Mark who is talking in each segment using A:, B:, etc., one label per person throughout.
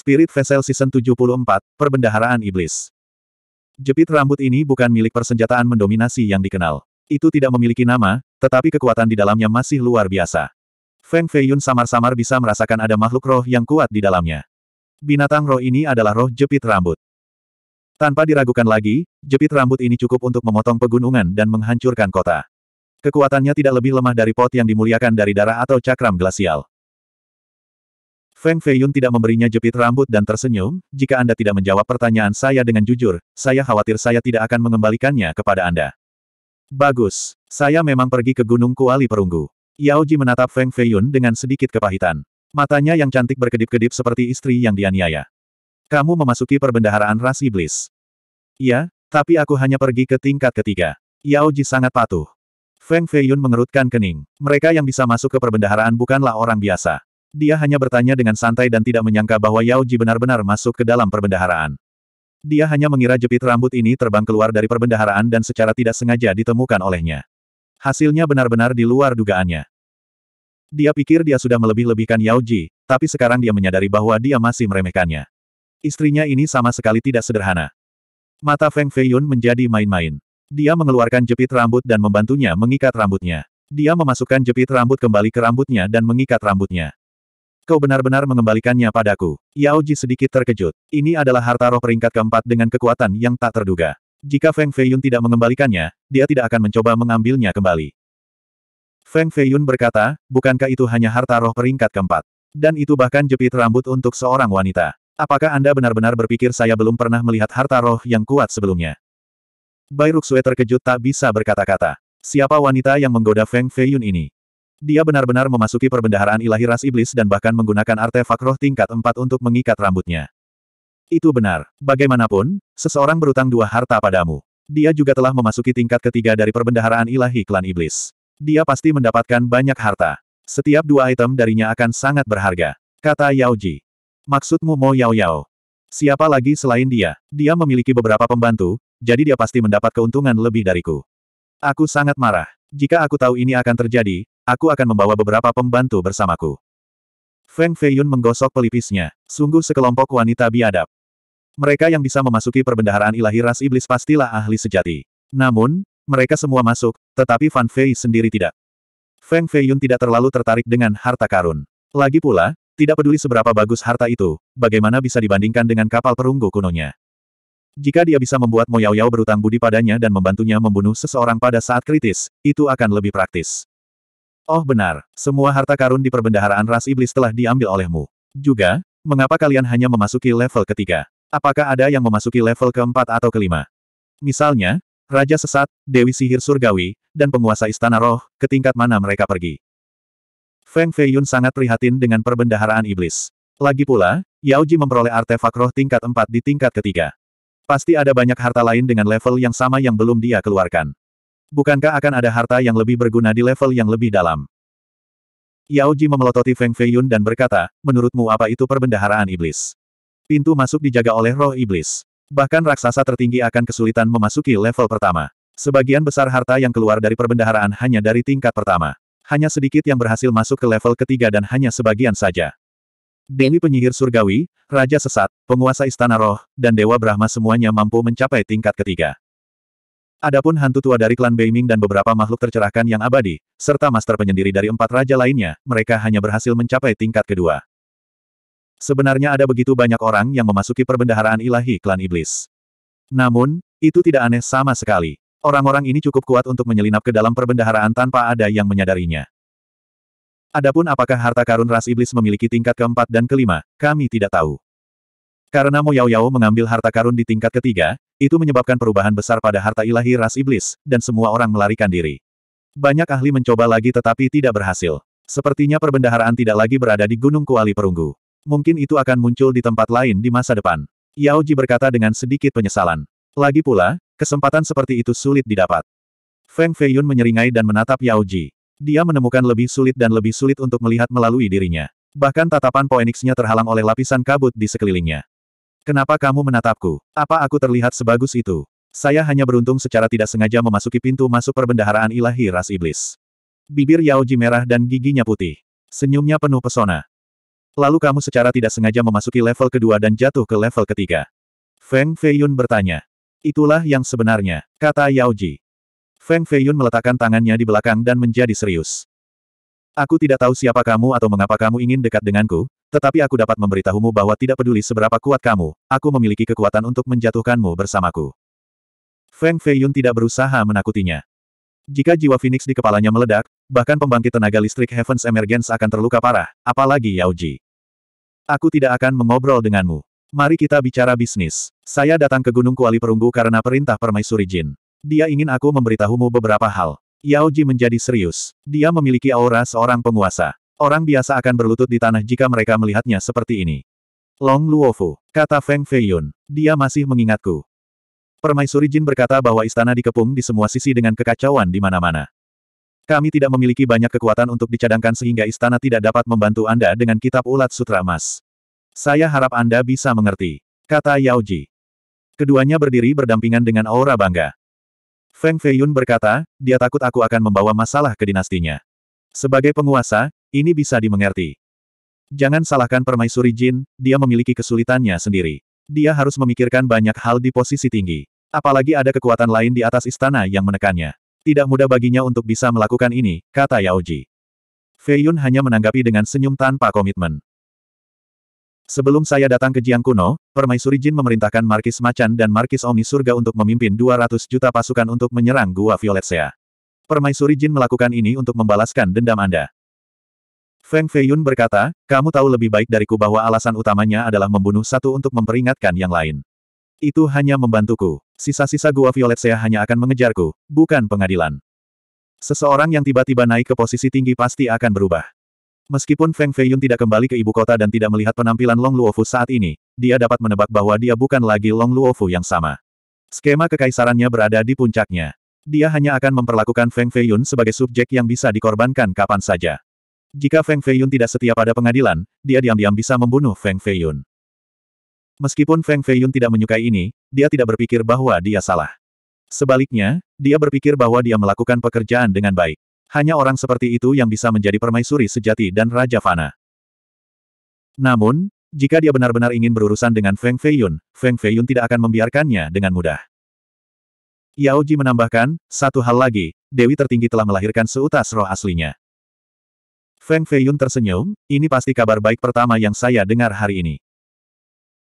A: Spirit Vessel Season 74, Perbendaharaan Iblis. Jepit rambut ini bukan milik persenjataan mendominasi yang dikenal. Itu tidak memiliki nama, tetapi kekuatan di dalamnya masih luar biasa. Feng Feiyun samar-samar bisa merasakan ada makhluk roh yang kuat di dalamnya. Binatang roh ini adalah roh jepit rambut. Tanpa diragukan lagi, jepit rambut ini cukup untuk memotong pegunungan dan menghancurkan kota. Kekuatannya tidak lebih lemah dari pot yang dimuliakan dari darah atau cakram glasial. Feng Feiyun tidak memberinya jepit rambut dan tersenyum, jika Anda tidak menjawab pertanyaan saya dengan jujur, saya khawatir saya tidak akan mengembalikannya kepada Anda. Bagus. Saya memang pergi ke Gunung Kuali Perunggu. Yao Ji menatap Feng Feiyun dengan sedikit kepahitan. Matanya yang cantik berkedip-kedip seperti istri yang dianiaya. Kamu memasuki perbendaharaan ras iblis. Iya, tapi aku hanya pergi ke tingkat ketiga. Yao Ji sangat patuh. Feng Feiyun mengerutkan kening. Mereka yang bisa masuk ke perbendaharaan bukanlah orang biasa. Dia hanya bertanya dengan santai dan tidak menyangka bahwa Yao Ji benar-benar masuk ke dalam perbendaharaan. Dia hanya mengira jepit rambut ini terbang keluar dari perbendaharaan dan secara tidak sengaja ditemukan olehnya. Hasilnya benar-benar di luar dugaannya. Dia pikir dia sudah melebih-lebihkan Yao Ji, tapi sekarang dia menyadari bahwa dia masih meremehkannya. Istrinya ini sama sekali tidak sederhana. Mata Feng Feiyun menjadi main-main. Dia mengeluarkan jepit rambut dan membantunya mengikat rambutnya. Dia memasukkan jepit rambut kembali ke rambutnya dan mengikat rambutnya kau benar-benar mengembalikannya padaku. Yao Ji sedikit terkejut. Ini adalah harta roh peringkat keempat dengan kekuatan yang tak terduga. Jika Feng Feiyun tidak mengembalikannya, dia tidak akan mencoba mengambilnya kembali. Feng Feiyun berkata, bukankah itu hanya harta roh peringkat keempat? Dan itu bahkan jepit rambut untuk seorang wanita. Apakah Anda benar-benar berpikir saya belum pernah melihat harta roh yang kuat sebelumnya? Bai Ruxue terkejut tak bisa berkata-kata. Siapa wanita yang menggoda Feng Feiyun ini? Dia benar-benar memasuki perbendaharaan ilahi ras iblis dan bahkan menggunakan artefak roh tingkat 4 untuk mengikat rambutnya. Itu benar. Bagaimanapun, seseorang berutang dua harta padamu. Dia juga telah memasuki tingkat ketiga dari perbendaharaan ilahi klan iblis. Dia pasti mendapatkan banyak harta. Setiap dua item darinya akan sangat berharga. Kata Yao Ji. Maksudmu Mo Yao Yao? Siapa lagi selain dia? Dia memiliki beberapa pembantu, jadi dia pasti mendapat keuntungan lebih dariku. Aku sangat marah. Jika aku tahu ini akan terjadi, aku akan membawa beberapa pembantu bersamaku. Feng Feiyun menggosok pelipisnya. Sungguh sekelompok wanita biadab. Mereka yang bisa memasuki perbendaharaan ilahi ras iblis pastilah ahli sejati. Namun, mereka semua masuk, tetapi Fan Fei sendiri tidak. Feng Feiyun tidak terlalu tertarik dengan harta karun. Lagi pula, tidak peduli seberapa bagus harta itu, bagaimana bisa dibandingkan dengan kapal perunggu kunonya. Jika dia bisa membuat Yao berutang budi padanya dan membantunya membunuh seseorang pada saat kritis, itu akan lebih praktis. Oh benar, semua harta karun di perbendaharaan ras iblis telah diambil olehmu. Juga, mengapa kalian hanya memasuki level ketiga? Apakah ada yang memasuki level keempat atau kelima? Misalnya, Raja Sesat, Dewi Sihir Surgawi, dan penguasa Istana Roh, ke tingkat mana mereka pergi? Feng Feiyun sangat prihatin dengan perbendaharaan iblis. Lagi pula, Yao Ji memperoleh artefak roh tingkat 4 di tingkat ketiga. Pasti ada banyak harta lain dengan level yang sama yang belum dia keluarkan. Bukankah akan ada harta yang lebih berguna di level yang lebih dalam? Yao Ji memelototi Feng Feiyun dan berkata, menurutmu apa itu perbendaharaan iblis? Pintu masuk dijaga oleh roh iblis. Bahkan raksasa tertinggi akan kesulitan memasuki level pertama. Sebagian besar harta yang keluar dari perbendaharaan hanya dari tingkat pertama. Hanya sedikit yang berhasil masuk ke level ketiga dan hanya sebagian saja. Dewi penyihir surgawi, raja sesat, penguasa istana roh, dan dewa Brahma semuanya mampu mencapai tingkat ketiga. Adapun hantu tua dari klan Beiming dan beberapa makhluk tercerahkan yang abadi, serta master penyendiri dari empat raja lainnya, mereka hanya berhasil mencapai tingkat kedua. Sebenarnya ada begitu banyak orang yang memasuki perbendaharaan ilahi klan iblis. Namun, itu tidak aneh sama sekali. Orang-orang ini cukup kuat untuk menyelinap ke dalam perbendaharaan tanpa ada yang menyadarinya. Adapun apakah harta karun ras iblis memiliki tingkat keempat dan kelima, kami tidak tahu. Karena Mo Yao Yao mengambil harta karun di tingkat ketiga, itu menyebabkan perubahan besar pada harta ilahi ras iblis, dan semua orang melarikan diri. Banyak ahli mencoba lagi tetapi tidak berhasil. Sepertinya perbendaharaan tidak lagi berada di Gunung Kuali Perunggu. Mungkin itu akan muncul di tempat lain di masa depan. Yaoji berkata dengan sedikit penyesalan. Lagi pula, kesempatan seperti itu sulit didapat. Feng Feiyun menyeringai dan menatap Yao Ji. Dia menemukan lebih sulit dan lebih sulit untuk melihat melalui dirinya. Bahkan tatapan poeniksnya terhalang oleh lapisan kabut di sekelilingnya. Kenapa kamu menatapku? Apa aku terlihat sebagus itu? Saya hanya beruntung secara tidak sengaja memasuki pintu masuk perbendaharaan ilahi ras iblis. Bibir Yaoji merah dan giginya putih. Senyumnya penuh pesona. Lalu kamu secara tidak sengaja memasuki level kedua dan jatuh ke level ketiga. Feng Feiyun bertanya. Itulah yang sebenarnya, kata Yaoji. Feng Feiyun meletakkan tangannya di belakang dan menjadi serius. Aku tidak tahu siapa kamu atau mengapa kamu ingin dekat denganku, tetapi aku dapat memberitahumu bahwa tidak peduli seberapa kuat kamu, aku memiliki kekuatan untuk menjatuhkanmu bersamaku. Feng Feiyun tidak berusaha menakutinya. Jika jiwa Phoenix di kepalanya meledak, bahkan pembangkit tenaga listrik Heaven's Emergence akan terluka parah, apalagi Yao Ji. Aku tidak akan mengobrol denganmu. Mari kita bicara bisnis. Saya datang ke Gunung Kuali Perunggu karena perintah Permaisuri Jin. Dia ingin aku memberitahumu beberapa hal. Yao Ji menjadi serius. Dia memiliki aura seorang penguasa. Orang biasa akan berlutut di tanah jika mereka melihatnya seperti ini. Long Luofu, kata Feng Feiyun. Dia masih mengingatku. Permaisuri Jin berkata bahwa istana dikepung di semua sisi dengan kekacauan di mana-mana. Kami tidak memiliki banyak kekuatan untuk dicadangkan sehingga istana tidak dapat membantu Anda dengan kitab ulat sutra emas. Saya harap Anda bisa mengerti, kata Yao Ji. Keduanya berdiri berdampingan dengan aura bangga. Feng Feiyun berkata, dia takut aku akan membawa masalah ke dinastinya. Sebagai penguasa, ini bisa dimengerti. Jangan salahkan permaisuri Jin, dia memiliki kesulitannya sendiri. Dia harus memikirkan banyak hal di posisi tinggi. Apalagi ada kekuatan lain di atas istana yang menekannya. Tidak mudah baginya untuk bisa melakukan ini, kata Yaoji. Fei Yun hanya menanggapi dengan senyum tanpa komitmen. Sebelum saya datang ke Jiang Kuno, Permaisuri Jin memerintahkan Markis Macan dan Markis Omni Surga untuk memimpin 200 juta pasukan untuk menyerang Gua Violet Sea. Permaisuri Jin melakukan ini untuk membalaskan dendam Anda. Feng Feiyun berkata, kamu tahu lebih baik dariku bahwa alasan utamanya adalah membunuh satu untuk memperingatkan yang lain. Itu hanya membantuku. Sisa-sisa gua Violet saya hanya akan mengejarku, bukan pengadilan. Seseorang yang tiba-tiba naik ke posisi tinggi pasti akan berubah. Meskipun Feng Feiyun tidak kembali ke ibu kota dan tidak melihat penampilan Long Luofu saat ini, dia dapat menebak bahwa dia bukan lagi Long Luofu yang sama. Skema kekaisarannya berada di puncaknya. Dia hanya akan memperlakukan Feng Feiyun sebagai subjek yang bisa dikorbankan kapan saja. Jika Feng Feiyun tidak setia pada pengadilan, dia diam-diam bisa membunuh Feng Feiyun. Meskipun Feng Feiyun tidak menyukai ini, dia tidak berpikir bahwa dia salah. Sebaliknya, dia berpikir bahwa dia melakukan pekerjaan dengan baik. Hanya orang seperti itu yang bisa menjadi permaisuri sejati dan Raja Fana. Namun, jika dia benar-benar ingin berurusan dengan Feng Feiyun, Feng Feiyun tidak akan membiarkannya dengan mudah. Yao Ji menambahkan, satu hal lagi, Dewi tertinggi telah melahirkan seutas roh aslinya. Feng Feiyun tersenyum, ini pasti kabar baik pertama yang saya dengar hari ini.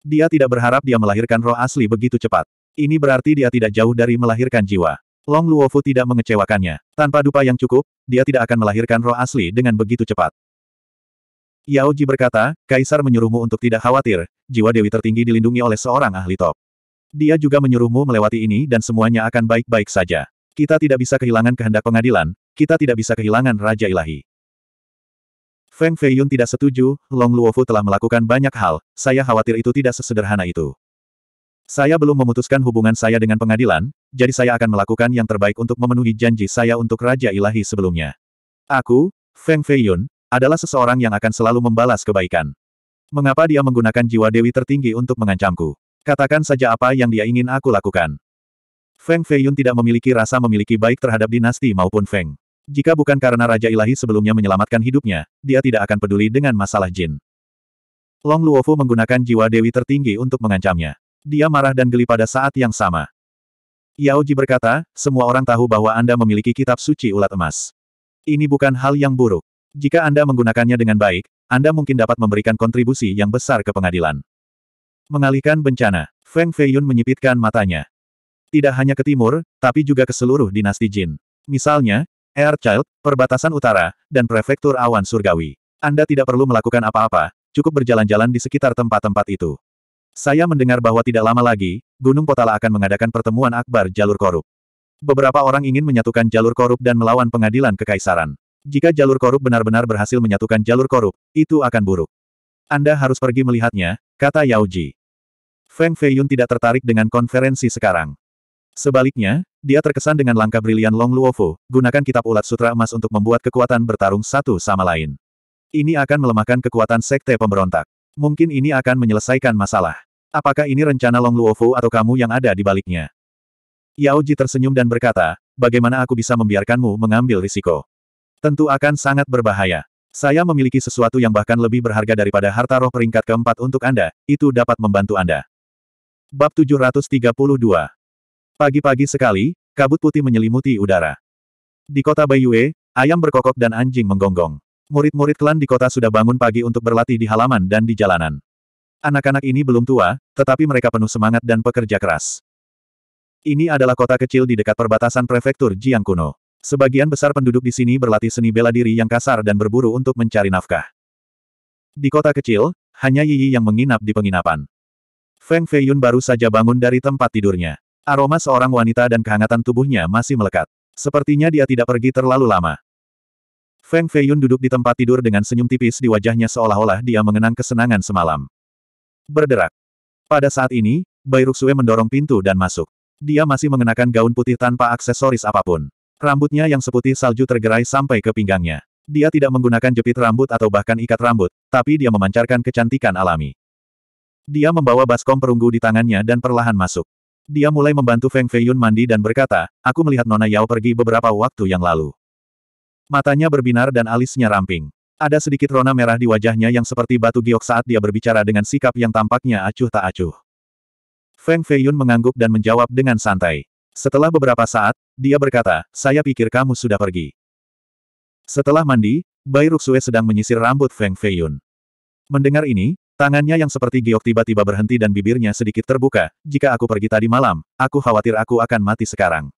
A: Dia tidak berharap dia melahirkan roh asli begitu cepat. Ini berarti dia tidak jauh dari melahirkan jiwa. Long Luofu tidak mengecewakannya. Tanpa dupa yang cukup, dia tidak akan melahirkan roh asli dengan begitu cepat. Yao Ji berkata, Kaisar menyuruhmu untuk tidak khawatir, jiwa Dewi tertinggi dilindungi oleh seorang ahli top. Dia juga menyuruhmu melewati ini dan semuanya akan baik-baik saja. Kita tidak bisa kehilangan kehendak pengadilan, kita tidak bisa kehilangan Raja Ilahi. Feng Feiyun tidak setuju, Long Luofu telah melakukan banyak hal, saya khawatir itu tidak sesederhana itu. Saya belum memutuskan hubungan saya dengan pengadilan, jadi saya akan melakukan yang terbaik untuk memenuhi janji saya untuk Raja Ilahi sebelumnya. Aku, Feng Feiyun, adalah seseorang yang akan selalu membalas kebaikan. Mengapa dia menggunakan jiwa dewi tertinggi untuk mengancamku? Katakan saja apa yang dia ingin aku lakukan. Feng Feiyun tidak memiliki rasa memiliki baik terhadap dinasti maupun Feng. Jika bukan karena Raja Ilahi sebelumnya menyelamatkan hidupnya, dia tidak akan peduli dengan masalah jin. Long Luofu menggunakan jiwa dewi tertinggi untuk mengancamnya. Dia marah dan geli pada saat yang sama. Yao Ji berkata, semua orang tahu bahwa Anda memiliki kitab suci ulat emas. Ini bukan hal yang buruk. Jika Anda menggunakannya dengan baik, Anda mungkin dapat memberikan kontribusi yang besar ke pengadilan. Mengalihkan bencana, Feng Feiyun menyipitkan matanya. Tidak hanya ke timur, tapi juga ke seluruh dinasti Jin. Misalnya, Air Child, perbatasan utara, dan prefektur awan surgawi. Anda tidak perlu melakukan apa-apa, cukup berjalan-jalan di sekitar tempat-tempat itu. Saya mendengar bahwa tidak lama lagi, Gunung Potala akan mengadakan pertemuan akbar jalur korup. Beberapa orang ingin menyatukan jalur korup dan melawan pengadilan kekaisaran. Jika jalur korup benar-benar berhasil menyatukan jalur korup, itu akan buruk. Anda harus pergi melihatnya, kata Yao Ji. Feng Feiyun tidak tertarik dengan konferensi sekarang. Sebaliknya, dia terkesan dengan langkah brilian Long Luofu, gunakan kitab ulat sutra emas untuk membuat kekuatan bertarung satu sama lain. Ini akan melemahkan kekuatan sekte pemberontak. Mungkin ini akan menyelesaikan masalah. Apakah ini rencana Long Luofu atau kamu yang ada di baliknya? Yao Ji tersenyum dan berkata, bagaimana aku bisa membiarkanmu mengambil risiko? Tentu akan sangat berbahaya. Saya memiliki sesuatu yang bahkan lebih berharga daripada harta roh peringkat keempat untuk Anda, itu dapat membantu Anda. Bab 732 Pagi-pagi sekali, kabut putih menyelimuti udara. Di kota Baiyue, ayam berkokok dan anjing menggonggong. Murid-murid klan di kota sudah bangun pagi untuk berlatih di halaman dan di jalanan. Anak-anak ini belum tua, tetapi mereka penuh semangat dan pekerja keras. Ini adalah kota kecil di dekat perbatasan prefektur Jiang kuno. Sebagian besar penduduk di sini berlatih seni bela diri yang kasar dan berburu untuk mencari nafkah. Di kota kecil, hanya Yi Yi yang menginap di penginapan. Feng Feiyun baru saja bangun dari tempat tidurnya. Aroma seorang wanita dan kehangatan tubuhnya masih melekat. Sepertinya dia tidak pergi terlalu lama. Feng Feiyun duduk di tempat tidur dengan senyum tipis di wajahnya seolah-olah dia mengenang kesenangan semalam. Berderak. Pada saat ini, Bai Ruxue mendorong pintu dan masuk. Dia masih mengenakan gaun putih tanpa aksesoris apapun. Rambutnya yang seputih salju tergerai sampai ke pinggangnya. Dia tidak menggunakan jepit rambut atau bahkan ikat rambut, tapi dia memancarkan kecantikan alami. Dia membawa baskom perunggu di tangannya dan perlahan masuk. Dia mulai membantu Feng Feiyun mandi dan berkata, aku melihat Nona Yao pergi beberapa waktu yang lalu. Matanya berbinar dan alisnya ramping. Ada sedikit rona merah di wajahnya yang seperti batu giok saat dia berbicara dengan sikap yang tampaknya acuh tak acuh. Feng Feiyun mengangguk dan menjawab dengan santai. Setelah beberapa saat, dia berkata, saya pikir kamu sudah pergi. Setelah mandi, Bai Ruxue sedang menyisir rambut Feng Feiyun. Mendengar ini, Tangannya yang seperti giok tiba-tiba berhenti dan bibirnya sedikit terbuka, jika aku pergi tadi malam, aku khawatir aku akan mati sekarang.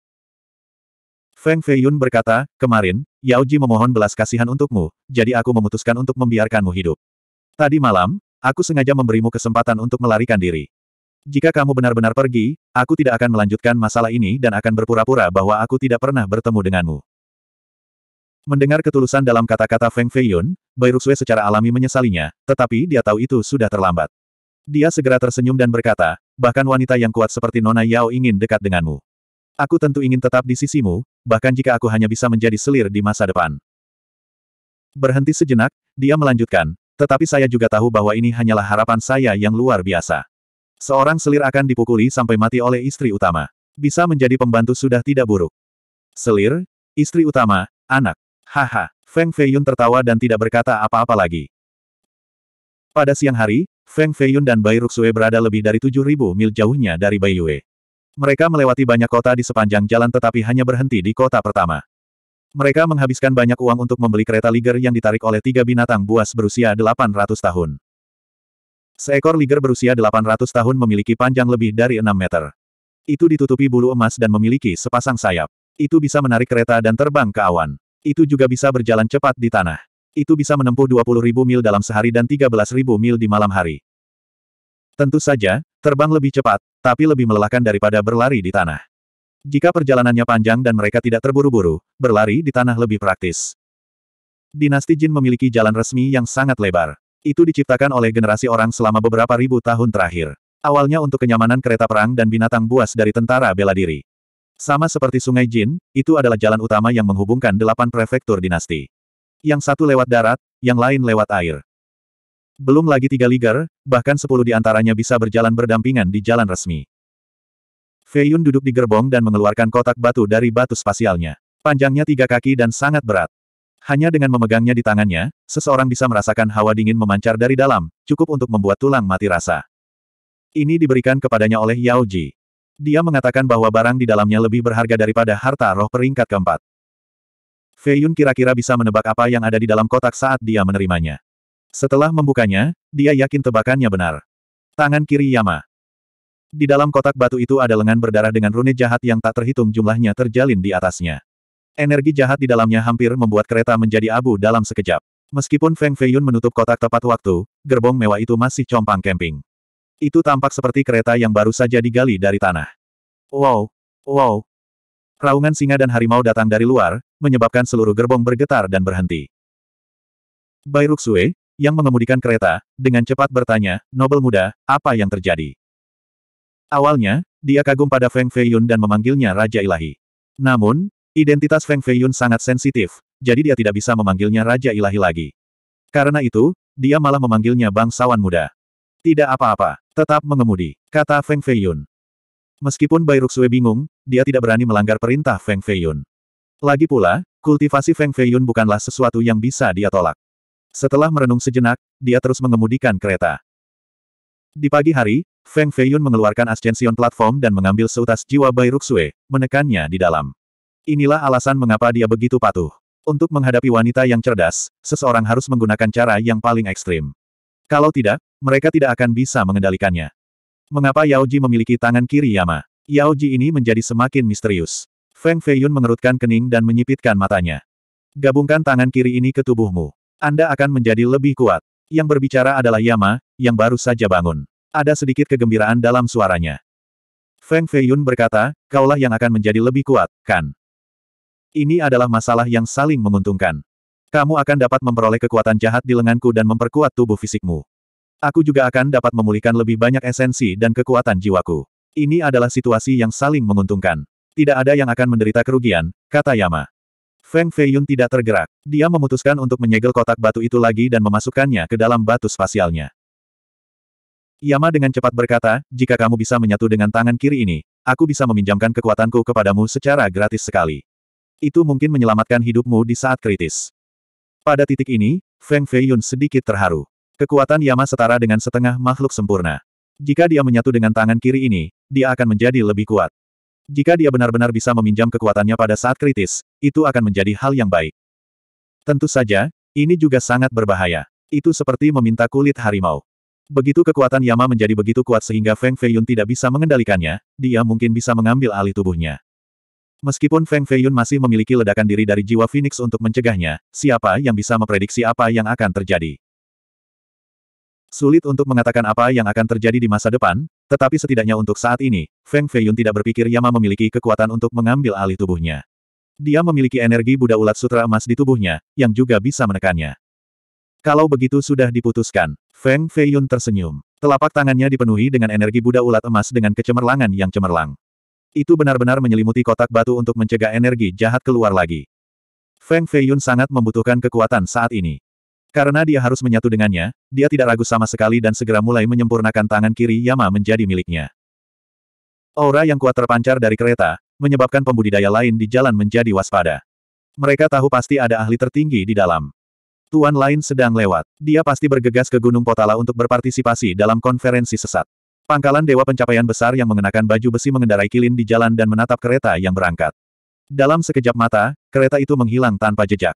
A: Feng Feiyun berkata, kemarin, Yao Ji memohon belas kasihan untukmu, jadi aku memutuskan untuk membiarkanmu hidup. Tadi malam, aku sengaja memberimu kesempatan untuk melarikan diri. Jika kamu benar-benar pergi, aku tidak akan melanjutkan masalah ini dan akan berpura-pura bahwa aku tidak pernah bertemu denganmu. Mendengar ketulusan dalam kata-kata Feng Feiyun, Bairuxue secara alami menyesalinya, tetapi dia tahu itu sudah terlambat. Dia segera tersenyum dan berkata, bahkan wanita yang kuat seperti Nona Yao ingin dekat denganmu. Aku tentu ingin tetap di sisimu, bahkan jika aku hanya bisa menjadi selir di masa depan. Berhenti sejenak, dia melanjutkan, tetapi saya juga tahu bahwa ini hanyalah harapan saya yang luar biasa. Seorang selir akan dipukuli sampai mati oleh istri utama. Bisa menjadi pembantu sudah tidak buruk. Selir, istri utama, anak. Haha. Feng Feiyun tertawa dan tidak berkata apa-apa lagi. Pada siang hari, Feng Feiyun dan Bai Ruxue berada lebih dari 7.000 mil jauhnya dari Bai Yue. Mereka melewati banyak kota di sepanjang jalan tetapi hanya berhenti di kota pertama. Mereka menghabiskan banyak uang untuk membeli kereta Liger yang ditarik oleh tiga binatang buas berusia 800 tahun. Seekor Liger berusia 800 tahun memiliki panjang lebih dari 6 meter. Itu ditutupi bulu emas dan memiliki sepasang sayap. Itu bisa menarik kereta dan terbang ke awan. Itu juga bisa berjalan cepat di tanah. Itu bisa menempuh 20.000 mil dalam sehari dan 13.000 mil di malam hari. Tentu saja, terbang lebih cepat, tapi lebih melelahkan daripada berlari di tanah. Jika perjalanannya panjang dan mereka tidak terburu-buru, berlari di tanah lebih praktis. Dinasti Jin memiliki jalan resmi yang sangat lebar. Itu diciptakan oleh generasi orang selama beberapa ribu tahun terakhir. Awalnya untuk kenyamanan kereta perang dan binatang buas dari tentara bela diri. Sama seperti Sungai Jin, itu adalah jalan utama yang menghubungkan delapan prefektur dinasti. Yang satu lewat darat, yang lain lewat air. Belum lagi tiga ligar, bahkan sepuluh di antaranya bisa berjalan berdampingan di jalan resmi. Fei Yun duduk di gerbong dan mengeluarkan kotak batu dari batu spasialnya. Panjangnya tiga kaki dan sangat berat. Hanya dengan memegangnya di tangannya, seseorang bisa merasakan hawa dingin memancar dari dalam, cukup untuk membuat tulang mati rasa. Ini diberikan kepadanya oleh Yao Ji. Dia mengatakan bahwa barang di dalamnya lebih berharga daripada harta roh peringkat keempat. Fei Yun kira-kira bisa menebak apa yang ada di dalam kotak saat dia menerimanya. Setelah membukanya, dia yakin tebakannya benar. Tangan kiri Yama. Di dalam kotak batu itu ada lengan berdarah dengan rune jahat yang tak terhitung jumlahnya terjalin di atasnya. Energi jahat di dalamnya hampir membuat kereta menjadi abu dalam sekejap. Meskipun Feng Feiyun menutup kotak tepat waktu, gerbong mewah itu masih compang kemping. Itu tampak seperti kereta yang baru saja digali dari tanah. Wow! Wow! Raungan singa dan harimau datang dari luar, menyebabkan seluruh gerbong bergetar dan berhenti. Bai Ruxue, yang mengemudikan kereta, dengan cepat bertanya, Nobel muda, apa yang terjadi? Awalnya, dia kagum pada Feng Feiyun dan memanggilnya Raja Ilahi. Namun, identitas Feng Feiyun sangat sensitif, jadi dia tidak bisa memanggilnya Raja Ilahi lagi. Karena itu, dia malah memanggilnya Bangsawan Muda. Tidak apa-apa, tetap mengemudi, kata Feng Feiyun. Meskipun Bai Ruxue bingung, dia tidak berani melanggar perintah Feng Feiyun. Lagi pula, kultivasi Feng Feiyun bukanlah sesuatu yang bisa dia tolak. Setelah merenung sejenak, dia terus mengemudikan kereta. Di pagi hari, Feng Feiyun mengeluarkan ascension platform dan mengambil seutas jiwa Bai Ruxue, menekannya di dalam. Inilah alasan mengapa dia begitu patuh. Untuk menghadapi wanita yang cerdas, seseorang harus menggunakan cara yang paling ekstrim. Kalau tidak, mereka tidak akan bisa mengendalikannya. Mengapa Yao Ji memiliki tangan kiri Yama? Yao Ji ini menjadi semakin misterius. Feng Feiyun mengerutkan kening dan menyipitkan matanya. Gabungkan tangan kiri ini ke tubuhmu. Anda akan menjadi lebih kuat. Yang berbicara adalah Yama, yang baru saja bangun. Ada sedikit kegembiraan dalam suaranya. Feng Feiyun berkata, kaulah yang akan menjadi lebih kuat, kan? Ini adalah masalah yang saling menguntungkan. Kamu akan dapat memperoleh kekuatan jahat di lenganku dan memperkuat tubuh fisikmu. Aku juga akan dapat memulihkan lebih banyak esensi dan kekuatan jiwaku. Ini adalah situasi yang saling menguntungkan. Tidak ada yang akan menderita kerugian, kata Yama. Feng Feiyun tidak tergerak. Dia memutuskan untuk menyegel kotak batu itu lagi dan memasukkannya ke dalam batu spasialnya. Yama dengan cepat berkata, jika kamu bisa menyatu dengan tangan kiri ini, aku bisa meminjamkan kekuatanku kepadamu secara gratis sekali. Itu mungkin menyelamatkan hidupmu di saat kritis. Pada titik ini, Feng Feiyun sedikit terharu. Kekuatan Yama setara dengan setengah makhluk sempurna. Jika dia menyatu dengan tangan kiri ini, dia akan menjadi lebih kuat. Jika dia benar-benar bisa meminjam kekuatannya pada saat kritis, itu akan menjadi hal yang baik. Tentu saja, ini juga sangat berbahaya. Itu seperti meminta kulit harimau. Begitu kekuatan Yama menjadi begitu kuat sehingga Feng Feiyun tidak bisa mengendalikannya, dia mungkin bisa mengambil alih tubuhnya. Meskipun Feng Feiyun masih memiliki ledakan diri dari jiwa Phoenix untuk mencegahnya, siapa yang bisa memprediksi apa yang akan terjadi? Sulit untuk mengatakan apa yang akan terjadi di masa depan, tetapi setidaknya untuk saat ini, Feng Feiyun tidak berpikir Yama memiliki kekuatan untuk mengambil alih tubuhnya. Dia memiliki energi Buddha ulat sutra emas di tubuhnya, yang juga bisa menekannya. Kalau begitu sudah diputuskan, Feng Feiyun tersenyum. Telapak tangannya dipenuhi dengan energi Buddha ulat emas dengan kecemerlangan yang cemerlang. Itu benar-benar menyelimuti kotak batu untuk mencegah energi jahat keluar lagi. Feng Feiyun sangat membutuhkan kekuatan saat ini. Karena dia harus menyatu dengannya, dia tidak ragu sama sekali dan segera mulai menyempurnakan tangan kiri Yama menjadi miliknya. Aura yang kuat terpancar dari kereta, menyebabkan pembudidaya lain di jalan menjadi waspada. Mereka tahu pasti ada ahli tertinggi di dalam. Tuan lain sedang lewat. Dia pasti bergegas ke Gunung Potala untuk berpartisipasi dalam konferensi sesat. Pangkalan Dewa Pencapaian Besar yang mengenakan baju besi mengendarai kilin di jalan dan menatap kereta yang berangkat. Dalam sekejap mata, kereta itu menghilang tanpa jejak.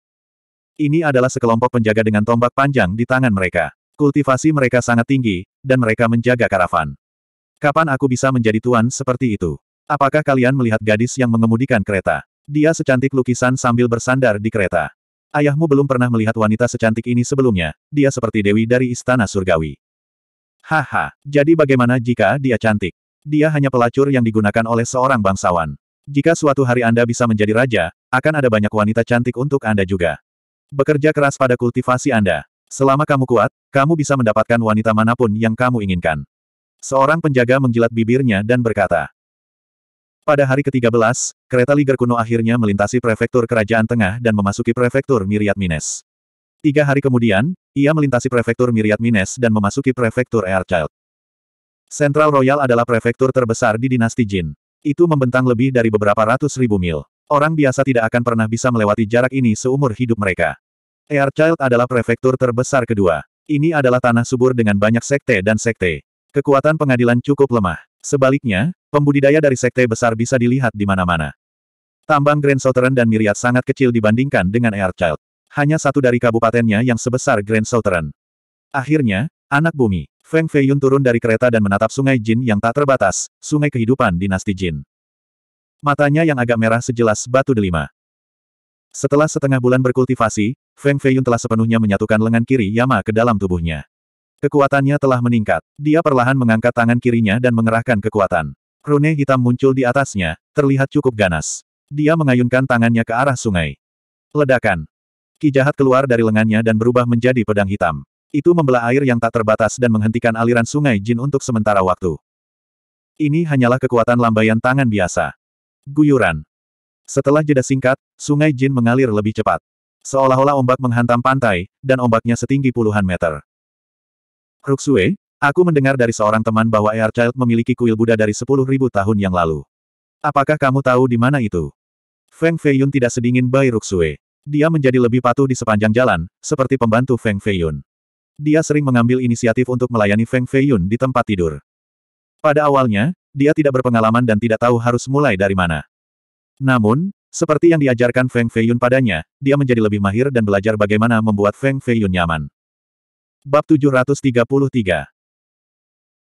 A: Ini adalah sekelompok penjaga dengan tombak panjang di tangan mereka. Kultivasi mereka sangat tinggi, dan mereka menjaga karavan. Kapan aku bisa menjadi tuan seperti itu? Apakah kalian melihat gadis yang mengemudikan kereta? Dia secantik lukisan sambil bersandar di kereta. Ayahmu belum pernah melihat wanita secantik ini sebelumnya, dia seperti dewi dari istana surgawi. Haha, jadi bagaimana jika dia cantik? Dia hanya pelacur yang digunakan oleh seorang bangsawan. Jika suatu hari Anda bisa menjadi raja, akan ada banyak wanita cantik untuk Anda juga. Bekerja keras pada kultivasi Anda. Selama kamu kuat, kamu bisa mendapatkan wanita manapun yang kamu inginkan. Seorang penjaga menjilat bibirnya dan berkata, pada hari ke-13, kereta Liger kuno akhirnya melintasi prefektur Kerajaan Tengah dan memasuki prefektur Miriat Mines. Tiga hari kemudian, ia melintasi prefektur Miriat Mines dan memasuki prefektur Airchild. Central Royal adalah prefektur terbesar di dinasti Jin. Itu membentang lebih dari beberapa ratus ribu mil. Orang biasa tidak akan pernah bisa melewati jarak ini seumur hidup mereka. Airchild adalah prefektur terbesar kedua. Ini adalah tanah subur dengan banyak sekte dan sekte. Kekuatan pengadilan cukup lemah. Sebaliknya, pembudidaya dari sekte besar bisa dilihat di mana-mana. Tambang Grand Southern dan Miriat sangat kecil dibandingkan dengan Airchild. Hanya satu dari kabupatennya yang sebesar Grand Southern. Akhirnya, anak bumi, Feng Feiyun turun dari kereta dan menatap sungai Jin yang tak terbatas, sungai kehidupan dinasti Jin. Matanya yang agak merah sejelas batu delima. Setelah setengah bulan berkultivasi, Feng Feiyun telah sepenuhnya menyatukan lengan kiri Yama ke dalam tubuhnya. Kekuatannya telah meningkat. Dia perlahan mengangkat tangan kirinya dan mengerahkan kekuatan. Rune hitam muncul di atasnya, terlihat cukup ganas. Dia mengayunkan tangannya ke arah sungai. Ledakan. Ki jahat keluar dari lengannya dan berubah menjadi pedang hitam. Itu membelah air yang tak terbatas dan menghentikan aliran sungai jin untuk sementara waktu. Ini hanyalah kekuatan lambaian tangan biasa. Guyuran. Setelah jeda singkat, sungai jin mengalir lebih cepat. Seolah-olah ombak menghantam pantai, dan ombaknya setinggi puluhan meter. Ruxue, aku mendengar dari seorang teman bahwa Air Child memiliki kuil Buddha dari 10.000 tahun yang lalu. Apakah kamu tahu di mana itu? Feng Feiyun tidak sedingin bayi Ruxue. Dia menjadi lebih patuh di sepanjang jalan, seperti pembantu Feng Feiyun. Dia sering mengambil inisiatif untuk melayani Feng Feiyun di tempat tidur. Pada awalnya, dia tidak berpengalaman dan tidak tahu harus mulai dari mana. Namun, seperti yang diajarkan Feng Feiyun padanya, dia menjadi lebih mahir dan belajar bagaimana membuat Feng Feiyun nyaman. Bab 733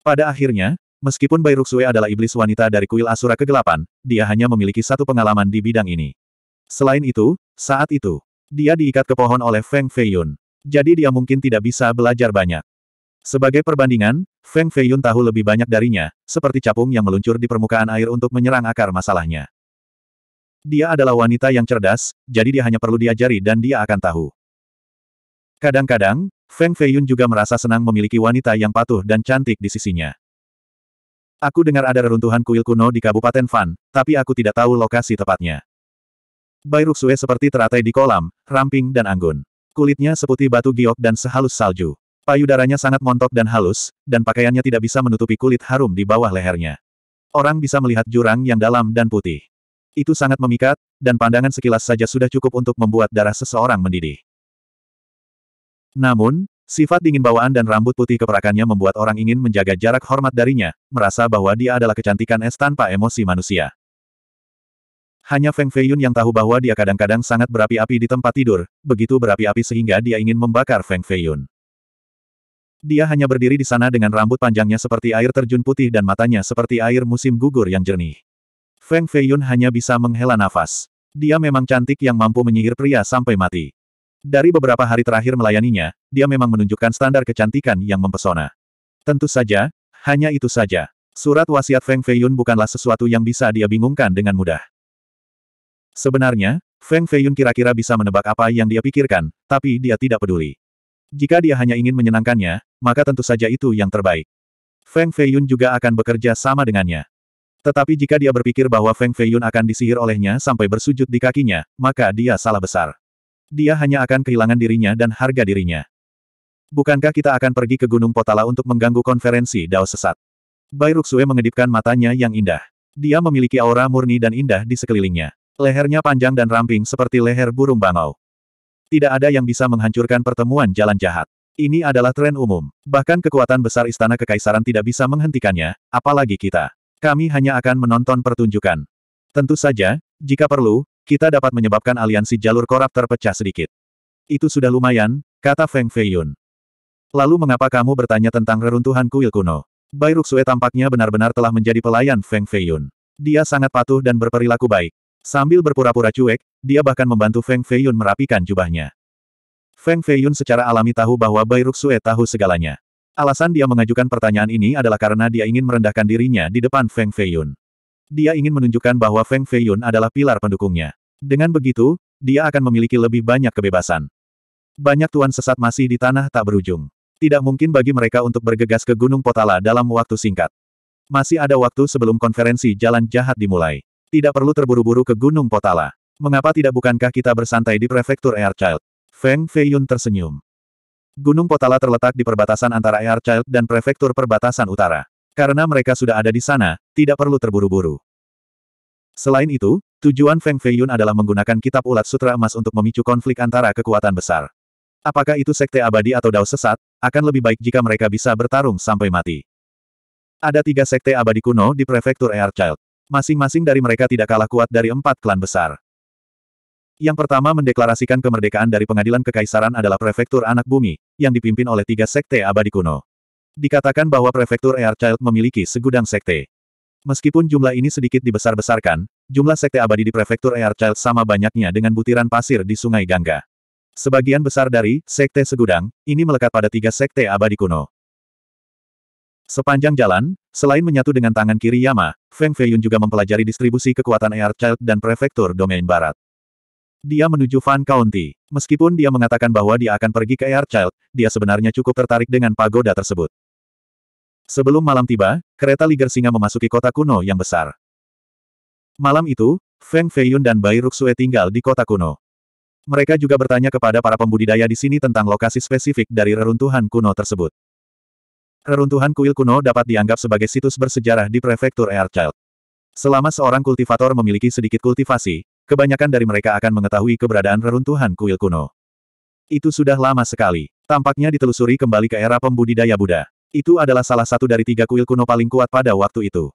A: Pada akhirnya, meskipun Bai Ruxue adalah iblis wanita dari kuil Asura Kegelapan, dia hanya memiliki satu pengalaman di bidang ini. Selain itu, saat itu, dia diikat ke pohon oleh Feng Feiyun. Jadi dia mungkin tidak bisa belajar banyak. Sebagai perbandingan, Feng Feiyun tahu lebih banyak darinya, seperti capung yang meluncur di permukaan air untuk menyerang akar masalahnya. Dia adalah wanita yang cerdas, jadi dia hanya perlu diajari dan dia akan tahu. Kadang-kadang, Feng Feiyun juga merasa senang memiliki wanita yang patuh dan cantik di sisinya. Aku dengar ada reruntuhan kuil kuno di Kabupaten Fan, tapi aku tidak tahu lokasi tepatnya. Bai Ruxue seperti teratai di kolam, ramping dan anggun. Kulitnya seputih batu giok dan sehalus salju. Payudaranya sangat montok dan halus, dan pakaiannya tidak bisa menutupi kulit harum di bawah lehernya. Orang bisa melihat jurang yang dalam dan putih. Itu sangat memikat, dan pandangan sekilas saja sudah cukup untuk membuat darah seseorang mendidih. Namun, sifat dingin bawaan dan rambut putih keperakannya membuat orang ingin menjaga jarak hormat darinya, merasa bahwa dia adalah kecantikan es tanpa emosi manusia. Hanya Feng Feiyun yang tahu bahwa dia kadang-kadang sangat berapi-api di tempat tidur, begitu berapi-api sehingga dia ingin membakar Feng Feiyun. Dia hanya berdiri di sana dengan rambut panjangnya seperti air terjun putih dan matanya seperti air musim gugur yang jernih. Feng Feiyun hanya bisa menghela nafas. Dia memang cantik yang mampu menyihir pria sampai mati. Dari beberapa hari terakhir melayaninya, dia memang menunjukkan standar kecantikan yang mempesona. Tentu saja, hanya itu saja. Surat wasiat Feng Feiyun bukanlah sesuatu yang bisa dia bingungkan dengan mudah. Sebenarnya, Feng Feiyun kira-kira bisa menebak apa yang dia pikirkan, tapi dia tidak peduli. Jika dia hanya ingin menyenangkannya, maka tentu saja itu yang terbaik. Feng Feiyun juga akan bekerja sama dengannya. Tetapi jika dia berpikir bahwa Feng Feiyun akan disihir olehnya sampai bersujud di kakinya, maka dia salah besar. Dia hanya akan kehilangan dirinya dan harga dirinya. Bukankah kita akan pergi ke Gunung Potala untuk mengganggu konferensi Dao Sesat? Bai Ruxue mengedipkan matanya yang indah. Dia memiliki aura murni dan indah di sekelilingnya. Lehernya panjang dan ramping seperti leher burung bangau. Tidak ada yang bisa menghancurkan pertemuan jalan jahat. Ini adalah tren umum. Bahkan kekuatan besar istana kekaisaran tidak bisa menghentikannya, apalagi kita. Kami hanya akan menonton pertunjukan. Tentu saja, jika perlu, kita dapat menyebabkan aliansi jalur korap terpecah sedikit. Itu sudah lumayan, kata Feng Feiyun. Lalu mengapa kamu bertanya tentang reruntuhan kuil kuno? Bai Ruxue tampaknya benar-benar telah menjadi pelayan Feng Feiyun. Dia sangat patuh dan berperilaku baik. Sambil berpura-pura cuek, dia bahkan membantu Feng Feiyun merapikan jubahnya. Feng Feiyun secara alami tahu bahwa Bai Ruxue tahu segalanya. Alasan dia mengajukan pertanyaan ini adalah karena dia ingin merendahkan dirinya di depan Feng Feiyun. Dia ingin menunjukkan bahwa Feng Feiyun adalah pilar pendukungnya. Dengan begitu, dia akan memiliki lebih banyak kebebasan. Banyak tuan sesat masih di tanah tak berujung. Tidak mungkin bagi mereka untuk bergegas ke Gunung Potala dalam waktu singkat. Masih ada waktu sebelum konferensi jalan jahat dimulai. Tidak perlu terburu-buru ke Gunung Potala. Mengapa tidak bukankah kita bersantai di prefektur Airchild? Feng Feiyun tersenyum. Gunung Potala terletak di perbatasan antara Airchild dan prefektur perbatasan utara. Karena mereka sudah ada di sana, tidak perlu terburu-buru. Selain itu, tujuan Feng Feiyun adalah menggunakan kitab ulat sutra emas untuk memicu konflik antara kekuatan besar. Apakah itu sekte abadi atau dao sesat, akan lebih baik jika mereka bisa bertarung sampai mati. Ada tiga sekte abadi kuno di prefektur Airchild masing-masing dari mereka tidak kalah kuat dari empat klan besar. Yang pertama mendeklarasikan kemerdekaan dari pengadilan kekaisaran adalah prefektur anak bumi, yang dipimpin oleh tiga sekte abadi kuno. Dikatakan bahwa prefektur Airchild memiliki segudang sekte. Meskipun jumlah ini sedikit dibesar-besarkan, jumlah sekte abadi di prefektur Airchild sama banyaknya dengan butiran pasir di sungai Gangga. Sebagian besar dari sekte segudang, ini melekat pada tiga sekte abadi kuno. Sepanjang jalan, selain menyatu dengan tangan kiri Yama, Feng Feiyun juga mempelajari distribusi kekuatan Air Child dan Prefektur Domain Barat. Dia menuju Fan County. Meskipun dia mengatakan bahwa dia akan pergi ke Air Child, dia sebenarnya cukup tertarik dengan pagoda tersebut. Sebelum malam tiba, kereta Liger Singa memasuki kota kuno yang besar. Malam itu, Feng Feiyun dan Bai Ruxue tinggal di kota kuno. Mereka juga bertanya kepada para pembudidaya di sini tentang lokasi spesifik dari reruntuhan kuno tersebut. Reruntuhan kuil kuno dapat dianggap sebagai situs bersejarah di prefektur Airchild. Selama seorang kultivator memiliki sedikit kultivasi, kebanyakan dari mereka akan mengetahui keberadaan reruntuhan kuil kuno. Itu sudah lama sekali. Tampaknya ditelusuri kembali ke era pembudidaya Buddha. Itu adalah salah satu dari tiga kuil kuno paling kuat pada waktu itu.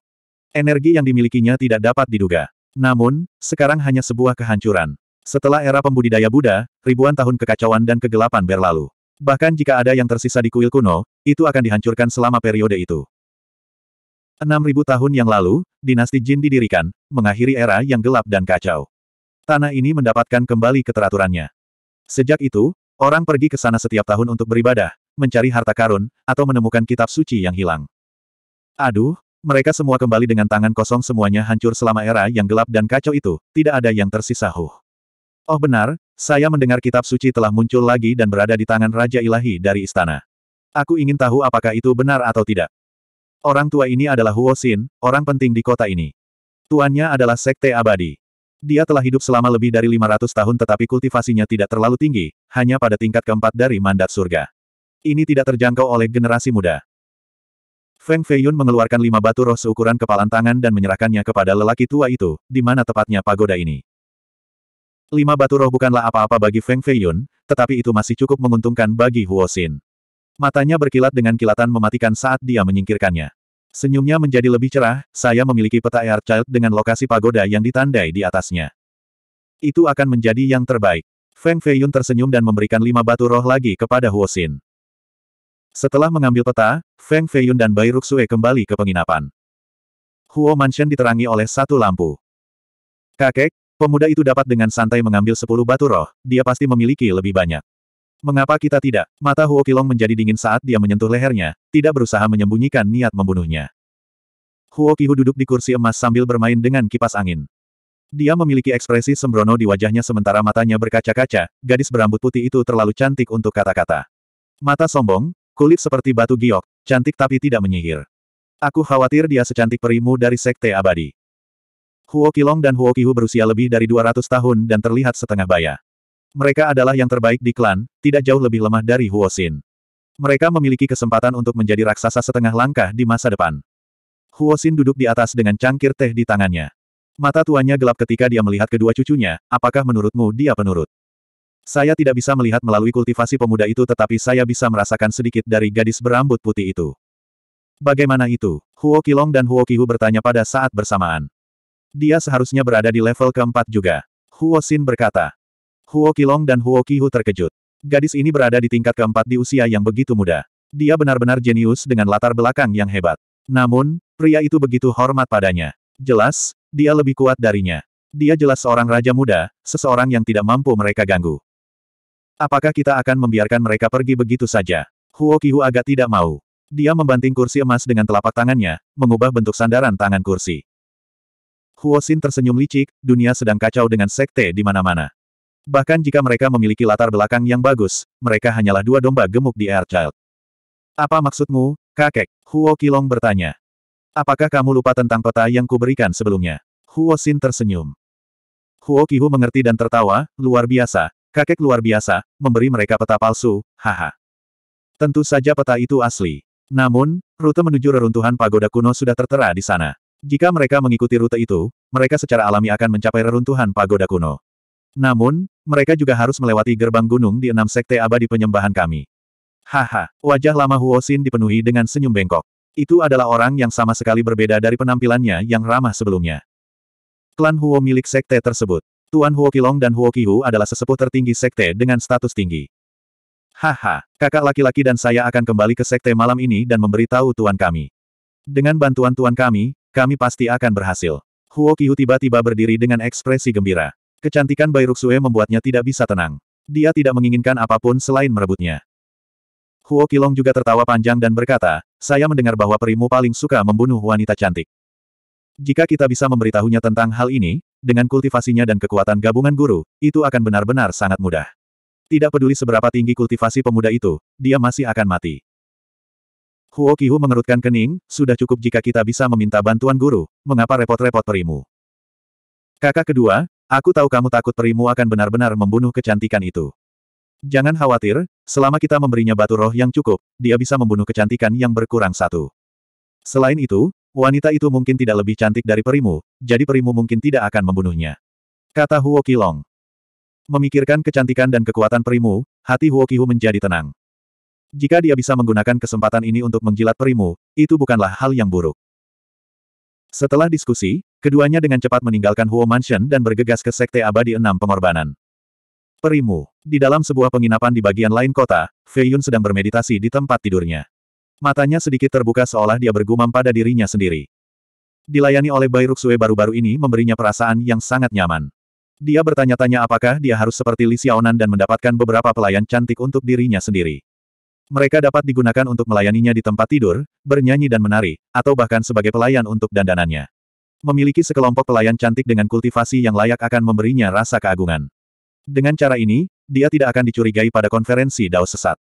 A: Energi yang dimilikinya tidak dapat diduga. Namun, sekarang hanya sebuah kehancuran. Setelah era pembudidaya Buddha, ribuan tahun kekacauan dan kegelapan berlalu. Bahkan jika ada yang tersisa di kuil kuno, itu akan dihancurkan selama periode itu. 6.000 tahun yang lalu, dinasti Jin didirikan, mengakhiri era yang gelap dan kacau. Tanah ini mendapatkan kembali keteraturannya. Sejak itu, orang pergi ke sana setiap tahun untuk beribadah, mencari harta karun, atau menemukan kitab suci yang hilang. Aduh, mereka semua kembali dengan tangan kosong semuanya hancur selama era yang gelap dan kacau itu, tidak ada yang tersisa huh. Oh benar, saya mendengar kitab suci telah muncul lagi dan berada di tangan Raja Ilahi dari istana. Aku ingin tahu apakah itu benar atau tidak. Orang tua ini adalah Huo Xin, orang penting di kota ini. Tuannya adalah Sekte Abadi. Dia telah hidup selama lebih dari 500 tahun tetapi kultivasinya tidak terlalu tinggi, hanya pada tingkat keempat dari mandat surga. Ini tidak terjangkau oleh generasi muda. Feng Feiyun mengeluarkan lima batu roh seukuran kepalan tangan dan menyerahkannya kepada lelaki tua itu, di mana tepatnya pagoda ini. Lima batu roh bukanlah apa-apa bagi Feng Feiyun, tetapi itu masih cukup menguntungkan bagi Huo Xin. Matanya berkilat dengan kilatan mematikan saat dia menyingkirkannya. Senyumnya menjadi lebih cerah, saya memiliki peta Air Child dengan lokasi pagoda yang ditandai di atasnya. Itu akan menjadi yang terbaik. Feng Feiyun tersenyum dan memberikan lima batu roh lagi kepada Huo Xin. Setelah mengambil peta, Feng Feiyun dan Bai Ruxue kembali ke penginapan. Huo Mansion diterangi oleh satu lampu. Kakek, Pemuda itu dapat dengan santai mengambil sepuluh batu roh, dia pasti memiliki lebih banyak. Mengapa kita tidak? Mata Huo Qilong menjadi dingin saat dia menyentuh lehernya, tidak berusaha menyembunyikan niat membunuhnya. Huo Qihu duduk di kursi emas sambil bermain dengan kipas angin. Dia memiliki ekspresi sembrono di wajahnya sementara matanya berkaca-kaca, gadis berambut putih itu terlalu cantik untuk kata-kata. Mata sombong, kulit seperti batu giok, cantik tapi tidak menyihir. Aku khawatir dia secantik perimu dari Sekte Abadi. Huo Qilong dan Huo Qihu berusia lebih dari 200 tahun dan terlihat setengah baya. Mereka adalah yang terbaik di klan, tidak jauh lebih lemah dari Huo Xin. Mereka memiliki kesempatan untuk menjadi raksasa setengah langkah di masa depan. Huo Xin duduk di atas dengan cangkir teh di tangannya. Mata tuanya gelap ketika dia melihat kedua cucunya, apakah menurutmu dia penurut? Saya tidak bisa melihat melalui kultivasi pemuda itu tetapi saya bisa merasakan sedikit dari gadis berambut putih itu. Bagaimana itu? Huo Qilong dan Huo Qihu bertanya pada saat bersamaan. Dia seharusnya berada di level keempat juga. Huo Xin berkata. Huo Qilong dan Huo Qihu terkejut. Gadis ini berada di tingkat keempat di usia yang begitu muda. Dia benar-benar jenius dengan latar belakang yang hebat. Namun, pria itu begitu hormat padanya. Jelas, dia lebih kuat darinya. Dia jelas seorang raja muda, seseorang yang tidak mampu mereka ganggu. Apakah kita akan membiarkan mereka pergi begitu saja? Huo Qihu agak tidak mau. Dia membanting kursi emas dengan telapak tangannya, mengubah bentuk sandaran tangan kursi. Huo Xin tersenyum licik, dunia sedang kacau dengan sekte di mana-mana. Bahkan jika mereka memiliki latar belakang yang bagus, mereka hanyalah dua domba gemuk di Air Child. Apa maksudmu, kakek? Huo Kilong bertanya. Apakah kamu lupa tentang peta yang kuberikan sebelumnya? Huo Xin tersenyum. Huo Qihu mengerti dan tertawa, luar biasa, kakek luar biasa, memberi mereka peta palsu, haha. Tentu saja peta itu asli. Namun, rute menuju reruntuhan pagoda kuno sudah tertera di sana. Jika mereka mengikuti rute itu, mereka secara alami akan mencapai reruntuhan pagoda kuno. Namun, mereka juga harus melewati gerbang gunung di enam sekte abadi penyembahan kami. Haha, wajah lama Huo Xin dipenuhi dengan senyum bengkok. Itu adalah orang yang sama sekali berbeda dari penampilannya yang ramah sebelumnya. Klan Huo milik sekte tersebut. Tuan Huo Kilong dan Huo Kihu adalah sesepuh tertinggi sekte dengan status tinggi. Haha, kakak laki-laki dan saya akan kembali ke sekte malam ini dan memberitahu tuan kami. Dengan bantuan tuan kami, kami pasti akan berhasil. Huo Qiu tiba-tiba berdiri dengan ekspresi gembira. Kecantikan Bai Ruxue membuatnya tidak bisa tenang. Dia tidak menginginkan apapun selain merebutnya. Huo Qilong juga tertawa panjang dan berkata, saya mendengar bahwa perimu paling suka membunuh wanita cantik. Jika kita bisa memberitahunya tentang hal ini, dengan kultivasinya dan kekuatan gabungan guru, itu akan benar-benar sangat mudah. Tidak peduli seberapa tinggi kultivasi pemuda itu, dia masih akan mati. Huo Qihu mengerutkan kening, sudah cukup jika kita bisa meminta bantuan guru, mengapa repot-repot perimu? Kakak kedua, aku tahu kamu takut perimu akan benar-benar membunuh kecantikan itu. Jangan khawatir, selama kita memberinya batu roh yang cukup, dia bisa membunuh kecantikan yang berkurang satu. Selain itu, wanita itu mungkin tidak lebih cantik dari perimu, jadi perimu mungkin tidak akan membunuhnya. Kata Huo Qilong. Memikirkan kecantikan dan kekuatan perimu, hati Huo Qihu menjadi tenang. Jika dia bisa menggunakan kesempatan ini untuk menjilat perimu, itu bukanlah hal yang buruk. Setelah diskusi, keduanya dengan cepat meninggalkan Huo Mansion dan bergegas ke Sekte Abadi Enam Pengorbanan. Perimu. Di dalam sebuah penginapan di bagian lain kota, Feiyun sedang bermeditasi di tempat tidurnya. Matanya sedikit terbuka seolah dia bergumam pada dirinya sendiri. Dilayani oleh Bai Ruxue baru-baru ini memberinya perasaan yang sangat nyaman. Dia bertanya-tanya apakah dia harus seperti Li Xiaonan dan mendapatkan beberapa pelayan cantik untuk dirinya sendiri. Mereka dapat digunakan untuk melayaninya di tempat tidur, bernyanyi dan menari, atau bahkan sebagai pelayan untuk dandanannya. Memiliki sekelompok pelayan cantik dengan kultivasi yang layak akan memberinya rasa keagungan. Dengan cara ini, dia tidak akan dicurigai pada konferensi Dao sesat.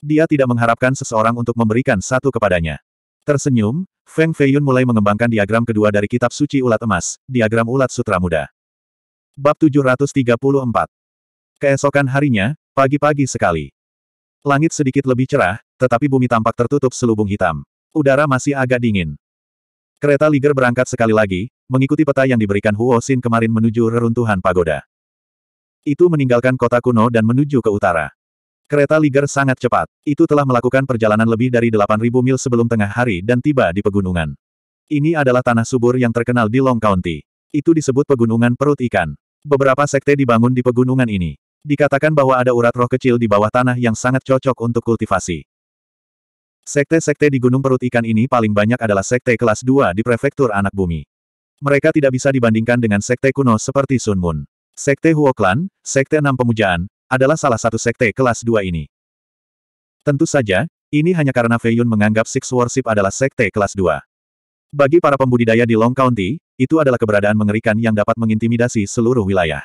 A: Dia tidak mengharapkan seseorang untuk memberikan satu kepadanya. Tersenyum, Feng Feiyun mulai mengembangkan diagram kedua dari kitab suci ulat emas, diagram ulat sutra muda. Bab 734 Keesokan harinya, pagi-pagi sekali. Langit sedikit lebih cerah, tetapi bumi tampak tertutup selubung hitam. Udara masih agak dingin. Kereta Liger berangkat sekali lagi, mengikuti peta yang diberikan Huo Xin kemarin menuju reruntuhan pagoda. Itu meninggalkan kota kuno dan menuju ke utara. Kereta Liger sangat cepat. Itu telah melakukan perjalanan lebih dari 8.000 mil sebelum tengah hari dan tiba di pegunungan. Ini adalah tanah subur yang terkenal di Long County. Itu disebut pegunungan perut ikan. Beberapa sekte dibangun di pegunungan ini. Dikatakan bahwa ada urat roh kecil di bawah tanah yang sangat cocok untuk kultivasi. Sekte-sekte di Gunung Perut Ikan ini paling banyak adalah sekte kelas 2 di prefektur anak bumi. Mereka tidak bisa dibandingkan dengan sekte kuno seperti Sun Moon. Sekte Huoklan, Sekte Enam Pemujaan, adalah salah satu sekte kelas 2 ini. Tentu saja, ini hanya karena Fei Yun menganggap Six Worship adalah sekte kelas 2. Bagi para pembudidaya di Long County, itu adalah keberadaan mengerikan yang dapat mengintimidasi seluruh wilayah.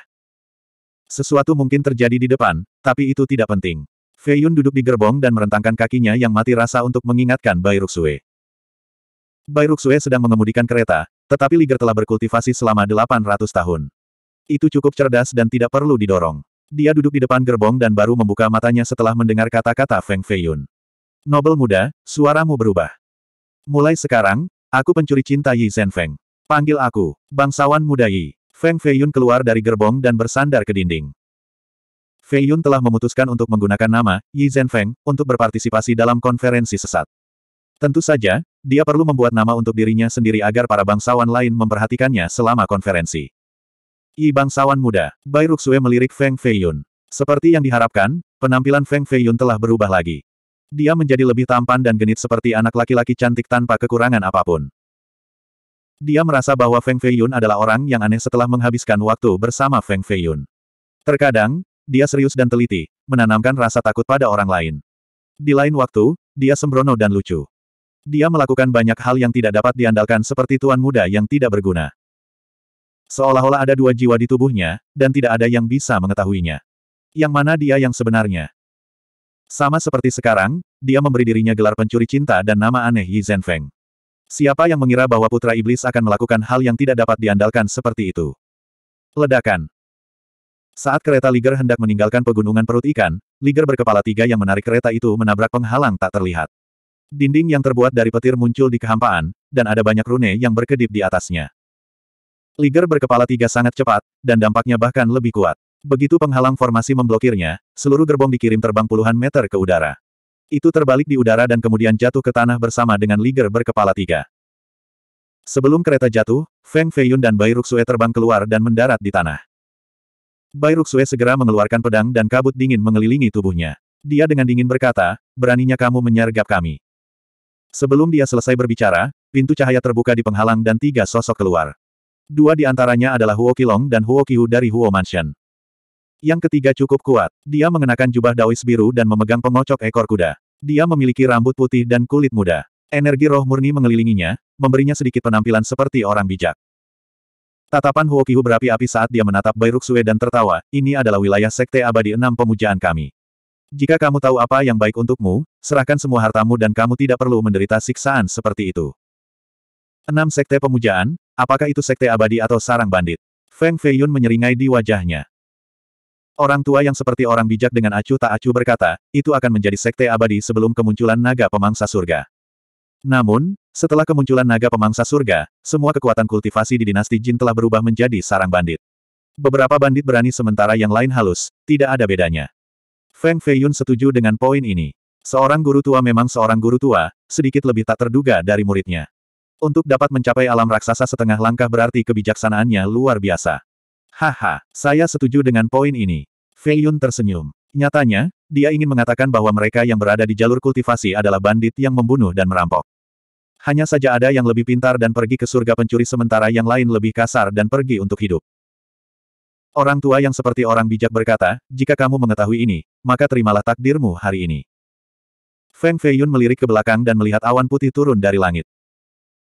A: Sesuatu mungkin terjadi di depan, tapi itu tidak penting. Fei Yun duduk di gerbong dan merentangkan kakinya yang mati rasa untuk mengingatkan Bai Ruxue. Bai Ruxue sedang mengemudikan kereta, tetapi Liger telah berkultivasi selama 800 tahun. Itu cukup cerdas dan tidak perlu didorong. Dia duduk di depan gerbong dan baru membuka matanya setelah mendengar kata-kata Feng Fei Yun. Nobel muda, suaramu berubah. Mulai sekarang, aku pencuri cinta Yi Feng. Panggil aku, bangsawan muda Yi. Feng Feiyun keluar dari gerbong dan bersandar ke dinding. Feiyun telah memutuskan untuk menggunakan nama, Yi Zhen Feng untuk berpartisipasi dalam konferensi sesat. Tentu saja, dia perlu membuat nama untuk dirinya sendiri agar para bangsawan lain memperhatikannya selama konferensi. I bangsawan muda, Bai Ruxue melirik Feng Feiyun. Seperti yang diharapkan, penampilan Feng Feiyun telah berubah lagi. Dia menjadi lebih tampan dan genit seperti anak laki-laki cantik tanpa kekurangan apapun. Dia merasa bahwa Feng Feiyun adalah orang yang aneh setelah menghabiskan waktu bersama Feng Feiyun. Terkadang, dia serius dan teliti, menanamkan rasa takut pada orang lain. Di lain waktu, dia sembrono dan lucu. Dia melakukan banyak hal yang tidak dapat diandalkan seperti tuan muda yang tidak berguna. Seolah-olah ada dua jiwa di tubuhnya, dan tidak ada yang bisa mengetahuinya. Yang mana dia yang sebenarnya? Sama seperti sekarang, dia memberi dirinya gelar pencuri cinta dan nama aneh Yi Zhenfeng. Siapa yang mengira bahwa putra iblis akan melakukan hal yang tidak dapat diandalkan seperti itu? Ledakan. Saat kereta Liger hendak meninggalkan pegunungan perut ikan, Liger berkepala tiga yang menarik kereta itu menabrak penghalang tak terlihat. Dinding yang terbuat dari petir muncul di kehampaan, dan ada banyak rune yang berkedip di atasnya. Liger berkepala tiga sangat cepat, dan dampaknya bahkan lebih kuat. Begitu penghalang formasi memblokirnya, seluruh gerbong dikirim terbang puluhan meter ke udara. Itu terbalik di udara dan kemudian jatuh ke tanah bersama dengan Liger berkepala tiga. Sebelum kereta jatuh, Feng Feiyun dan Bai Ruxue terbang keluar dan mendarat di tanah. Bai Ruxue segera mengeluarkan pedang dan kabut dingin mengelilingi tubuhnya. Dia dengan dingin berkata, beraninya kamu menyergap kami. Sebelum dia selesai berbicara, pintu cahaya terbuka di penghalang dan tiga sosok keluar. Dua di antaranya adalah Huo Qilong dan Huo Qiu dari Huo Mansion. Yang ketiga cukup kuat. Dia mengenakan jubah daois biru dan memegang pengocok ekor kuda. Dia memiliki rambut putih dan kulit muda. Energi roh murni mengelilinginya, memberinya sedikit penampilan seperti orang bijak. Tatapan Huokihu berapi-api saat dia menatap Sue dan tertawa, ini adalah wilayah Sekte Abadi Enam Pemujaan kami. Jika kamu tahu apa yang baik untukmu, serahkan semua hartamu dan kamu tidak perlu menderita siksaan seperti itu. Enam Sekte Pemujaan, apakah itu Sekte Abadi atau Sarang Bandit? Feng Feiyun menyeringai di wajahnya. Orang tua yang seperti orang bijak dengan acuh tak acuh berkata, itu akan menjadi sekte abadi sebelum kemunculan naga pemangsa surga. Namun, setelah kemunculan naga pemangsa surga, semua kekuatan kultivasi di dinasti Jin telah berubah menjadi sarang bandit. Beberapa bandit berani sementara yang lain halus, tidak ada bedanya. Feng Feiyun setuju dengan poin ini. Seorang guru tua memang seorang guru tua, sedikit lebih tak terduga dari muridnya. Untuk dapat mencapai alam raksasa setengah langkah berarti kebijaksanaannya luar biasa. Haha, saya setuju dengan poin ini. Fei Yun tersenyum. Nyatanya, dia ingin mengatakan bahwa mereka yang berada di jalur kultivasi adalah bandit yang membunuh dan merampok. Hanya saja ada yang lebih pintar dan pergi ke surga pencuri sementara yang lain lebih kasar dan pergi untuk hidup. Orang tua yang seperti orang bijak berkata, jika kamu mengetahui ini, maka terimalah takdirmu hari ini. Feng Feiyun melirik ke belakang dan melihat awan putih turun dari langit.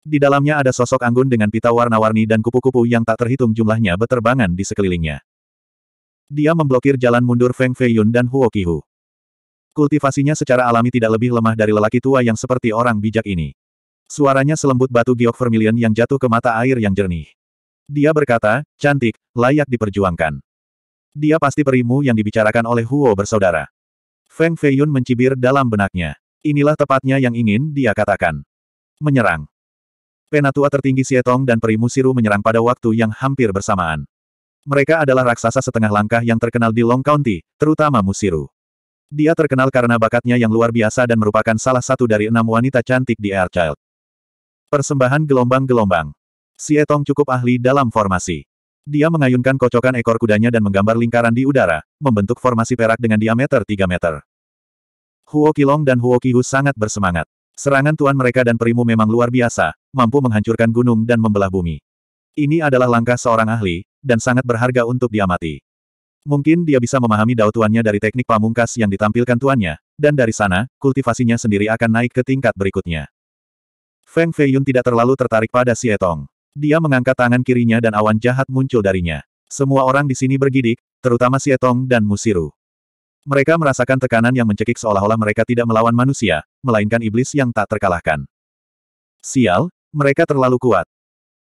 A: Di dalamnya ada sosok anggun dengan pita warna-warni dan kupu-kupu yang tak terhitung jumlahnya beterbangan di sekelilingnya. Dia memblokir jalan mundur Feng Feiyun dan Huo Qihu. Kultivasinya secara alami tidak lebih lemah dari lelaki tua yang seperti orang bijak ini. Suaranya selembut batu giok vermilion yang jatuh ke mata air yang jernih. Dia berkata, cantik, layak diperjuangkan. Dia pasti perimu yang dibicarakan oleh Huo bersaudara. Feng Feiyun mencibir dalam benaknya. Inilah tepatnya yang ingin dia katakan. Menyerang. Penatua tertinggi Sietong dan Peri Musiru menyerang pada waktu yang hampir bersamaan. Mereka adalah raksasa setengah langkah yang terkenal di Long County, terutama Musiru. Dia terkenal karena bakatnya yang luar biasa dan merupakan salah satu dari enam wanita cantik di Air Child. Persembahan gelombang-gelombang. Sietong cukup ahli dalam formasi. Dia mengayunkan kocokan ekor kudanya dan menggambar lingkaran di udara, membentuk formasi perak dengan diameter 3 meter. Huo Qilong dan Huo Qihu sangat bersemangat. Serangan tuan mereka dan perimu memang luar biasa, mampu menghancurkan gunung dan membelah bumi. Ini adalah langkah seorang ahli, dan sangat berharga untuk diamati. Mungkin dia bisa memahami dao tuannya dari teknik pamungkas yang ditampilkan tuannya, dan dari sana, kultivasinya sendiri akan naik ke tingkat berikutnya. Feng Feiyun tidak terlalu tertarik pada si Etong. Dia mengangkat tangan kirinya dan awan jahat muncul darinya. Semua orang di sini bergidik, terutama si Etong dan Musiru. Mereka merasakan tekanan yang mencekik seolah-olah mereka tidak melawan manusia, melainkan iblis yang tak terkalahkan. Sial, mereka terlalu kuat.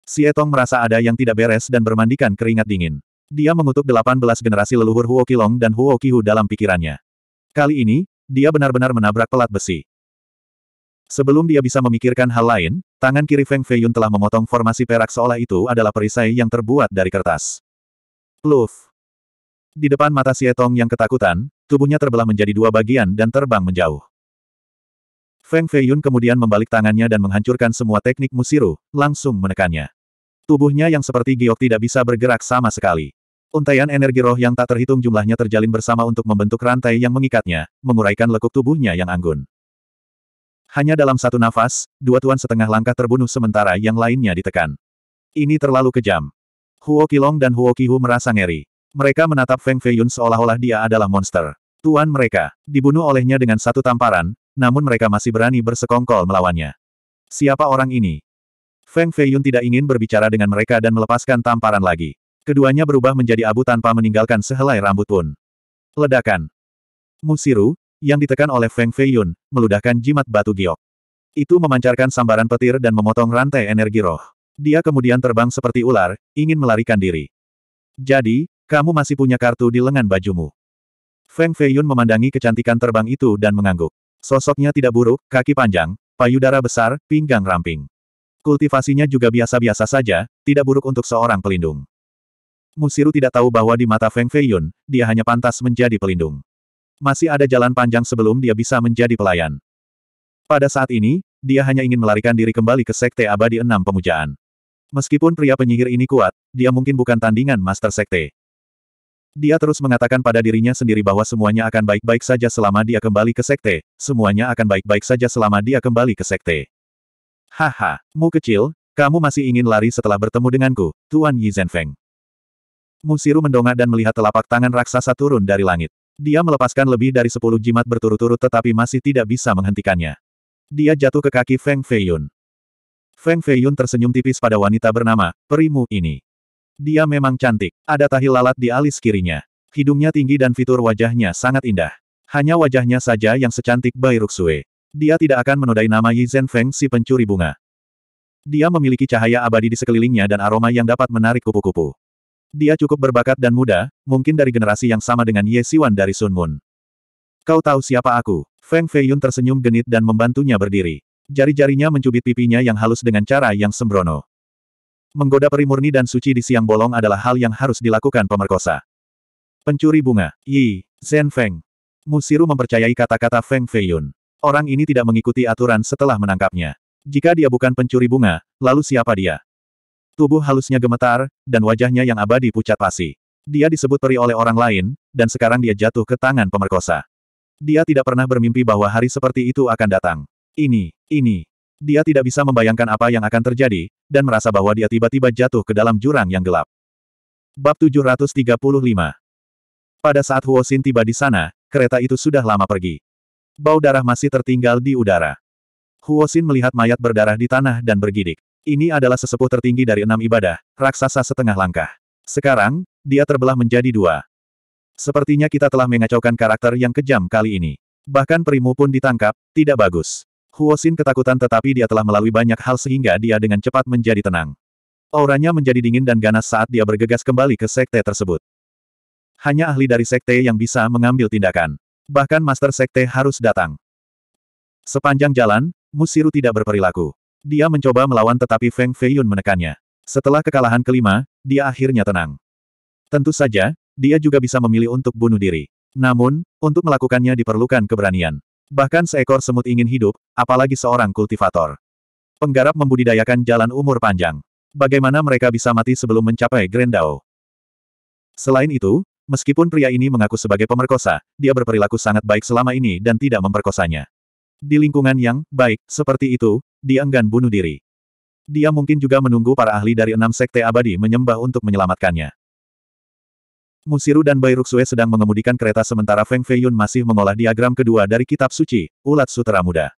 A: Si Etong merasa ada yang tidak beres dan bermandikan keringat dingin. Dia mengutuk 18 generasi leluhur Huo Qilong dan Huo Qihu dalam pikirannya. Kali ini, dia benar-benar menabrak pelat besi. Sebelum dia bisa memikirkan hal lain, tangan kiri Feng Feiyun telah memotong formasi perak seolah itu adalah perisai yang terbuat dari kertas. Pluf. Di depan mata Sietong yang ketakutan, tubuhnya terbelah menjadi dua bagian dan terbang menjauh. Feng Feiyun kemudian membalik tangannya dan menghancurkan semua teknik Musiru, langsung menekannya. Tubuhnya yang seperti giok tidak bisa bergerak sama sekali. Untaian energi roh yang tak terhitung jumlahnya terjalin bersama untuk membentuk rantai yang mengikatnya, menguraikan lekuk tubuhnya yang anggun. Hanya dalam satu nafas, dua tuan setengah langkah terbunuh sementara yang lainnya ditekan. Ini terlalu kejam. Huo Qilong dan Huo Qihu merasa ngeri. Mereka menatap Feng Feiyun seolah-olah dia adalah monster. Tuan mereka, dibunuh olehnya dengan satu tamparan, namun mereka masih berani bersekongkol melawannya. Siapa orang ini? Feng Feiyun tidak ingin berbicara dengan mereka dan melepaskan tamparan lagi. Keduanya berubah menjadi abu tanpa meninggalkan sehelai rambut pun. Ledakan. Musiru, yang ditekan oleh Feng Feiyun, meludahkan jimat batu giok. Itu memancarkan sambaran petir dan memotong rantai energi roh. Dia kemudian terbang seperti ular, ingin melarikan diri. Jadi, kamu masih punya kartu di lengan bajumu. Feng Feiyun memandangi kecantikan terbang itu dan mengangguk. Sosoknya tidak buruk, kaki panjang, payudara besar, pinggang ramping. Kultivasinya juga biasa-biasa saja, tidak buruk untuk seorang pelindung. Musiru tidak tahu bahwa di mata Feng Feiyun, dia hanya pantas menjadi pelindung. Masih ada jalan panjang sebelum dia bisa menjadi pelayan. Pada saat ini, dia hanya ingin melarikan diri kembali ke Sekte Abadi Enam Pemujaan. Meskipun pria penyihir ini kuat, dia mungkin bukan tandingan Master Sekte. Dia terus mengatakan pada dirinya sendiri bahwa semuanya akan baik-baik saja selama dia kembali ke sekte, semuanya akan baik-baik saja selama dia kembali ke sekte. Haha, mu kecil, kamu masih ingin lari setelah bertemu denganku, Tuan Yi Zhenfeng. Musiru mendongak dan melihat telapak tangan raksasa turun dari langit. Dia melepaskan lebih dari sepuluh jimat berturut-turut tetapi masih tidak bisa menghentikannya. Dia jatuh ke kaki Feng Feiyun. Feng Feiyun tersenyum tipis pada wanita bernama, perimu, ini. Dia memang cantik. Ada tahi lalat di alis kirinya. Hidungnya tinggi dan fitur wajahnya sangat indah. Hanya wajahnya saja yang secantik Bai Ruxue. Dia tidak akan menodai nama Yi Zhenfeng si pencuri bunga. Dia memiliki cahaya abadi di sekelilingnya dan aroma yang dapat menarik kupu-kupu. Dia cukup berbakat dan muda, mungkin dari generasi yang sama dengan Ye Siwan dari Sun Moon. Kau tahu siapa aku? Feng Feiyun tersenyum genit dan membantunya berdiri. Jari-jarinya mencubit pipinya yang halus dengan cara yang sembrono menggoda peri murni dan suci di siang bolong adalah hal yang harus dilakukan pemerkosa. Pencuri bunga, Yi, Zhen Feng. Musiru mempercayai kata-kata Feng Feiyun. Orang ini tidak mengikuti aturan setelah menangkapnya. Jika dia bukan pencuri bunga, lalu siapa dia? Tubuh halusnya gemetar, dan wajahnya yang abadi pucat pasi. Dia disebut peri oleh orang lain, dan sekarang dia jatuh ke tangan pemerkosa. Dia tidak pernah bermimpi bahwa hari seperti itu akan datang. Ini, ini, dia tidak bisa membayangkan apa yang akan terjadi, dan merasa bahwa dia tiba-tiba jatuh ke dalam jurang yang gelap. Bab 735 Pada saat Huo Xin tiba di sana, kereta itu sudah lama pergi. Bau darah masih tertinggal di udara. Huo Xin melihat mayat berdarah di tanah dan bergidik. Ini adalah sesepuh tertinggi dari enam ibadah, raksasa setengah langkah. Sekarang, dia terbelah menjadi dua. Sepertinya kita telah mengacaukan karakter yang kejam kali ini. Bahkan perimu pun ditangkap, tidak bagus. Huosin ketakutan tetapi dia telah melalui banyak hal sehingga dia dengan cepat menjadi tenang. Auranya menjadi dingin dan ganas saat dia bergegas kembali ke sekte tersebut. Hanya ahli dari sekte yang bisa mengambil tindakan. Bahkan master sekte harus datang. Sepanjang jalan, Musiru tidak berperilaku. Dia mencoba melawan tetapi Feng Feiyun menekannya. Setelah kekalahan kelima, dia akhirnya tenang. Tentu saja, dia juga bisa memilih untuk bunuh diri. Namun, untuk melakukannya diperlukan keberanian. Bahkan seekor semut ingin hidup, apalagi seorang kultivator. Penggarap membudidayakan jalan umur panjang. Bagaimana mereka bisa mati sebelum mencapai Grendao? Selain itu, meskipun pria ini mengaku sebagai pemerkosa, dia berperilaku sangat baik selama ini dan tidak memperkosanya. Di lingkungan yang baik seperti itu, dia enggan bunuh diri. Dia mungkin juga menunggu para ahli dari enam sekte abadi menyembah untuk menyelamatkannya. Musiru dan Bai Ruxue sedang mengemudikan kereta sementara Feng Feiyun masih mengolah diagram kedua dari kitab suci, Ulat Sutera Muda.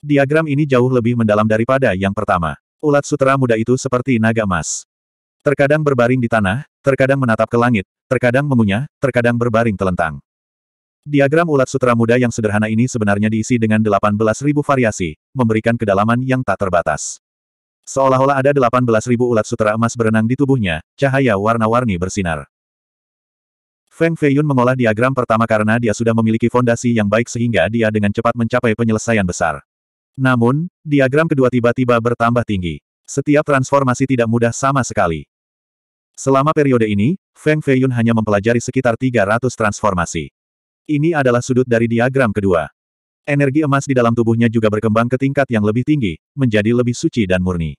A: Diagram ini jauh lebih mendalam daripada yang pertama. Ulat sutera muda itu seperti naga emas. Terkadang berbaring di tanah, terkadang menatap ke langit, terkadang mengunyah, terkadang berbaring telentang. Diagram ulat sutera muda yang sederhana ini sebenarnya diisi dengan 18.000 variasi, memberikan kedalaman yang tak terbatas. Seolah-olah ada 18.000 ulat sutera emas berenang di tubuhnya, cahaya warna-warni bersinar. Feng Feiyun mengolah diagram pertama karena dia sudah memiliki fondasi yang baik sehingga dia dengan cepat mencapai penyelesaian besar. Namun, diagram kedua tiba-tiba bertambah tinggi. Setiap transformasi tidak mudah sama sekali. Selama periode ini, Feng Feiyun hanya mempelajari sekitar 300 transformasi. Ini adalah sudut dari diagram kedua. Energi emas di dalam tubuhnya juga berkembang ke tingkat yang lebih tinggi, menjadi lebih suci dan murni.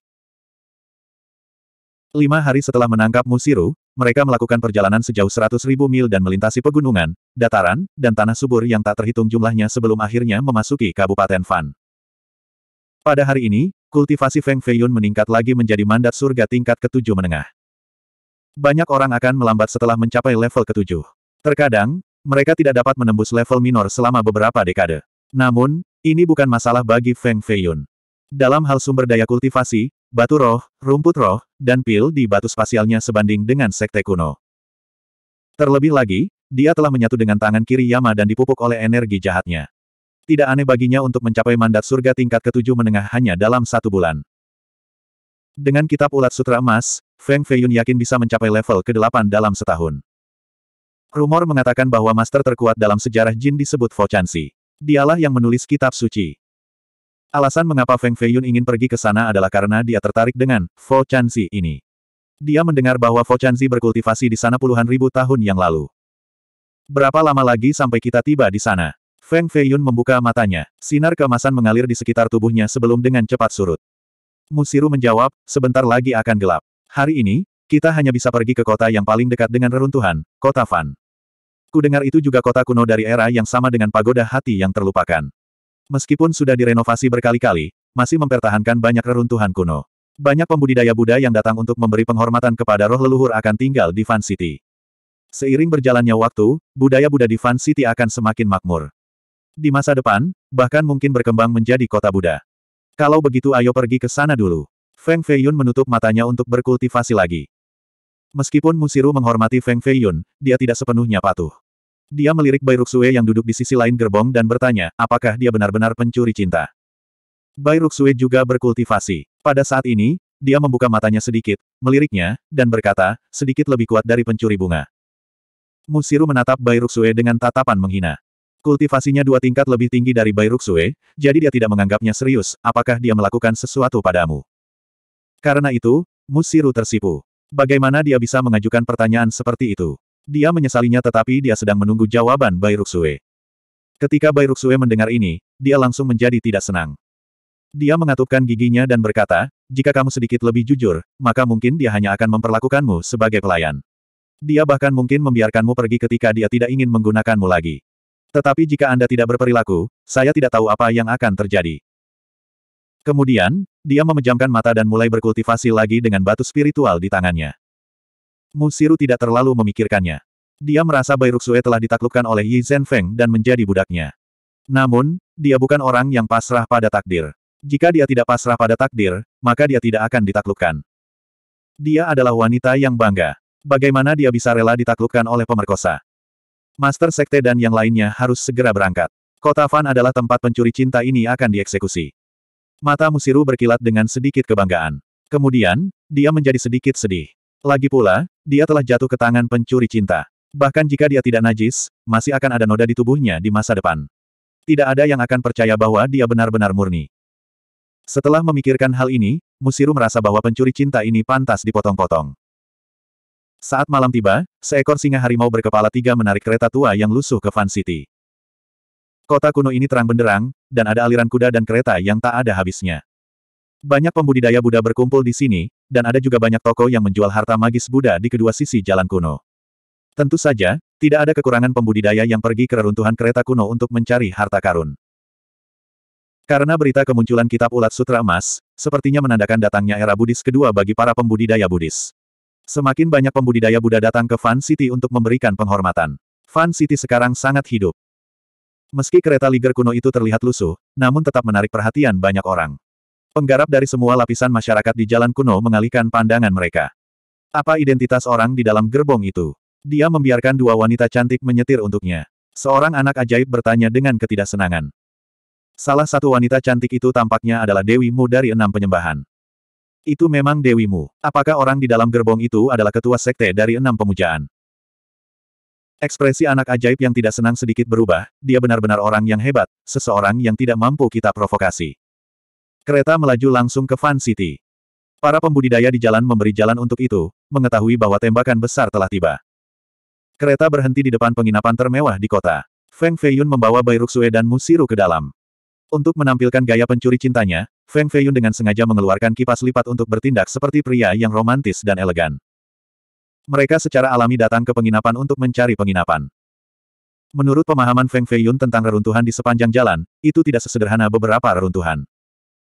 A: Lima hari setelah menangkap Musiru, mereka melakukan perjalanan sejauh 100.000 mil dan melintasi pegunungan, dataran, dan tanah subur yang tak terhitung jumlahnya sebelum akhirnya memasuki Kabupaten Fan. Pada hari ini, kultivasi Feng Feiyun meningkat lagi menjadi mandat surga tingkat ketujuh menengah. Banyak orang akan melambat setelah mencapai level ketujuh. Terkadang, mereka tidak dapat menembus level minor selama beberapa dekade. Namun, ini bukan masalah bagi Feng Feiyun. Dalam hal sumber daya kultivasi, batu roh, rumput roh, dan pil di batu spasialnya sebanding dengan sekte kuno. Terlebih lagi, dia telah menyatu dengan tangan kiri Yama dan dipupuk oleh energi jahatnya. Tidak aneh baginya untuk mencapai mandat surga tingkat ketujuh menengah hanya dalam satu bulan. Dengan kitab ulat sutra emas, Feng Feiyun yakin bisa mencapai level ke-8 dalam setahun. Rumor mengatakan bahwa master terkuat dalam sejarah jin disebut Fo Chansi. Dialah yang menulis kitab suci. Alasan mengapa Feng Feiyun ingin pergi ke sana adalah karena dia tertarik dengan Fo Chanzi ini. Dia mendengar bahwa Fo Chanzi berkultivasi di sana puluhan ribu tahun yang lalu. Berapa lama lagi sampai kita tiba di sana? Feng Feiyun membuka matanya. Sinar keemasan mengalir di sekitar tubuhnya sebelum dengan cepat surut. Musiru menjawab, sebentar lagi akan gelap. Hari ini, kita hanya bisa pergi ke kota yang paling dekat dengan reruntuhan, kota Fan. Kudengar itu juga kota kuno dari era yang sama dengan pagoda hati yang terlupakan. Meskipun sudah direnovasi berkali-kali, masih mempertahankan banyak reruntuhan kuno. Banyak pembudidaya Buddha yang datang untuk memberi penghormatan kepada roh leluhur akan tinggal di Van City. Seiring berjalannya waktu, budaya Buddha di Van City akan semakin makmur. Di masa depan, bahkan mungkin berkembang menjadi kota Buddha. Kalau begitu ayo pergi ke sana dulu. Feng Feiyun menutup matanya untuk berkultivasi lagi. Meskipun Musiru menghormati Feng Feiyun, dia tidak sepenuhnya patuh. Dia melirik Bai Ruxue yang duduk di sisi lain gerbong dan bertanya, apakah dia benar-benar pencuri cinta. Bai Ruxue juga berkultivasi. Pada saat ini, dia membuka matanya sedikit, meliriknya, dan berkata, sedikit lebih kuat dari pencuri bunga. Musiru menatap Bai Ruxue dengan tatapan menghina. Kultivasinya dua tingkat lebih tinggi dari Bai Ruxue, jadi dia tidak menganggapnya serius, apakah dia melakukan sesuatu padamu. Karena itu, Musiru tersipu. Bagaimana dia bisa mengajukan pertanyaan seperti itu? Dia menyesalinya tetapi dia sedang menunggu jawaban Bai Ruxue. Ketika Bai Ruxue mendengar ini, dia langsung menjadi tidak senang. Dia mengatupkan giginya dan berkata, jika kamu sedikit lebih jujur, maka mungkin dia hanya akan memperlakukanmu sebagai pelayan. Dia bahkan mungkin membiarkanmu pergi ketika dia tidak ingin menggunakanmu lagi. Tetapi jika Anda tidak berperilaku, saya tidak tahu apa yang akan terjadi. Kemudian, dia memejamkan mata dan mulai berkultivasi lagi dengan batu spiritual di tangannya. Musiru tidak terlalu memikirkannya. Dia merasa Bairuksue telah ditaklukkan oleh Yi Zhenfeng dan menjadi budaknya. Namun, dia bukan orang yang pasrah pada takdir. Jika dia tidak pasrah pada takdir, maka dia tidak akan ditaklukkan. Dia adalah wanita yang bangga. Bagaimana dia bisa rela ditaklukkan oleh pemerkosa? Master Sekte dan yang lainnya harus segera berangkat. Kota Fan adalah tempat pencuri cinta ini akan dieksekusi. Mata Musiru berkilat dengan sedikit kebanggaan. Kemudian, dia menjadi sedikit sedih. Lagi pula, dia telah jatuh ke tangan pencuri cinta. Bahkan jika dia tidak najis, masih akan ada noda di tubuhnya di masa depan. Tidak ada yang akan percaya bahwa dia benar-benar murni. Setelah memikirkan hal ini, Musiru merasa bahwa pencuri cinta ini pantas dipotong-potong. Saat malam tiba, seekor singa harimau berkepala tiga menarik kereta tua yang lusuh ke Fan City. Kota kuno ini terang benderang, dan ada aliran kuda dan kereta yang tak ada habisnya. Banyak pembudidaya Buddha berkumpul di sini, dan ada juga banyak toko yang menjual harta magis Buddha di kedua sisi jalan kuno. Tentu saja, tidak ada kekurangan pembudidaya yang pergi ke reruntuhan kereta kuno untuk mencari harta karun. Karena berita kemunculan kitab ulat sutra emas, sepertinya menandakan datangnya era Buddhis kedua bagi para pembudidaya Buddhis. Semakin banyak pembudidaya Buddha datang ke Fan City untuk memberikan penghormatan. Fan City sekarang sangat hidup. Meski kereta Liger kuno itu terlihat lusuh, namun tetap menarik perhatian banyak orang. Penggarap dari semua lapisan masyarakat di jalan kuno mengalihkan pandangan mereka. Apa identitas orang di dalam gerbong itu? Dia membiarkan dua wanita cantik menyetir untuknya. Seorang anak ajaib bertanya dengan ketidaksenangan. Salah satu wanita cantik itu tampaknya adalah Dewi Mu dari enam penyembahan. Itu memang Dewi Mu. Apakah orang di dalam gerbong itu adalah ketua sekte dari enam pemujaan? Ekspresi anak ajaib yang tidak senang sedikit berubah, dia benar-benar orang yang hebat, seseorang yang tidak mampu kita provokasi. Kereta melaju langsung ke Fan City. Para pembudidaya di jalan memberi jalan untuk itu, mengetahui bahwa tembakan besar telah tiba. Kereta berhenti di depan penginapan termewah di kota. Feng Feiyun membawa Bai Ruxue dan Musiru ke dalam. Untuk menampilkan gaya pencuri cintanya, Feng Feiyun dengan sengaja mengeluarkan kipas lipat untuk bertindak seperti pria yang romantis dan elegan. Mereka secara alami datang ke penginapan untuk mencari penginapan. Menurut pemahaman Feng Feiyun tentang reruntuhan di sepanjang jalan, itu tidak sesederhana beberapa reruntuhan.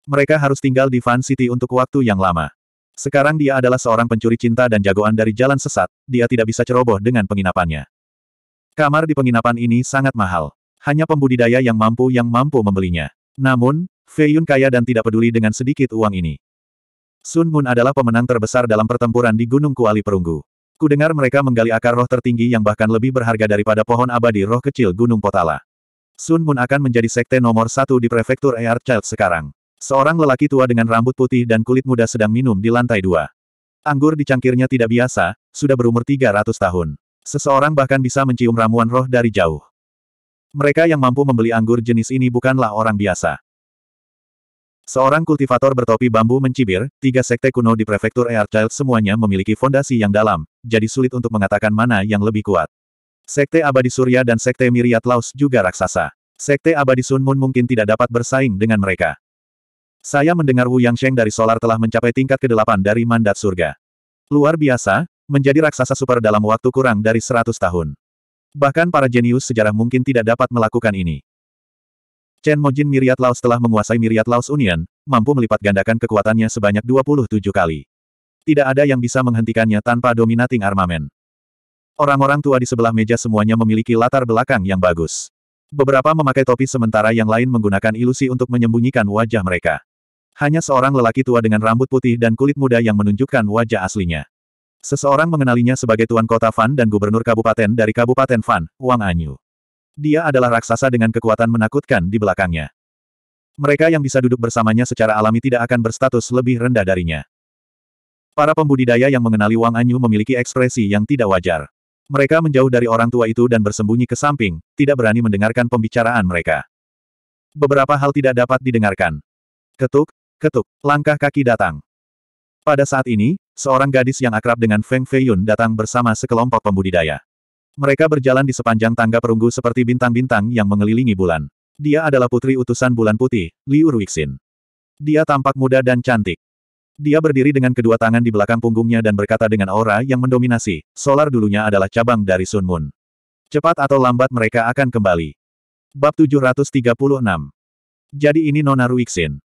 A: Mereka harus tinggal di Van City untuk waktu yang lama. Sekarang dia adalah seorang pencuri cinta dan jagoan dari jalan sesat, dia tidak bisa ceroboh dengan penginapannya. Kamar di penginapan ini sangat mahal. Hanya pembudidaya yang mampu yang mampu membelinya. Namun, Fei Yun kaya dan tidak peduli dengan sedikit uang ini. Sun Moon adalah pemenang terbesar dalam pertempuran di Gunung Kuali Perunggu. Kudengar mereka menggali akar roh tertinggi yang bahkan lebih berharga daripada pohon abadi roh kecil Gunung Potala. Sun Moon akan menjadi sekte nomor satu di prefektur Child sekarang. Seorang lelaki tua dengan rambut putih dan kulit muda sedang minum di lantai dua. Anggur di cangkirnya tidak biasa, sudah berumur 300 tahun. Seseorang bahkan bisa mencium ramuan roh dari jauh. Mereka yang mampu membeli anggur jenis ini bukanlah orang biasa. Seorang kultivator bertopi bambu mencibir, tiga sekte kuno di prefektur Airchild semuanya memiliki fondasi yang dalam, jadi sulit untuk mengatakan mana yang lebih kuat. Sekte Abadi Surya dan Sekte Miriat Laos juga raksasa. Sekte Abadi Sun Moon mungkin tidak dapat bersaing dengan mereka. Saya mendengar Wu Yang Sheng dari Solar telah mencapai tingkat ke-8 dari mandat surga. Luar biasa, menjadi raksasa super dalam waktu kurang dari 100 tahun. Bahkan para jenius sejarah mungkin tidak dapat melakukan ini. Chen Mojin Miriat Laos telah menguasai Miriat Laos Union, mampu melipat gandakan kekuatannya sebanyak 27 kali. Tidak ada yang bisa menghentikannya tanpa dominating armamen. Orang-orang tua di sebelah meja semuanya memiliki latar belakang yang bagus. Beberapa memakai topi sementara yang lain menggunakan ilusi untuk menyembunyikan wajah mereka. Hanya seorang lelaki tua dengan rambut putih dan kulit muda yang menunjukkan wajah aslinya. Seseorang mengenalinya sebagai Tuan Kota Fan dan Gubernur Kabupaten dari Kabupaten Fan, Wang Anyu. Dia adalah raksasa dengan kekuatan menakutkan di belakangnya. Mereka yang bisa duduk bersamanya secara alami tidak akan berstatus lebih rendah darinya. Para pembudidaya yang mengenali Wang Anyu memiliki ekspresi yang tidak wajar. Mereka menjauh dari orang tua itu dan bersembunyi ke samping, tidak berani mendengarkan pembicaraan mereka. Beberapa hal tidak dapat didengarkan. Ketuk, Ketuk, langkah kaki datang. Pada saat ini, seorang gadis yang akrab dengan Feng Feiyun datang bersama sekelompok pembudidaya. Mereka berjalan di sepanjang tangga perunggu seperti bintang-bintang yang mengelilingi bulan. Dia adalah putri utusan bulan putih, Liu Ruixin. Dia tampak muda dan cantik. Dia berdiri dengan kedua tangan di belakang punggungnya dan berkata dengan aura yang mendominasi, solar dulunya adalah cabang dari Sun Moon. Cepat atau lambat mereka akan kembali. Bab 736 Jadi ini Nona Ruixin.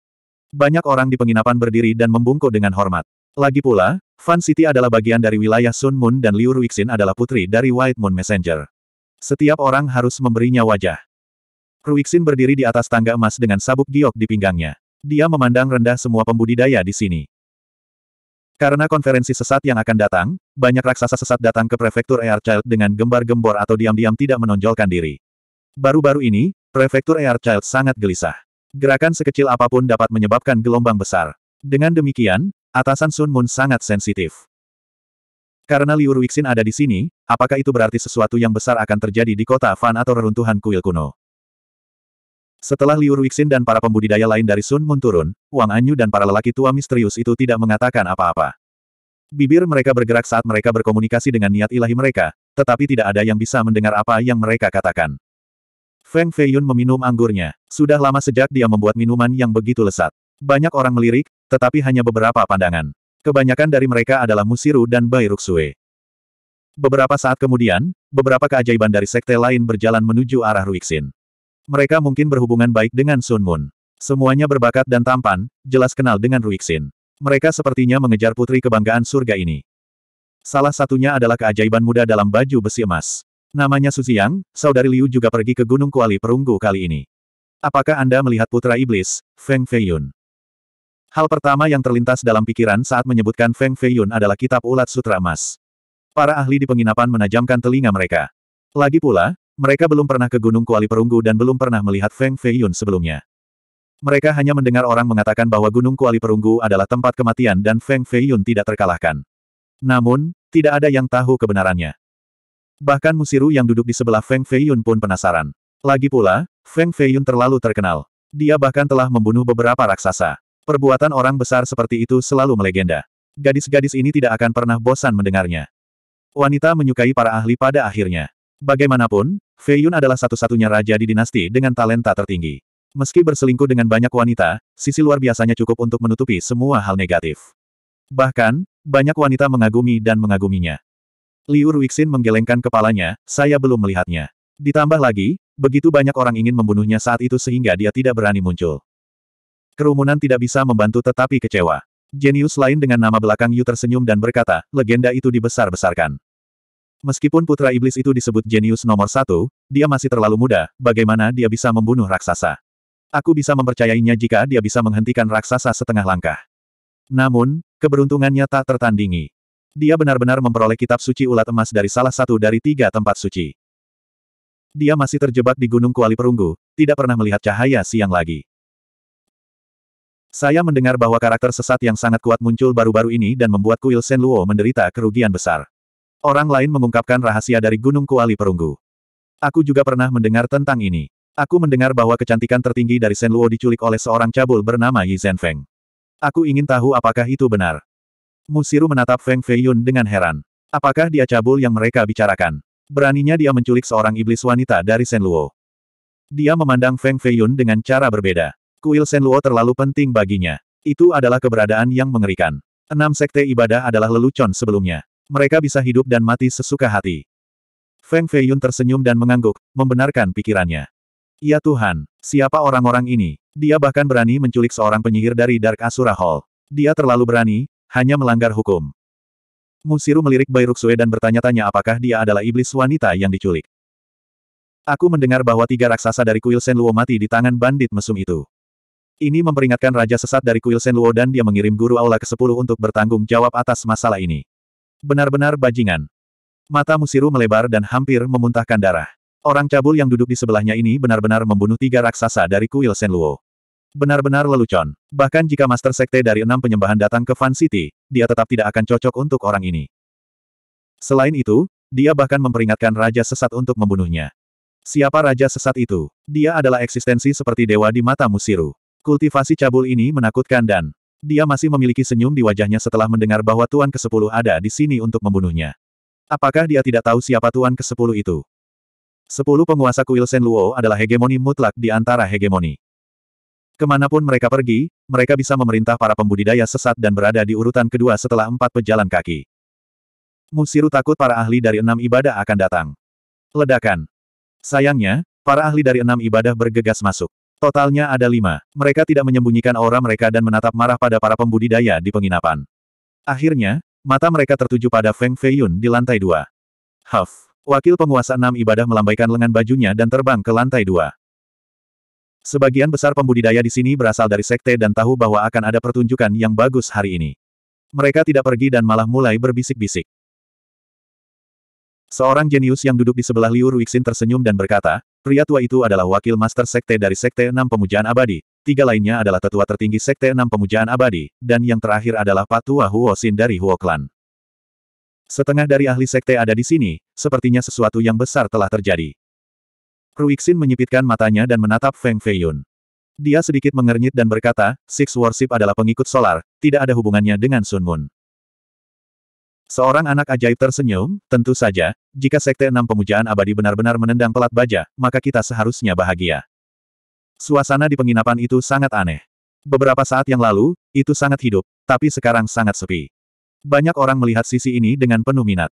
A: Banyak orang di penginapan berdiri dan membungkuk dengan hormat. Lagi pula, Fan City adalah bagian dari wilayah Sun Moon dan Liu Ruixin adalah putri dari White Moon Messenger. Setiap orang harus memberinya wajah. Ruixin berdiri di atas tangga emas dengan sabuk giok di pinggangnya. Dia memandang rendah semua pembudidaya di sini. Karena konferensi sesat yang akan datang, banyak raksasa sesat datang ke prefektur Air Child dengan gembar-gembor atau diam-diam tidak menonjolkan diri. Baru-baru ini, prefektur Air Child sangat gelisah. Gerakan sekecil apapun dapat menyebabkan gelombang besar. Dengan demikian, atasan Sun Moon sangat sensitif. Karena Liu Ruixin ada di sini, apakah itu berarti sesuatu yang besar akan terjadi di kota Fan atau reruntuhan kuil kuno? Setelah Liu Ruixin dan para pembudidaya lain dari Sun Moon turun, Wang Anyu dan para lelaki tua misterius itu tidak mengatakan apa-apa. Bibir mereka bergerak saat mereka berkomunikasi dengan niat ilahi mereka, tetapi tidak ada yang bisa mendengar apa yang mereka katakan. Feng Feiyun meminum anggurnya. Sudah lama sejak dia membuat minuman yang begitu lesat. Banyak orang melirik, tetapi hanya beberapa pandangan. Kebanyakan dari mereka adalah Musiru dan Bai Ruxue. Beberapa saat kemudian, beberapa keajaiban dari sekte lain berjalan menuju arah Ruixin. Mereka mungkin berhubungan baik dengan Sun Moon. Semuanya berbakat dan tampan, jelas kenal dengan Ruixin. Mereka sepertinya mengejar putri kebanggaan surga ini. Salah satunya adalah keajaiban muda dalam baju besi emas. Namanya Su Suziang, saudari Liu juga pergi ke Gunung Kuali Perunggu kali ini. Apakah Anda melihat putra iblis, Feng Feiyun? Hal pertama yang terlintas dalam pikiran saat menyebutkan Feng Feiyun adalah kitab ulat sutra emas. Para ahli di penginapan menajamkan telinga mereka. Lagi pula, mereka belum pernah ke Gunung Kuali Perunggu dan belum pernah melihat Feng Feiyun sebelumnya. Mereka hanya mendengar orang mengatakan bahwa Gunung Kuali Perunggu adalah tempat kematian dan Feng Feiyun tidak terkalahkan. Namun, tidak ada yang tahu kebenarannya. Bahkan Musiru yang duduk di sebelah Feng Feiyun pun penasaran. Lagi pula, Feng Feiyun terlalu terkenal. Dia bahkan telah membunuh beberapa raksasa. Perbuatan orang besar seperti itu selalu melegenda. Gadis-gadis ini tidak akan pernah bosan mendengarnya. Wanita menyukai para ahli pada akhirnya. Bagaimanapun, Feiyun adalah satu-satunya raja di dinasti dengan talenta tertinggi. Meski berselingkuh dengan banyak wanita, sisi luar biasanya cukup untuk menutupi semua hal negatif. Bahkan, banyak wanita mengagumi dan mengaguminya. Liu Ruixin menggelengkan kepalanya, saya belum melihatnya. Ditambah lagi, begitu banyak orang ingin membunuhnya saat itu sehingga dia tidak berani muncul. Kerumunan tidak bisa membantu tetapi kecewa. Jenius lain dengan nama belakang Yu tersenyum dan berkata, legenda itu dibesar-besarkan. Meskipun putra iblis itu disebut jenius nomor satu, dia masih terlalu muda, bagaimana dia bisa membunuh raksasa? Aku bisa mempercayainya jika dia bisa menghentikan raksasa setengah langkah. Namun, keberuntungannya tak tertandingi. Dia benar-benar memperoleh kitab suci ulat emas dari salah satu dari tiga tempat suci. Dia masih terjebak di Gunung Kuali Perunggu, tidak pernah melihat cahaya siang lagi. Saya mendengar bahwa karakter sesat yang sangat kuat muncul baru-baru ini dan membuat kuil Luo menderita kerugian besar. Orang lain mengungkapkan rahasia dari Gunung Kuali Perunggu. Aku juga pernah mendengar tentang ini. Aku mendengar bahwa kecantikan tertinggi dari Luo diculik oleh seorang cabul bernama Yi Zhenfeng. Aku ingin tahu apakah itu benar. Musiru menatap Feng Feiyun dengan heran. Apakah dia cabul yang mereka bicarakan? Beraninya dia menculik seorang iblis wanita dari Senluo. Dia memandang Feng Feiyun dengan cara berbeda. Kuil Senluo terlalu penting baginya. Itu adalah keberadaan yang mengerikan. Enam sekte ibadah adalah lelucon sebelumnya. Mereka bisa hidup dan mati sesuka hati. Feng Feiyun tersenyum dan mengangguk, membenarkan pikirannya. Ya Tuhan, siapa orang-orang ini? Dia bahkan berani menculik seorang penyihir dari Dark Asura Hall. Dia terlalu berani, hanya melanggar hukum. Musiru melirik Bai Ruxue dan bertanya-tanya apakah dia adalah iblis wanita yang diculik. Aku mendengar bahwa tiga raksasa dari kuil Senluo mati di tangan bandit mesum itu. Ini memperingatkan Raja Sesat dari kuil Senluo dan dia mengirim guru aula ke-10 untuk bertanggung jawab atas masalah ini. Benar-benar bajingan. Mata Musiru melebar dan hampir memuntahkan darah. Orang cabul yang duduk di sebelahnya ini benar-benar membunuh tiga raksasa dari kuil Senluo. Benar-benar lelucon. Bahkan jika Master Sekte dari enam penyembahan datang ke Fan City, dia tetap tidak akan cocok untuk orang ini. Selain itu, dia bahkan memperingatkan Raja Sesat untuk membunuhnya. Siapa Raja Sesat itu? Dia adalah eksistensi seperti dewa di mata Musiru. Kultivasi cabul ini menakutkan dan dia masih memiliki senyum di wajahnya setelah mendengar bahwa Tuan ke-10 ada di sini untuk membunuhnya. Apakah dia tidak tahu siapa Tuan ke-10 itu? Sepuluh penguasa kuil Senluo adalah hegemoni mutlak di antara hegemoni. Kemanapun mereka pergi, mereka bisa memerintah para pembudidaya sesat dan berada di urutan kedua setelah empat pejalan kaki. Musiru takut para ahli dari enam ibadah akan datang. Ledakan. Sayangnya, para ahli dari enam ibadah bergegas masuk. Totalnya ada lima. Mereka tidak menyembunyikan aura mereka dan menatap marah pada para pembudidaya di penginapan. Akhirnya, mata mereka tertuju pada Feng Feiyun di lantai dua. Huff. Wakil penguasa enam ibadah melambaikan lengan bajunya dan terbang ke lantai dua. Sebagian besar pembudidaya di sini berasal dari sekte dan tahu bahwa akan ada pertunjukan yang bagus hari ini. Mereka tidak pergi dan malah mulai berbisik-bisik. Seorang jenius yang duduk di sebelah Liu Ruixin tersenyum dan berkata, pria tua itu adalah wakil master sekte dari sekte enam pemujaan abadi, tiga lainnya adalah tetua tertinggi sekte enam pemujaan abadi, dan yang terakhir adalah patua Huo Xin dari Huo Clan. Setengah dari ahli sekte ada di sini, sepertinya sesuatu yang besar telah terjadi. Ruixin menyipitkan matanya dan menatap Feng Feiyun. Dia sedikit mengernyit dan berkata, Six Worship adalah pengikut solar, tidak ada hubungannya dengan Sun Moon. Seorang anak ajaib tersenyum, tentu saja, jika Sekte Enam Pemujaan Abadi benar-benar menendang pelat baja, maka kita seharusnya bahagia. Suasana di penginapan itu sangat aneh. Beberapa saat yang lalu, itu sangat hidup, tapi sekarang sangat sepi. Banyak orang melihat sisi ini dengan penuh minat.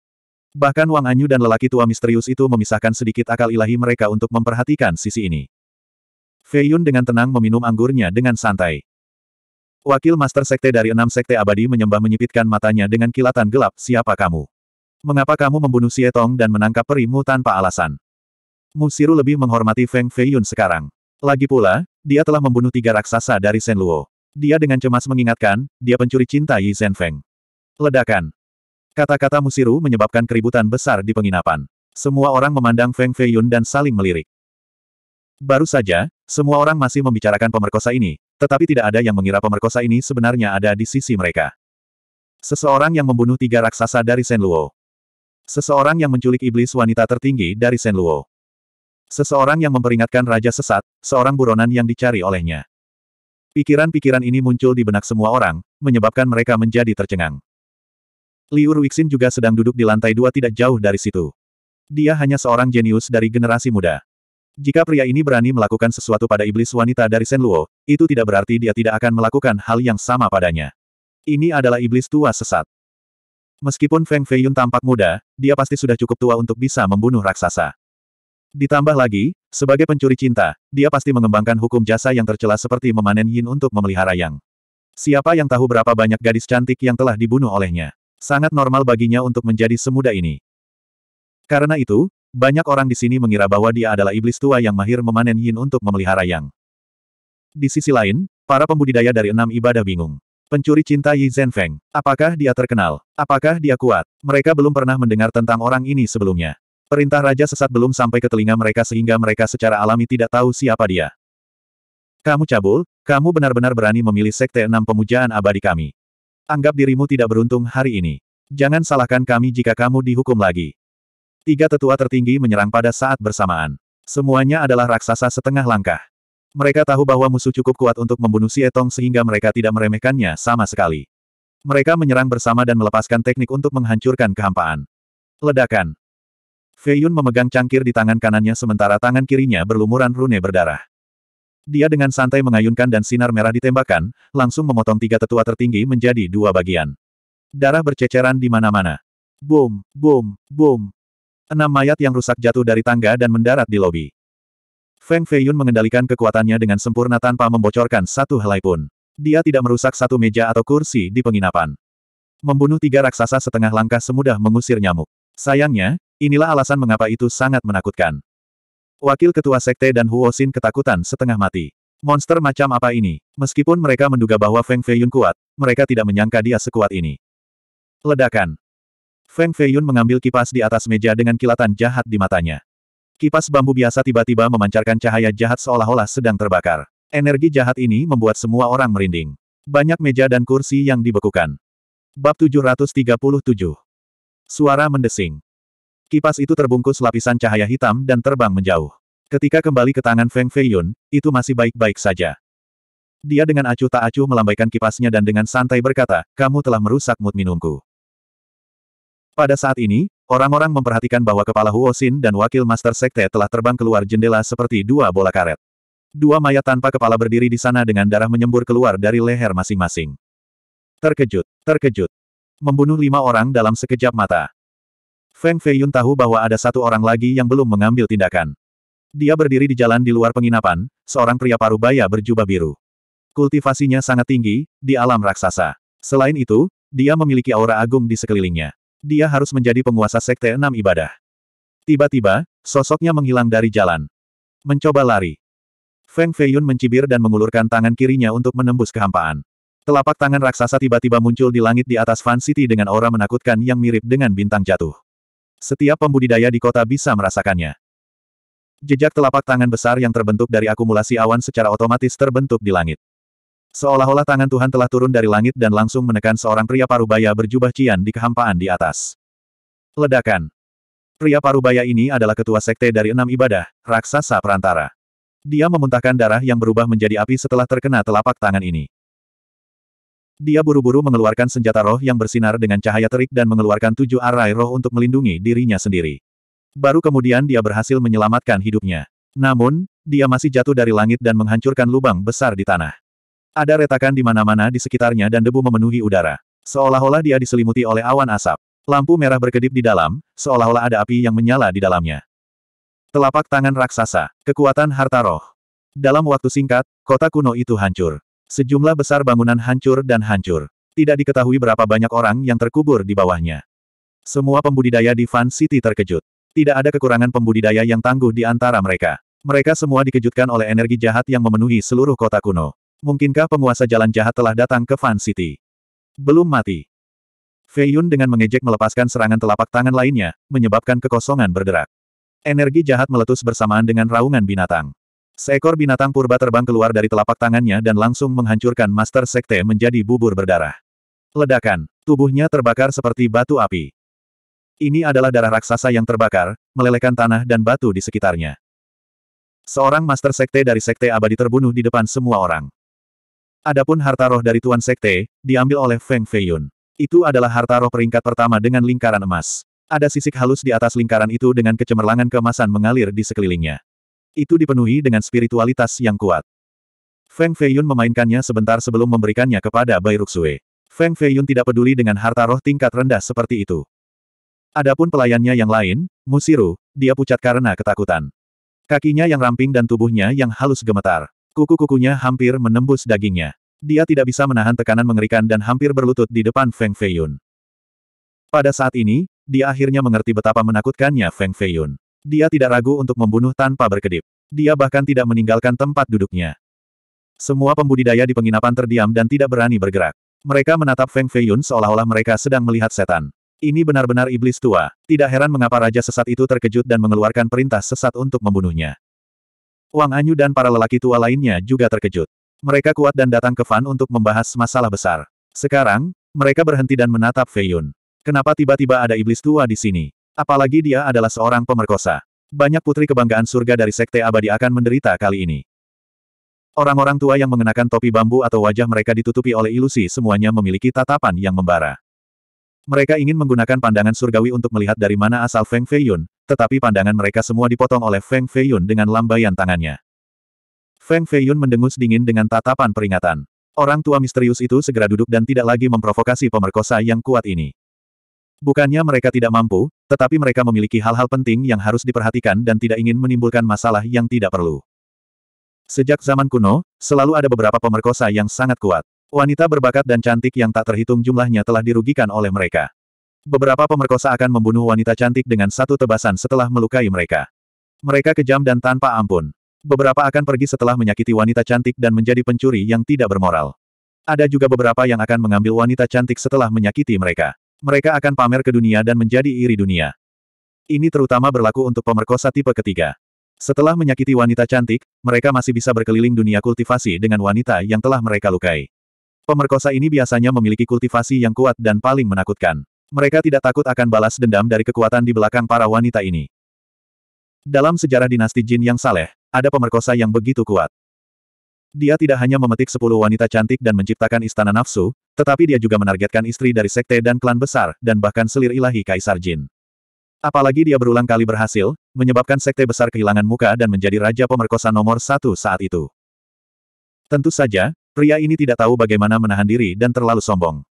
A: Bahkan Wang Anyu dan lelaki tua misterius itu memisahkan sedikit akal ilahi mereka untuk memperhatikan sisi ini. Fei Yun dengan tenang meminum anggurnya dengan santai. Wakil Master Sekte dari enam Sekte Abadi menyembah menyipitkan matanya dengan kilatan gelap, siapa kamu? Mengapa kamu membunuh Xie Tong dan menangkap perimu tanpa alasan? Musiru lebih menghormati Feng Fei Yun sekarang. Lagi pula, dia telah membunuh tiga raksasa dari Shen Luo. Dia dengan cemas mengingatkan, dia pencuri cinta Yi Feng. Ledakan. Kata-kata Musiru menyebabkan keributan besar di penginapan. Semua orang memandang Feng Feiyun dan saling melirik. Baru saja, semua orang masih membicarakan pemerkosa ini, tetapi tidak ada yang mengira pemerkosa ini sebenarnya ada di sisi mereka. Seseorang yang membunuh tiga raksasa dari Senluo. Seseorang yang menculik iblis wanita tertinggi dari Senluo. Seseorang yang memperingatkan raja sesat, seorang buronan yang dicari olehnya. Pikiran-pikiran ini muncul di benak semua orang, menyebabkan mereka menjadi tercengang. Liu Ruixin juga sedang duduk di lantai dua tidak jauh dari situ. Dia hanya seorang jenius dari generasi muda. Jika pria ini berani melakukan sesuatu pada iblis wanita dari Senluo, itu tidak berarti dia tidak akan melakukan hal yang sama padanya. Ini adalah iblis tua sesat. Meskipun Feng Feiyun tampak muda, dia pasti sudah cukup tua untuk bisa membunuh raksasa. Ditambah lagi, sebagai pencuri cinta, dia pasti mengembangkan hukum jasa yang tercela seperti memanen yin untuk memelihara yang. Siapa yang tahu berapa banyak gadis cantik yang telah dibunuh olehnya. Sangat normal baginya untuk menjadi semuda ini. Karena itu, banyak orang di sini mengira bahwa dia adalah iblis tua yang mahir memanen yin untuk memelihara yang. Di sisi lain, para pembudidaya dari enam ibadah bingung. Pencuri cinta Yi Zhenfeng, apakah dia terkenal? Apakah dia kuat? Mereka belum pernah mendengar tentang orang ini sebelumnya. Perintah Raja Sesat belum sampai ke telinga mereka sehingga mereka secara alami tidak tahu siapa dia. Kamu cabul, kamu benar-benar berani memilih Sekte Enam Pemujaan Abadi kami. Anggap dirimu tidak beruntung hari ini. Jangan salahkan kami jika kamu dihukum lagi. Tiga tetua tertinggi menyerang pada saat bersamaan. Semuanya adalah raksasa setengah langkah. Mereka tahu bahwa musuh cukup kuat untuk membunuh si Etong sehingga mereka tidak meremehkannya sama sekali. Mereka menyerang bersama dan melepaskan teknik untuk menghancurkan kehampaan. Ledakan. Fei memegang cangkir di tangan kanannya sementara tangan kirinya berlumuran rune berdarah. Dia dengan santai mengayunkan dan sinar merah ditembakkan, langsung memotong tiga tetua tertinggi menjadi dua bagian. Darah berceceran di mana-mana. Boom, boom, boom. Enam mayat yang rusak jatuh dari tangga dan mendarat di lobi. Feng Feiyun mengendalikan kekuatannya dengan sempurna tanpa membocorkan satu helai pun. Dia tidak merusak satu meja atau kursi di penginapan. Membunuh tiga raksasa setengah langkah semudah mengusir nyamuk. Sayangnya, inilah alasan mengapa itu sangat menakutkan. Wakil Ketua Sekte dan Huo Xin ketakutan setengah mati. Monster macam apa ini? Meskipun mereka menduga bahwa Feng Fei Yun kuat, mereka tidak menyangka dia sekuat ini. Ledakan. Feng Fei Yun mengambil kipas di atas meja dengan kilatan jahat di matanya. Kipas bambu biasa tiba-tiba memancarkan cahaya jahat seolah-olah sedang terbakar. Energi jahat ini membuat semua orang merinding. Banyak meja dan kursi yang dibekukan. Bab 737. Suara mendesing. Kipas itu terbungkus lapisan cahaya hitam dan terbang menjauh. Ketika kembali ke tangan Feng Feiyun, itu masih baik-baik saja. Dia dengan acuh tak acuh melambaikan kipasnya dan dengan santai berkata, kamu telah merusak mood minumku. Pada saat ini, orang-orang memperhatikan bahwa kepala Huosin dan wakil Master Sekte telah terbang keluar jendela seperti dua bola karet. Dua mayat tanpa kepala berdiri di sana dengan darah menyembur keluar dari leher masing-masing. Terkejut, terkejut. Membunuh lima orang dalam sekejap mata. Feng Feiyun tahu bahwa ada satu orang lagi yang belum mengambil tindakan. Dia berdiri di jalan di luar penginapan, seorang pria paruh baya berjubah biru. Kultivasinya sangat tinggi, di alam raksasa. Selain itu, dia memiliki aura agung di sekelilingnya. Dia harus menjadi penguasa sekte enam ibadah. Tiba-tiba, sosoknya menghilang dari jalan. Mencoba lari. Feng Feiyun mencibir dan mengulurkan tangan kirinya untuk menembus kehampaan. Telapak tangan raksasa tiba-tiba muncul di langit di atas Fan City dengan aura menakutkan yang mirip dengan bintang jatuh. Setiap pembudidaya di kota bisa merasakannya. Jejak telapak tangan besar yang terbentuk dari akumulasi awan secara otomatis terbentuk di langit. Seolah-olah tangan Tuhan telah turun dari langit dan langsung menekan seorang pria parubaya berjubah cian di kehampaan di atas. Ledakan. Pria parubaya ini adalah ketua sekte dari enam ibadah, raksasa perantara. Dia memuntahkan darah yang berubah menjadi api setelah terkena telapak tangan ini. Dia buru-buru mengeluarkan senjata roh yang bersinar dengan cahaya terik dan mengeluarkan tujuh arai roh untuk melindungi dirinya sendiri. Baru kemudian dia berhasil menyelamatkan hidupnya. Namun, dia masih jatuh dari langit dan menghancurkan lubang besar di tanah. Ada retakan di mana-mana di sekitarnya dan debu memenuhi udara. Seolah-olah dia diselimuti oleh awan asap. Lampu merah berkedip di dalam, seolah-olah ada api yang menyala di dalamnya. Telapak tangan raksasa, kekuatan harta roh. Dalam waktu singkat, kota kuno itu hancur. Sejumlah besar bangunan hancur dan hancur. Tidak diketahui berapa banyak orang yang terkubur di bawahnya. Semua pembudidaya di Fan City terkejut. Tidak ada kekurangan pembudidaya yang tangguh di antara mereka. Mereka semua dikejutkan oleh energi jahat yang memenuhi seluruh kota kuno. Mungkinkah penguasa jalan jahat telah datang ke Fan City? Belum mati. Fei Yun dengan mengejek melepaskan serangan telapak tangan lainnya, menyebabkan kekosongan bergerak. Energi jahat meletus bersamaan dengan raungan binatang. Seekor binatang purba terbang keluar dari telapak tangannya dan langsung menghancurkan Master Sekte menjadi bubur berdarah. Ledakan. Tubuhnya terbakar seperti batu api. Ini adalah darah raksasa yang terbakar, melelehkan tanah dan batu di sekitarnya. Seorang Master Sekte dari Sekte Abadi terbunuh di depan semua orang. Adapun harta roh dari Tuan Sekte, diambil oleh Feng Feiyun. Itu adalah harta roh peringkat pertama dengan lingkaran emas. Ada sisik halus di atas lingkaran itu dengan kecemerlangan kemasan mengalir di sekelilingnya. Itu dipenuhi dengan spiritualitas yang kuat. Feng Feiyun memainkannya sebentar sebelum memberikannya kepada Bai Ruxue. Feng Feiyun tidak peduli dengan harta roh tingkat rendah seperti itu. Adapun pelayannya yang lain, Musiru, dia pucat karena ketakutan. Kakinya yang ramping dan tubuhnya yang halus gemetar. Kuku-kukunya hampir menembus dagingnya. Dia tidak bisa menahan tekanan mengerikan dan hampir berlutut di depan Feng Feiyun. Pada saat ini, dia akhirnya mengerti betapa menakutkannya Feng Feiyun. Dia tidak ragu untuk membunuh tanpa berkedip. Dia bahkan tidak meninggalkan tempat duduknya. Semua pembudidaya di penginapan terdiam dan tidak berani bergerak. Mereka menatap Feng Feiyun seolah-olah mereka sedang melihat setan. Ini benar-benar iblis tua. Tidak heran mengapa raja sesat itu terkejut dan mengeluarkan perintah sesat untuk membunuhnya. Wang Anyu dan para lelaki tua lainnya juga terkejut. Mereka kuat dan datang ke Fan untuk membahas masalah besar. Sekarang, mereka berhenti dan menatap Feiyun. Kenapa tiba-tiba ada iblis tua di sini? Apalagi dia adalah seorang pemerkosa. Banyak putri kebanggaan surga dari Sekte Abadi akan menderita kali ini. Orang-orang tua yang mengenakan topi bambu atau wajah mereka ditutupi oleh ilusi semuanya memiliki tatapan yang membara. Mereka ingin menggunakan pandangan surgawi untuk melihat dari mana asal Feng Feiyun, tetapi pandangan mereka semua dipotong oleh Feng Feiyun dengan lambaian tangannya. Feng Feiyun mendengus dingin dengan tatapan peringatan. Orang tua misterius itu segera duduk dan tidak lagi memprovokasi pemerkosa yang kuat ini. Bukannya mereka tidak mampu, tetapi mereka memiliki hal-hal penting yang harus diperhatikan dan tidak ingin menimbulkan masalah yang tidak perlu. Sejak zaman kuno, selalu ada beberapa pemerkosa yang sangat kuat. Wanita berbakat dan cantik yang tak terhitung jumlahnya telah dirugikan oleh mereka. Beberapa pemerkosa akan membunuh wanita cantik dengan satu tebasan setelah melukai mereka. Mereka kejam dan tanpa ampun. Beberapa akan pergi setelah menyakiti wanita cantik dan menjadi pencuri yang tidak bermoral. Ada juga beberapa yang akan mengambil wanita cantik setelah menyakiti mereka. Mereka akan pamer ke dunia dan menjadi iri dunia. Ini terutama berlaku untuk pemerkosa tipe ketiga. Setelah menyakiti wanita cantik, mereka masih bisa berkeliling dunia kultivasi dengan wanita yang telah mereka lukai. Pemerkosa ini biasanya memiliki kultivasi yang kuat dan paling menakutkan. Mereka tidak takut akan balas dendam dari kekuatan di belakang para wanita ini. Dalam sejarah dinasti Jin yang saleh, ada pemerkosa yang begitu kuat. Dia tidak hanya memetik sepuluh wanita cantik dan menciptakan istana nafsu, tetapi dia juga menargetkan istri dari sekte dan klan besar, dan bahkan selir ilahi Kaisar Jin. Apalagi dia berulang kali berhasil, menyebabkan sekte besar kehilangan muka dan menjadi raja pemerkosa nomor satu saat itu. Tentu saja, pria ini tidak tahu bagaimana menahan diri dan terlalu sombong.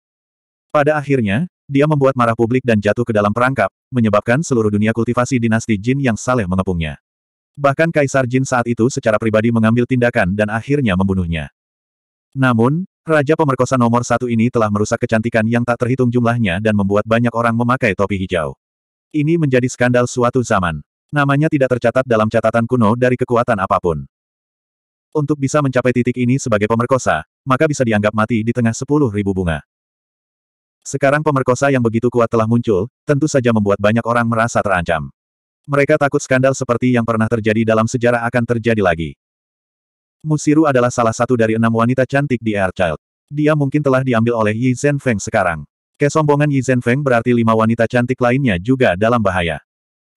A: Pada akhirnya, dia membuat marah publik dan jatuh ke dalam perangkap, menyebabkan seluruh dunia kultivasi dinasti Jin yang saleh mengepungnya. Bahkan Kaisar Jin saat itu secara pribadi mengambil tindakan dan akhirnya membunuhnya. Namun, Raja Pemerkosa nomor satu ini telah merusak kecantikan yang tak terhitung jumlahnya dan membuat banyak orang memakai topi hijau. Ini menjadi skandal suatu zaman. Namanya tidak tercatat dalam catatan kuno dari kekuatan apapun. Untuk bisa mencapai titik ini sebagai pemerkosa, maka bisa dianggap mati di tengah sepuluh ribu bunga. Sekarang pemerkosa yang begitu kuat telah muncul, tentu saja membuat banyak orang merasa terancam. Mereka takut skandal seperti yang pernah terjadi dalam sejarah akan terjadi lagi. Musiru adalah salah satu dari enam wanita cantik di Air Child. Dia mungkin telah diambil oleh Yi Zhenfeng sekarang. Kesombongan Yi Zhenfeng berarti lima wanita cantik lainnya juga dalam bahaya.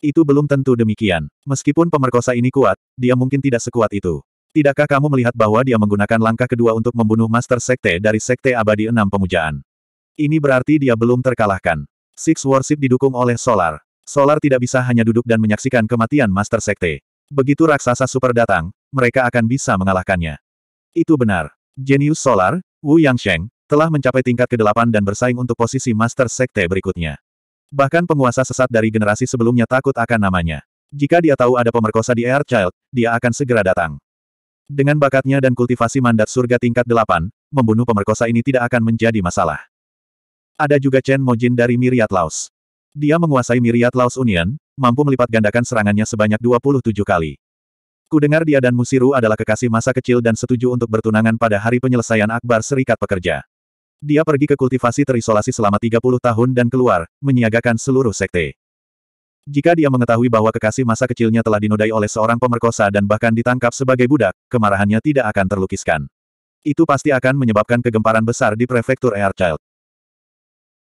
A: Itu belum tentu demikian. Meskipun pemerkosa ini kuat, dia mungkin tidak sekuat itu. Tidakkah kamu melihat bahwa dia menggunakan langkah kedua untuk membunuh Master Sekte dari Sekte Abadi Enam Pemujaan? Ini berarti dia belum terkalahkan. Six Worship didukung oleh Solar. Solar tidak bisa hanya duduk dan menyaksikan kematian Master Sekte. Begitu raksasa super datang, mereka akan bisa mengalahkannya. Itu benar. jenius Solar, Wu Yangsheng, telah mencapai tingkat ke-8 dan bersaing untuk posisi Master Sekte berikutnya. Bahkan penguasa sesat dari generasi sebelumnya takut akan namanya. Jika dia tahu ada pemerkosa di Air Child, dia akan segera datang. Dengan bakatnya dan kultivasi mandat surga tingkat 8, membunuh pemerkosa ini tidak akan menjadi masalah. Ada juga Chen Mojin dari Miriat Laos. Dia menguasai miriat Laos Union, mampu melipat gandakan serangannya sebanyak 27 kali. Kudengar dia dan Musiru adalah kekasih masa kecil dan setuju untuk bertunangan pada hari penyelesaian akbar Serikat Pekerja. Dia pergi ke kultivasi terisolasi selama 30 tahun dan keluar, menyiagakan seluruh sekte. Jika dia mengetahui bahwa kekasih masa kecilnya telah dinodai oleh seorang pemerkosa dan bahkan ditangkap sebagai budak, kemarahannya tidak akan terlukiskan. Itu pasti akan menyebabkan kegemparan besar di prefektur Airchild.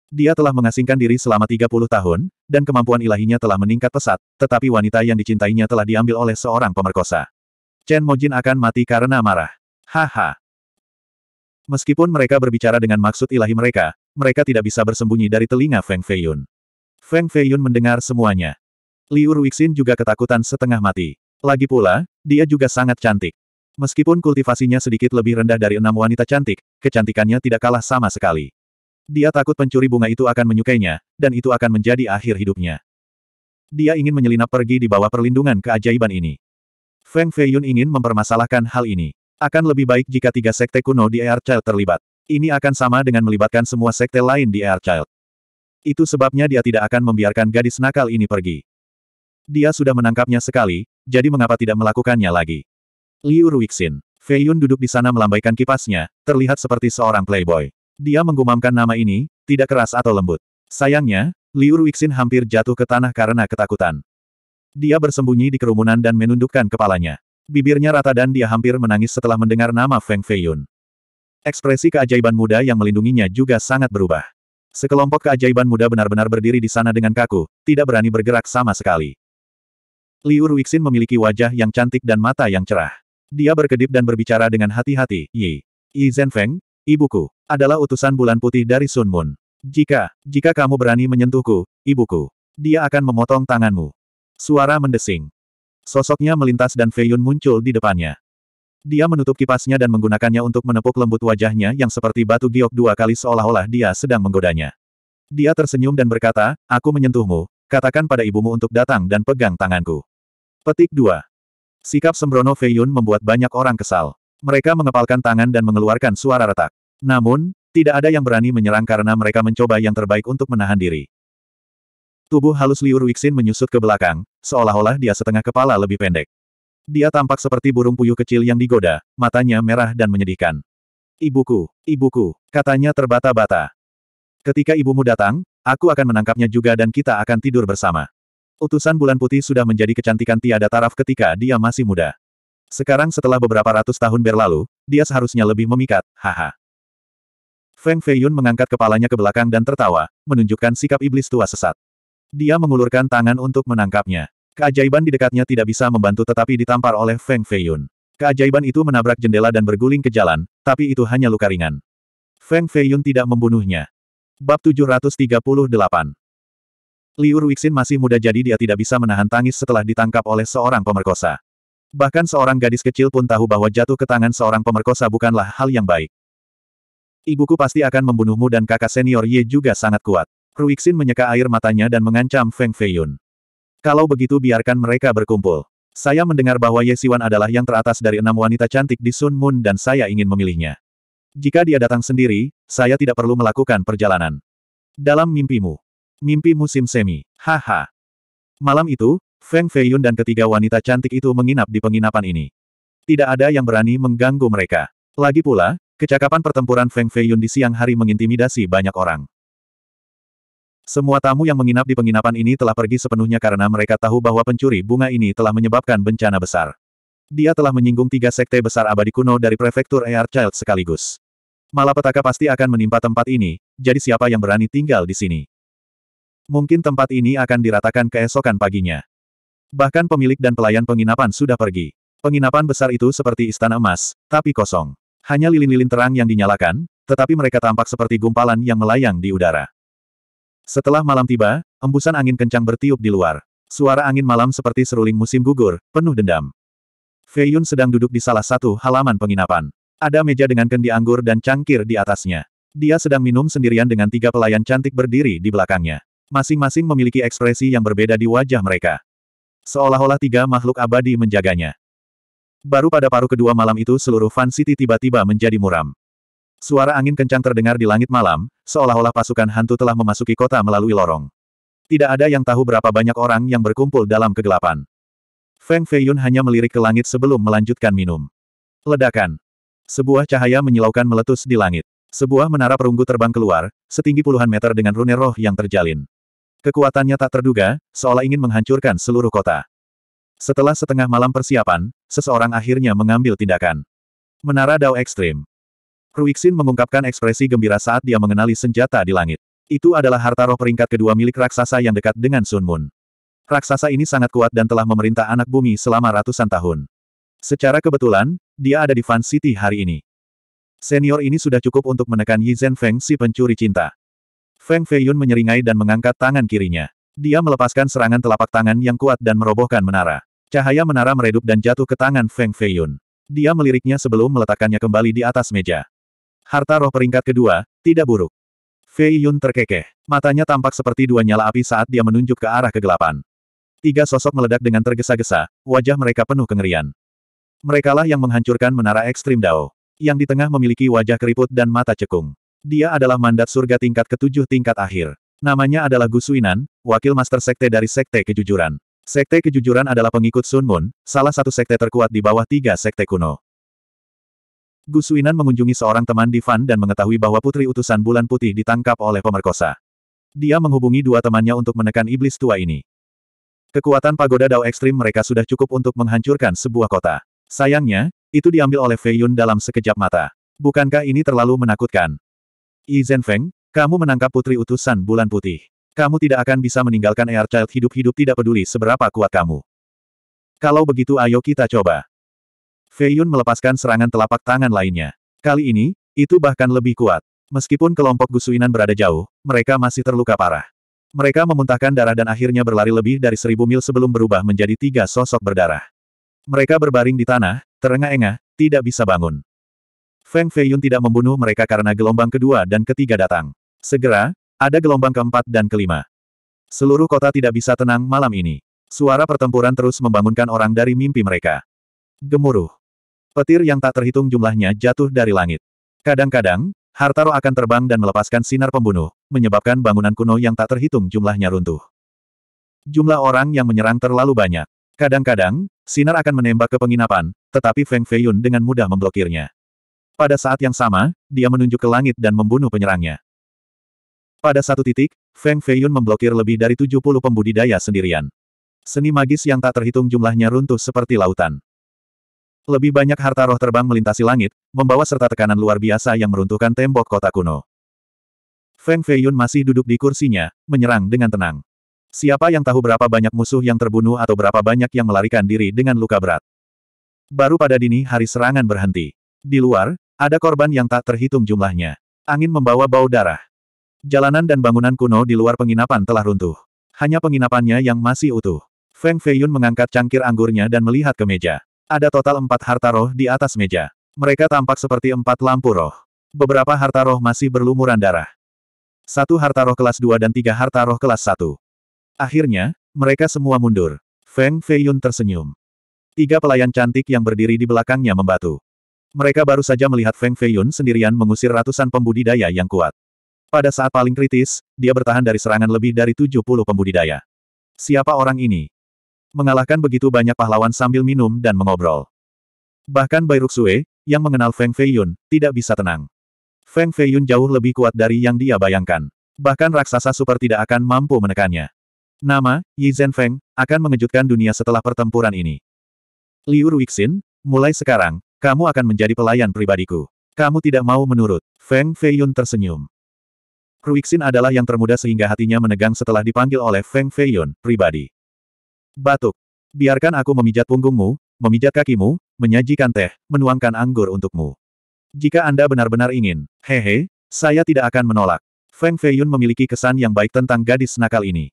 A: Dia telah mengasingkan diri selama 30 tahun, dan kemampuan ilahinya telah meningkat pesat, tetapi wanita yang dicintainya telah diambil oleh seorang pemerkosa. Chen Mojin akan mati karena marah. Haha. Meskipun mereka berbicara dengan maksud ilahi mereka, mereka tidak bisa bersembunyi dari telinga Feng Feiyun. Feng Feiyun mendengar semuanya. Liu Ruixin juga ketakutan setengah mati. Lagi pula, dia juga sangat cantik. Meskipun kultivasinya sedikit lebih rendah dari enam wanita cantik, kecantikannya tidak kalah sama sekali. Dia takut pencuri bunga itu akan menyukainya, dan itu akan menjadi akhir hidupnya. Dia ingin menyelinap pergi di bawah perlindungan keajaiban ini. Feng Feiyun ingin mempermasalahkan hal ini. Akan lebih baik jika tiga sekte kuno di Child terlibat. Ini akan sama dengan melibatkan semua sekte lain di Child. Itu sebabnya dia tidak akan membiarkan gadis nakal ini pergi. Dia sudah menangkapnya sekali, jadi mengapa tidak melakukannya lagi? Liu Ruixin. Feiyun duduk di sana melambaikan kipasnya, terlihat seperti seorang playboy. Dia menggumamkan nama ini, tidak keras atau lembut. Sayangnya, Liu Ruixin hampir jatuh ke tanah karena ketakutan. Dia bersembunyi di kerumunan dan menundukkan kepalanya. Bibirnya rata dan dia hampir menangis setelah mendengar nama Feng Feiyun. Ekspresi keajaiban muda yang melindunginya juga sangat berubah. Sekelompok keajaiban muda benar-benar berdiri di sana dengan kaku, tidak berani bergerak sama sekali. Liu Ruixin memiliki wajah yang cantik dan mata yang cerah. Dia berkedip dan berbicara dengan hati-hati, Yi. Yi Zhenfeng, Ibuku adalah utusan bulan putih dari Sun Moon. Jika, jika kamu berani menyentuhku, ibuku, dia akan memotong tanganmu. Suara mendesing. Sosoknya melintas dan Fei Yun muncul di depannya. Dia menutup kipasnya dan menggunakannya untuk menepuk lembut wajahnya yang seperti batu giok dua kali seolah-olah dia sedang menggodanya. Dia tersenyum dan berkata, aku menyentuhmu, katakan pada ibumu untuk datang dan pegang tanganku. Petik 2. Sikap sembrono Fei Yun membuat banyak orang kesal. Mereka mengepalkan tangan dan mengeluarkan suara retak. Namun, tidak ada yang berani menyerang karena mereka mencoba yang terbaik untuk menahan diri. Tubuh halus Liu Ruixin menyusut ke belakang, seolah-olah dia setengah kepala lebih pendek. Dia tampak seperti burung puyuh kecil yang digoda, matanya merah dan menyedihkan. Ibuku, ibuku, katanya terbata-bata. Ketika ibumu datang, aku akan menangkapnya juga dan kita akan tidur bersama. Utusan bulan putih sudah menjadi kecantikan tiada taraf ketika dia masih muda. Sekarang setelah beberapa ratus tahun berlalu, dia seharusnya lebih memikat, haha. Feng Feiyun mengangkat kepalanya ke belakang dan tertawa, menunjukkan sikap iblis tua sesat. Dia mengulurkan tangan untuk menangkapnya. Keajaiban di dekatnya tidak bisa membantu tetapi ditampar oleh Feng Feiyun. Keajaiban itu menabrak jendela dan berguling ke jalan, tapi itu hanya luka ringan. Feng Feiyun tidak membunuhnya. Bab 738 Liu Ruixin masih muda jadi dia tidak bisa menahan tangis setelah ditangkap oleh seorang pemerkosa. Bahkan seorang gadis kecil pun tahu bahwa jatuh ke tangan seorang pemerkosa bukanlah hal yang baik. Ibuku pasti akan membunuhmu dan kakak senior Ye juga sangat kuat. Ruixin menyeka air matanya dan mengancam Feng Feiyun. Kalau begitu biarkan mereka berkumpul. Saya mendengar bahwa Ye Siwan adalah yang teratas dari enam wanita cantik di Sun Moon dan saya ingin memilihnya. Jika dia datang sendiri, saya tidak perlu melakukan perjalanan. Dalam mimpimu. Mimpi musim semi. Haha. Malam itu, Feng Feiyun dan ketiga wanita cantik itu menginap di penginapan ini. Tidak ada yang berani mengganggu mereka. Lagi pula, kecakapan pertempuran Feng Feiyun di siang hari mengintimidasi banyak orang. Semua tamu yang menginap di penginapan ini telah pergi sepenuhnya karena mereka tahu bahwa pencuri bunga ini telah menyebabkan bencana besar. Dia telah menyinggung tiga sekte besar abadi kuno dari prefektur Child sekaligus. Malapetaka pasti akan menimpa tempat ini, jadi siapa yang berani tinggal di sini? Mungkin tempat ini akan diratakan keesokan paginya. Bahkan pemilik dan pelayan penginapan sudah pergi. Penginapan besar itu seperti istana emas, tapi kosong. Hanya lilin-lilin terang yang dinyalakan, tetapi mereka tampak seperti gumpalan yang melayang di udara. Setelah malam tiba, embusan angin kencang bertiup di luar. Suara angin malam seperti seruling musim gugur, penuh dendam. Fei Yun sedang duduk di salah satu halaman penginapan. Ada meja dengan kendi anggur dan cangkir di atasnya. Dia sedang minum sendirian dengan tiga pelayan cantik berdiri di belakangnya. Masing-masing memiliki ekspresi yang berbeda di wajah mereka. Seolah-olah tiga makhluk abadi menjaganya. Baru pada paruh kedua malam itu seluruh Fan City tiba-tiba menjadi muram. Suara angin kencang terdengar di langit malam, seolah-olah pasukan hantu telah memasuki kota melalui lorong. Tidak ada yang tahu berapa banyak orang yang berkumpul dalam kegelapan. Feng Feiyun hanya melirik ke langit sebelum melanjutkan minum. Ledakan. Sebuah cahaya menyilaukan meletus di langit. Sebuah menara perunggu terbang keluar, setinggi puluhan meter dengan rune roh yang terjalin. Kekuatannya tak terduga, seolah ingin menghancurkan seluruh kota. Setelah setengah malam persiapan, seseorang akhirnya mengambil tindakan. Menara Dao Ekstrim. Ruixin mengungkapkan ekspresi gembira saat dia mengenali senjata di langit. Itu adalah harta roh peringkat kedua milik raksasa yang dekat dengan Sun Moon. Raksasa ini sangat kuat dan telah memerintah anak bumi selama ratusan tahun. Secara kebetulan, dia ada di Fan City hari ini. Senior ini sudah cukup untuk menekan Yi Zhen Feng si pencuri cinta. Feng Feiyun menyeringai dan mengangkat tangan kirinya. Dia melepaskan serangan telapak tangan yang kuat dan merobohkan menara. Cahaya menara meredup dan jatuh ke tangan Feng Feiyun. Dia meliriknya sebelum meletakkannya kembali di atas meja. Harta roh peringkat kedua, tidak buruk. Feiyun terkekeh. Matanya tampak seperti dua nyala api saat dia menunjuk ke arah kegelapan. Tiga sosok meledak dengan tergesa-gesa, wajah mereka penuh kengerian. Merekalah yang menghancurkan menara ekstrim Dao. Yang di tengah memiliki wajah keriput dan mata cekung. Dia adalah mandat surga tingkat ketujuh tingkat akhir. Namanya adalah Gusuinan, wakil master sekte dari Sekte Kejujuran. Sekte Kejujuran adalah pengikut Sun Moon, salah satu sekte terkuat di bawah tiga sekte kuno. Gusuinan mengunjungi seorang teman di Fan dan mengetahui bahwa putri utusan bulan putih ditangkap oleh pemerkosa. Dia menghubungi dua temannya untuk menekan iblis tua ini. Kekuatan pagoda Dao ekstrim mereka sudah cukup untuk menghancurkan sebuah kota. Sayangnya, itu diambil oleh Fei Yun dalam sekejap mata. Bukankah ini terlalu menakutkan? Yi Feng, kamu menangkap putri utusan bulan putih. Kamu tidak akan bisa meninggalkan Air Child hidup-hidup tidak peduli seberapa kuat kamu. Kalau begitu ayo kita coba. Fei Yun melepaskan serangan telapak tangan lainnya. Kali ini, itu bahkan lebih kuat. Meskipun kelompok Gusuinan berada jauh, mereka masih terluka parah. Mereka memuntahkan darah dan akhirnya berlari lebih dari seribu mil sebelum berubah menjadi tiga sosok berdarah. Mereka berbaring di tanah, terengah-engah, tidak bisa bangun. Feng Feiyun tidak membunuh mereka karena gelombang kedua dan ketiga datang. Segera, ada gelombang keempat dan kelima. Seluruh kota tidak bisa tenang malam ini. Suara pertempuran terus membangunkan orang dari mimpi mereka. Gemuruh. Petir yang tak terhitung jumlahnya jatuh dari langit. Kadang-kadang, Hartaro akan terbang dan melepaskan sinar pembunuh, menyebabkan bangunan kuno yang tak terhitung jumlahnya runtuh. Jumlah orang yang menyerang terlalu banyak. Kadang-kadang, sinar akan menembak ke penginapan, tetapi Feng Feiyun dengan mudah memblokirnya. Pada saat yang sama, dia menunjuk ke langit dan membunuh penyerangnya. Pada satu titik, Feng Feiyun memblokir lebih dari 70 pembudidaya sendirian. Seni magis yang tak terhitung jumlahnya runtuh seperti lautan. Lebih banyak harta roh terbang melintasi langit, membawa serta tekanan luar biasa yang meruntuhkan tembok kota kuno. Feng Feiyun masih duduk di kursinya, menyerang dengan tenang. Siapa yang tahu berapa banyak musuh yang terbunuh atau berapa banyak yang melarikan diri dengan luka berat. Baru pada dini hari serangan berhenti. Di luar, ada korban yang tak terhitung jumlahnya. Angin membawa bau darah. Jalanan dan bangunan kuno di luar penginapan telah runtuh. Hanya penginapannya yang masih utuh. Feng Feiyun mengangkat cangkir anggurnya dan melihat ke meja. Ada total empat harta roh di atas meja. Mereka tampak seperti empat lampu roh. Beberapa harta roh masih berlumuran darah. Satu harta roh kelas dua dan tiga harta roh kelas satu. Akhirnya, mereka semua mundur. Feng Feiyun tersenyum. Tiga pelayan cantik yang berdiri di belakangnya membatu. Mereka baru saja melihat Feng Feiyun sendirian mengusir ratusan pembudidaya yang kuat. Pada saat paling kritis, dia bertahan dari serangan lebih dari 70 pembudidaya. Siapa orang ini? Mengalahkan begitu banyak pahlawan sambil minum dan mengobrol. Bahkan Bai Ruxue, yang mengenal Feng Feiyun, tidak bisa tenang. Feng Feiyun jauh lebih kuat dari yang dia bayangkan. Bahkan raksasa super tidak akan mampu menekannya. Nama, Yi Feng, akan mengejutkan dunia setelah pertempuran ini. Liu Ruixin, mulai sekarang, kamu akan menjadi pelayan pribadiku. Kamu tidak mau menurut. Feng Feiyun tersenyum. Ruixin adalah yang termuda sehingga hatinya menegang setelah dipanggil oleh Feng Feiyun, pribadi. Batuk. Biarkan aku memijat punggungmu, memijat kakimu, menyajikan teh, menuangkan anggur untukmu. Jika Anda benar-benar ingin, hehe, saya tidak akan menolak. Feng Feiyun memiliki kesan yang baik tentang gadis nakal ini.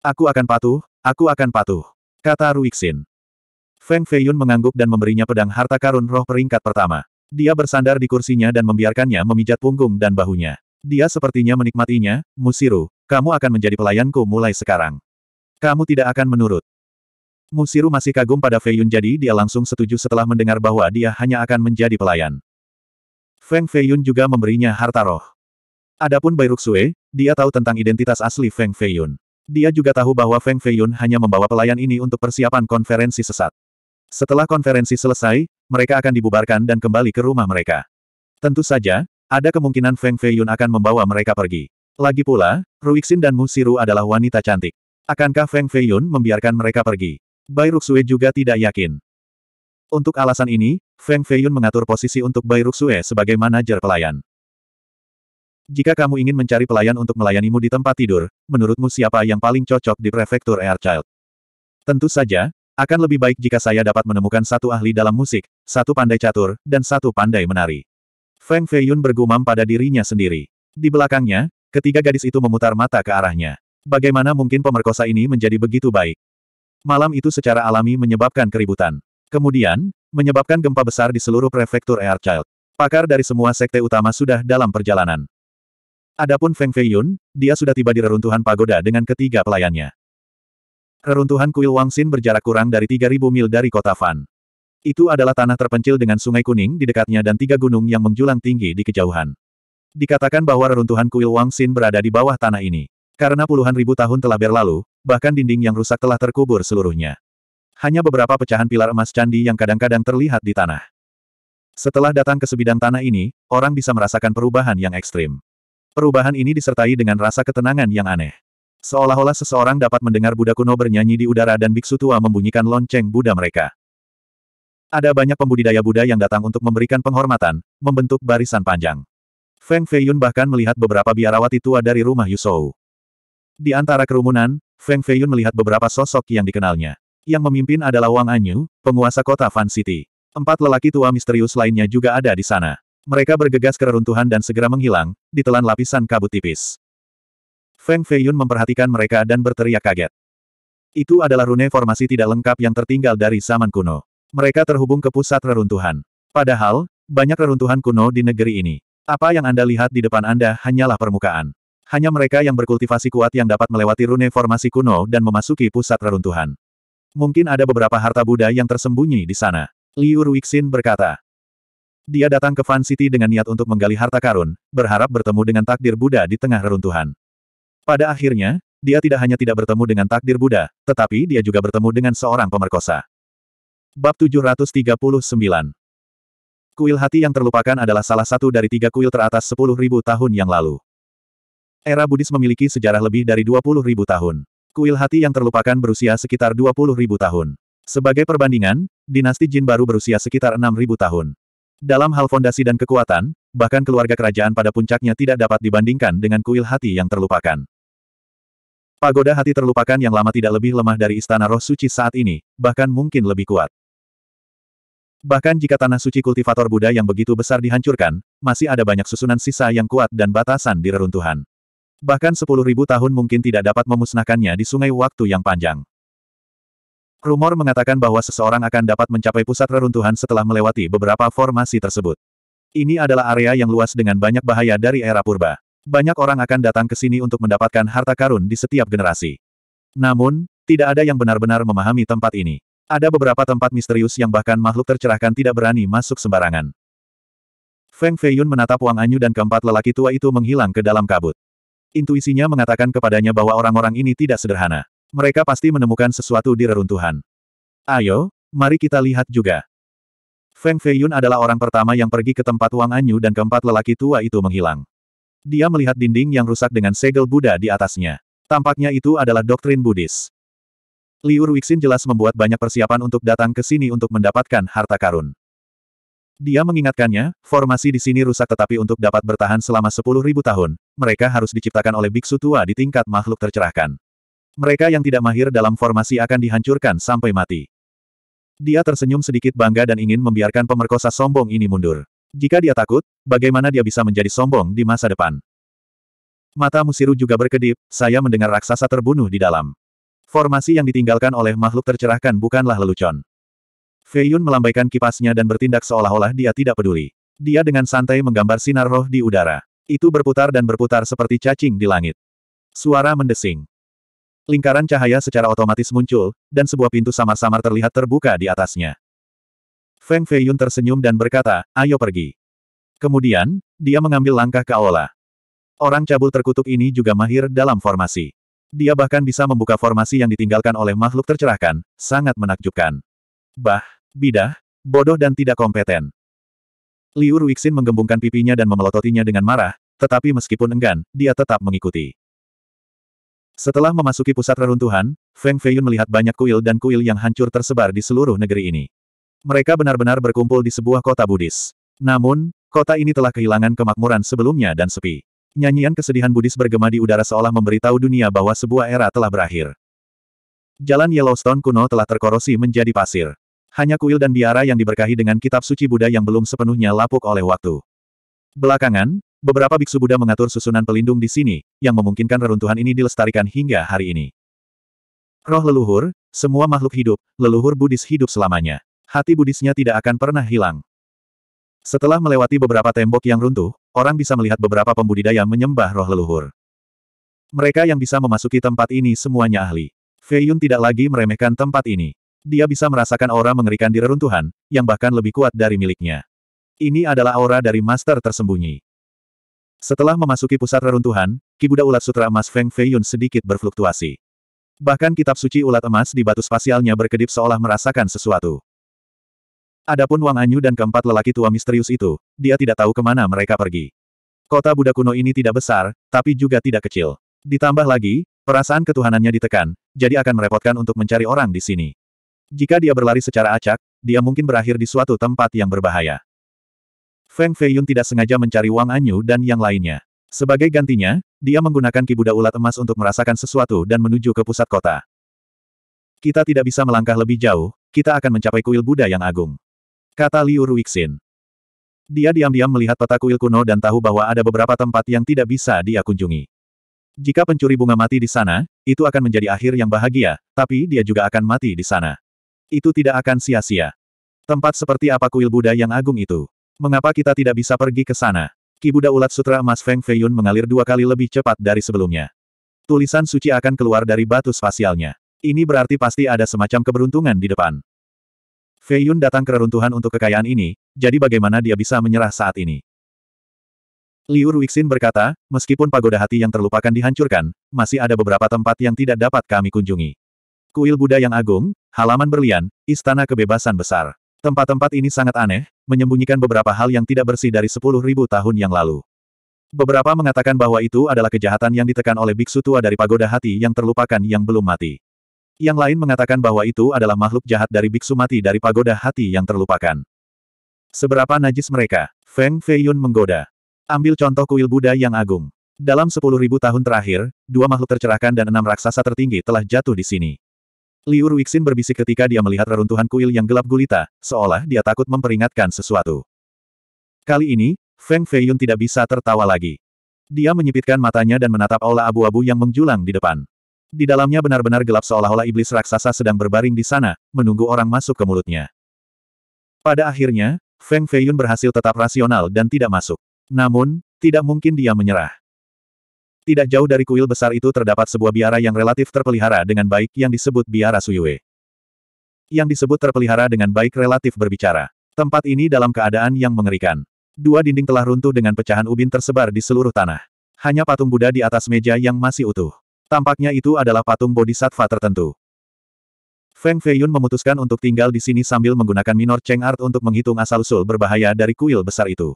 A: Aku akan patuh, aku akan patuh, kata Ruixin. Feng Feiyun mengangguk dan memberinya pedang harta karun roh peringkat pertama. Dia bersandar di kursinya dan membiarkannya memijat punggung dan bahunya. Dia sepertinya menikmatinya, Musiru, kamu akan menjadi pelayanku mulai sekarang. Kamu tidak akan menurut. Musiru masih kagum pada Feiyun jadi dia langsung setuju setelah mendengar bahwa dia hanya akan menjadi pelayan. Feng Feiyun juga memberinya harta roh. Adapun Bai Sue, dia tahu tentang identitas asli Feng Feiyun. Dia juga tahu bahwa Feng Feiyun hanya membawa pelayan ini untuk persiapan konferensi sesat. Setelah konferensi selesai, mereka akan dibubarkan dan kembali ke rumah mereka. Tentu saja, ada kemungkinan Feng Feiyun akan membawa mereka pergi. Lagi pula, Ruixin dan Musiru adalah wanita cantik. Akankah Feng Feiyun membiarkan mereka pergi? Bai Ruxue juga tidak yakin. Untuk alasan ini, Feng Feiyun mengatur posisi untuk Bai Ruxue sebagai manajer pelayan. Jika kamu ingin mencari pelayan untuk melayanimu di tempat tidur, menurutmu siapa yang paling cocok di prefektur Airchild? Tentu saja, akan lebih baik jika saya dapat menemukan satu ahli dalam musik, satu pandai catur, dan satu pandai menari. Feng Feiyun bergumam pada dirinya sendiri. Di belakangnya, ketiga gadis itu memutar mata ke arahnya. Bagaimana mungkin pemerkosa ini menjadi begitu baik? Malam itu secara alami menyebabkan keributan. Kemudian, menyebabkan gempa besar di seluruh prefektur Airchild. Pakar dari semua sekte utama sudah dalam perjalanan. Adapun Feng Feiyun, dia sudah tiba di reruntuhan pagoda dengan ketiga pelayannya. Reruntuhan kuil Wang Xin berjarak kurang dari 3.000 mil dari kota Fan. Itu adalah tanah terpencil dengan sungai kuning di dekatnya dan tiga gunung yang menjulang tinggi di kejauhan. Dikatakan bahwa reruntuhan kuil Wang Xin berada di bawah tanah ini. Karena puluhan ribu tahun telah berlalu, bahkan dinding yang rusak telah terkubur seluruhnya. Hanya beberapa pecahan pilar emas candi yang kadang-kadang terlihat di tanah. Setelah datang ke sebidang tanah ini, orang bisa merasakan perubahan yang ekstrim. Perubahan ini disertai dengan rasa ketenangan yang aneh. Seolah-olah seseorang dapat mendengar Buddha kuno bernyanyi di udara dan biksu tua membunyikan lonceng Buddha mereka. Ada banyak pembudidaya Buddha yang datang untuk memberikan penghormatan, membentuk barisan panjang. Feng Feiyun bahkan melihat beberapa biarawati tua dari rumah Yusou. Di antara kerumunan, Feng Feiyun melihat beberapa sosok yang dikenalnya. Yang memimpin adalah Wang Anyu, penguasa kota Fan City. Empat lelaki tua misterius lainnya juga ada di sana. Mereka bergegas ke reruntuhan dan segera menghilang, ditelan lapisan kabut tipis. Feng Feiyun memperhatikan mereka dan berteriak kaget. Itu adalah rune formasi tidak lengkap yang tertinggal dari zaman kuno. Mereka terhubung ke pusat reruntuhan. Padahal, banyak reruntuhan kuno di negeri ini. Apa yang Anda lihat di depan Anda hanyalah permukaan. Hanya mereka yang berkultivasi kuat yang dapat melewati rune formasi kuno dan memasuki pusat reruntuhan. Mungkin ada beberapa harta Buddha yang tersembunyi di sana. Liu Ruixin berkata. Dia datang ke Fan City dengan niat untuk menggali harta karun, berharap bertemu dengan takdir Buddha di tengah reruntuhan. Pada akhirnya, dia tidak hanya tidak bertemu dengan takdir Buddha, tetapi dia juga bertemu dengan seorang pemerkosa. Bab 739 Kuil hati yang terlupakan adalah salah satu dari tiga kuil teratas 10.000 tahun yang lalu. Era Buddhis memiliki sejarah lebih dari 20.000 tahun. Kuil hati yang terlupakan berusia sekitar 20.000 tahun. Sebagai perbandingan, dinasti Jin baru berusia sekitar 6.000 tahun. Dalam hal fondasi dan kekuatan, bahkan keluarga kerajaan pada puncaknya tidak dapat dibandingkan dengan kuil hati yang terlupakan. Pagoda hati terlupakan yang lama tidak lebih lemah dari istana roh suci saat ini, bahkan mungkin lebih kuat. Bahkan jika tanah suci kultivator Buddha yang begitu besar dihancurkan, masih ada banyak susunan sisa yang kuat dan batasan di reruntuhan. Bahkan sepuluh ribu tahun mungkin tidak dapat memusnahkannya di sungai waktu yang panjang. Rumor mengatakan bahwa seseorang akan dapat mencapai pusat reruntuhan setelah melewati beberapa formasi tersebut. Ini adalah area yang luas dengan banyak bahaya dari era purba. Banyak orang akan datang ke sini untuk mendapatkan harta karun di setiap generasi. Namun, tidak ada yang benar-benar memahami tempat ini. Ada beberapa tempat misterius yang bahkan makhluk tercerahkan tidak berani masuk sembarangan. Feng Feiyun menatap Wang Anyu dan keempat lelaki tua itu menghilang ke dalam kabut. Intuisinya mengatakan kepadanya bahwa orang-orang ini tidak sederhana. Mereka pasti menemukan sesuatu di reruntuhan. Ayo, mari kita lihat juga. Feng Feiyun adalah orang pertama yang pergi ke tempat Wang Anyu dan keempat lelaki tua itu menghilang. Dia melihat dinding yang rusak dengan segel Buddha di atasnya. Tampaknya itu adalah doktrin Buddhis. Liu Ruixin jelas membuat banyak persiapan untuk datang ke sini untuk mendapatkan harta karun. Dia mengingatkannya, formasi di sini rusak tetapi untuk dapat bertahan selama 10.000 tahun, mereka harus diciptakan oleh biksu tua di tingkat makhluk tercerahkan. Mereka yang tidak mahir dalam formasi akan dihancurkan sampai mati. Dia tersenyum sedikit bangga dan ingin membiarkan pemerkosa sombong ini mundur. Jika dia takut, bagaimana dia bisa menjadi sombong di masa depan? Mata Musiru juga berkedip, saya mendengar raksasa terbunuh di dalam. Formasi yang ditinggalkan oleh makhluk tercerahkan bukanlah lelucon. Fei Yun melambaikan kipasnya dan bertindak seolah-olah dia tidak peduli. Dia dengan santai menggambar sinar roh di udara. Itu berputar dan berputar seperti cacing di langit. Suara mendesing. Lingkaran cahaya secara otomatis muncul, dan sebuah pintu samar-samar terlihat terbuka di atasnya. Feng Feiyun tersenyum dan berkata, ayo pergi. Kemudian, dia mengambil langkah ke aula. Orang cabul terkutuk ini juga mahir dalam formasi. Dia bahkan bisa membuka formasi yang ditinggalkan oleh makhluk tercerahkan, sangat menakjubkan. Bah, bidah, bodoh dan tidak kompeten. Liu Ruixin menggembungkan pipinya dan memelototinya dengan marah, tetapi meskipun enggan, dia tetap mengikuti. Setelah memasuki pusat reruntuhan, Feng Feiyun melihat banyak kuil dan kuil yang hancur tersebar di seluruh negeri ini. Mereka benar-benar berkumpul di sebuah kota Buddhis. Namun, kota ini telah kehilangan kemakmuran sebelumnya dan sepi. Nyanyian kesedihan Buddhis bergema di udara seolah memberitahu dunia bahwa sebuah era telah berakhir. Jalan Yellowstone kuno telah terkorosi menjadi pasir. Hanya kuil dan biara yang diberkahi dengan kitab suci Buddha yang belum sepenuhnya lapuk oleh waktu. Belakangan, beberapa biksu Buddha mengatur susunan pelindung di sini, yang memungkinkan reruntuhan ini dilestarikan hingga hari ini. Roh leluhur, semua makhluk hidup, leluhur Buddhis hidup selamanya hati Budisnya tidak akan pernah hilang. Setelah melewati beberapa tembok yang runtuh, orang bisa melihat beberapa pembudidaya menyembah roh leluhur. Mereka yang bisa memasuki tempat ini semuanya ahli. Fei Yun tidak lagi meremehkan tempat ini. Dia bisa merasakan aura mengerikan di reruntuhan, yang bahkan lebih kuat dari miliknya. Ini adalah aura dari master tersembunyi. Setelah memasuki pusat reruntuhan, Kibuda ulat sutra emas Feng Fei Yun sedikit berfluktuasi. Bahkan kitab suci ulat emas di batu spasialnya berkedip seolah merasakan sesuatu. Adapun Wang Anyu dan keempat lelaki tua misterius itu, dia tidak tahu kemana mereka pergi. Kota Buddha kuno ini tidak besar, tapi juga tidak kecil. Ditambah lagi, perasaan ketuhanannya ditekan, jadi akan merepotkan untuk mencari orang di sini. Jika dia berlari secara acak, dia mungkin berakhir di suatu tempat yang berbahaya. Feng Feiyun tidak sengaja mencari Wang Anyu dan yang lainnya. Sebagai gantinya, dia menggunakan kibuda ulat emas untuk merasakan sesuatu dan menuju ke pusat kota. Kita tidak bisa melangkah lebih jauh, kita akan mencapai kuil Buddha yang agung. Kata Liu Ruixin. Dia diam-diam melihat peta kuil kuno dan tahu bahwa ada beberapa tempat yang tidak bisa dia kunjungi. Jika pencuri bunga mati di sana, itu akan menjadi akhir yang bahagia, tapi dia juga akan mati di sana. Itu tidak akan sia-sia. Tempat seperti apa kuil Buddha yang agung itu? Mengapa kita tidak bisa pergi ke sana? Ki Buddha ulat sutra emas Feng Feiyun mengalir dua kali lebih cepat dari sebelumnya. Tulisan suci akan keluar dari batu spasialnya. Ini berarti pasti ada semacam keberuntungan di depan. Fei Yun datang ke reruntuhan untuk kekayaan ini, jadi bagaimana dia bisa menyerah saat ini? Liu Ruixin berkata, meskipun pagoda hati yang terlupakan dihancurkan, masih ada beberapa tempat yang tidak dapat kami kunjungi. Kuil Buddha yang agung, halaman berlian, istana kebebasan besar. Tempat-tempat ini sangat aneh, menyembunyikan beberapa hal yang tidak bersih dari 10.000 tahun yang lalu. Beberapa mengatakan bahwa itu adalah kejahatan yang ditekan oleh biksu tua dari pagoda hati yang terlupakan yang belum mati. Yang lain mengatakan bahwa itu adalah makhluk jahat dari biksu mati dari pagoda hati yang terlupakan. Seberapa najis mereka? Feng Feiyun menggoda. Ambil contoh kuil Buddha yang agung. Dalam sepuluh ribu tahun terakhir, dua makhluk tercerahkan dan enam raksasa tertinggi telah jatuh di sini. Liu Ruixin berbisik ketika dia melihat reruntuhan kuil yang gelap gulita, seolah dia takut memperingatkan sesuatu. Kali ini, Feng Feiyun tidak bisa tertawa lagi. Dia menyipitkan matanya dan menatap aula abu-abu yang menjulang di depan. Di dalamnya benar-benar gelap seolah-olah iblis raksasa sedang berbaring di sana, menunggu orang masuk ke mulutnya. Pada akhirnya, Feng Feiyun berhasil tetap rasional dan tidak masuk. Namun, tidak mungkin dia menyerah. Tidak jauh dari kuil besar itu terdapat sebuah biara yang relatif terpelihara dengan baik yang disebut biara Suyue. Yang disebut terpelihara dengan baik relatif berbicara. Tempat ini dalam keadaan yang mengerikan. Dua dinding telah runtuh dengan pecahan ubin tersebar di seluruh tanah. Hanya patung Buddha di atas meja yang masih utuh. Tampaknya itu adalah patung bodhisattva tertentu. Feng Feiyun memutuskan untuk tinggal di sini sambil menggunakan minor Cheng Art untuk menghitung asal-usul berbahaya dari kuil besar itu.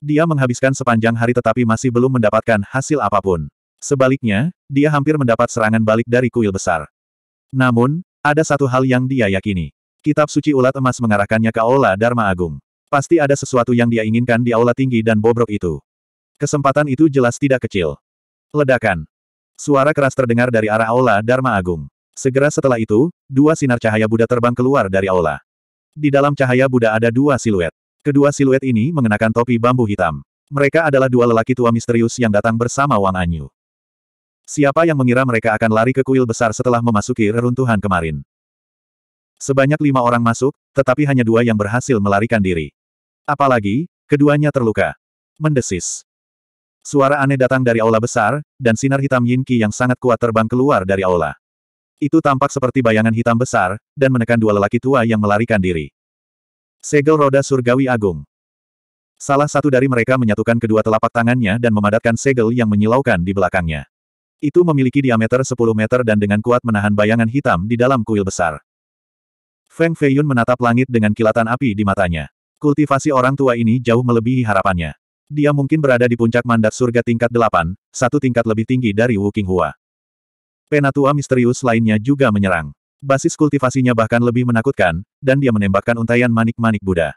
A: Dia menghabiskan sepanjang hari tetapi masih belum mendapatkan hasil apapun. Sebaliknya, dia hampir mendapat serangan balik dari kuil besar. Namun, ada satu hal yang dia yakini. Kitab suci ulat emas mengarahkannya ke Aula Dharma Agung. Pasti ada sesuatu yang dia inginkan di aula tinggi dan bobrok itu. Kesempatan itu jelas tidak kecil. Ledakan. Suara keras terdengar dari arah aula Dharma Agung. Segera setelah itu, dua sinar cahaya Buddha terbang keluar dari aula. Di dalam cahaya Buddha ada dua siluet. Kedua siluet ini mengenakan topi bambu hitam. Mereka adalah dua lelaki tua misterius yang datang bersama Wang Anyu. Siapa yang mengira mereka akan lari ke kuil besar setelah memasuki reruntuhan kemarin? Sebanyak lima orang masuk, tetapi hanya dua yang berhasil melarikan diri. Apalagi, keduanya terluka. Mendesis. Suara aneh datang dari aula besar, dan sinar hitam Yin Qi yang sangat kuat terbang keluar dari aula. Itu tampak seperti bayangan hitam besar, dan menekan dua lelaki tua yang melarikan diri. Segel roda surgawi agung. Salah satu dari mereka menyatukan kedua telapak tangannya dan memadatkan segel yang menyilaukan di belakangnya. Itu memiliki diameter 10 meter dan dengan kuat menahan bayangan hitam di dalam kuil besar. Feng Feiyun menatap langit dengan kilatan api di matanya. Kultivasi orang tua ini jauh melebihi harapannya. Dia mungkin berada di puncak mandat surga tingkat delapan, satu tingkat lebih tinggi dari Wu Qinghua. Penatua misterius lainnya juga menyerang. Basis kultivasinya bahkan lebih menakutkan, dan dia menembakkan untaian manik-manik Buddha.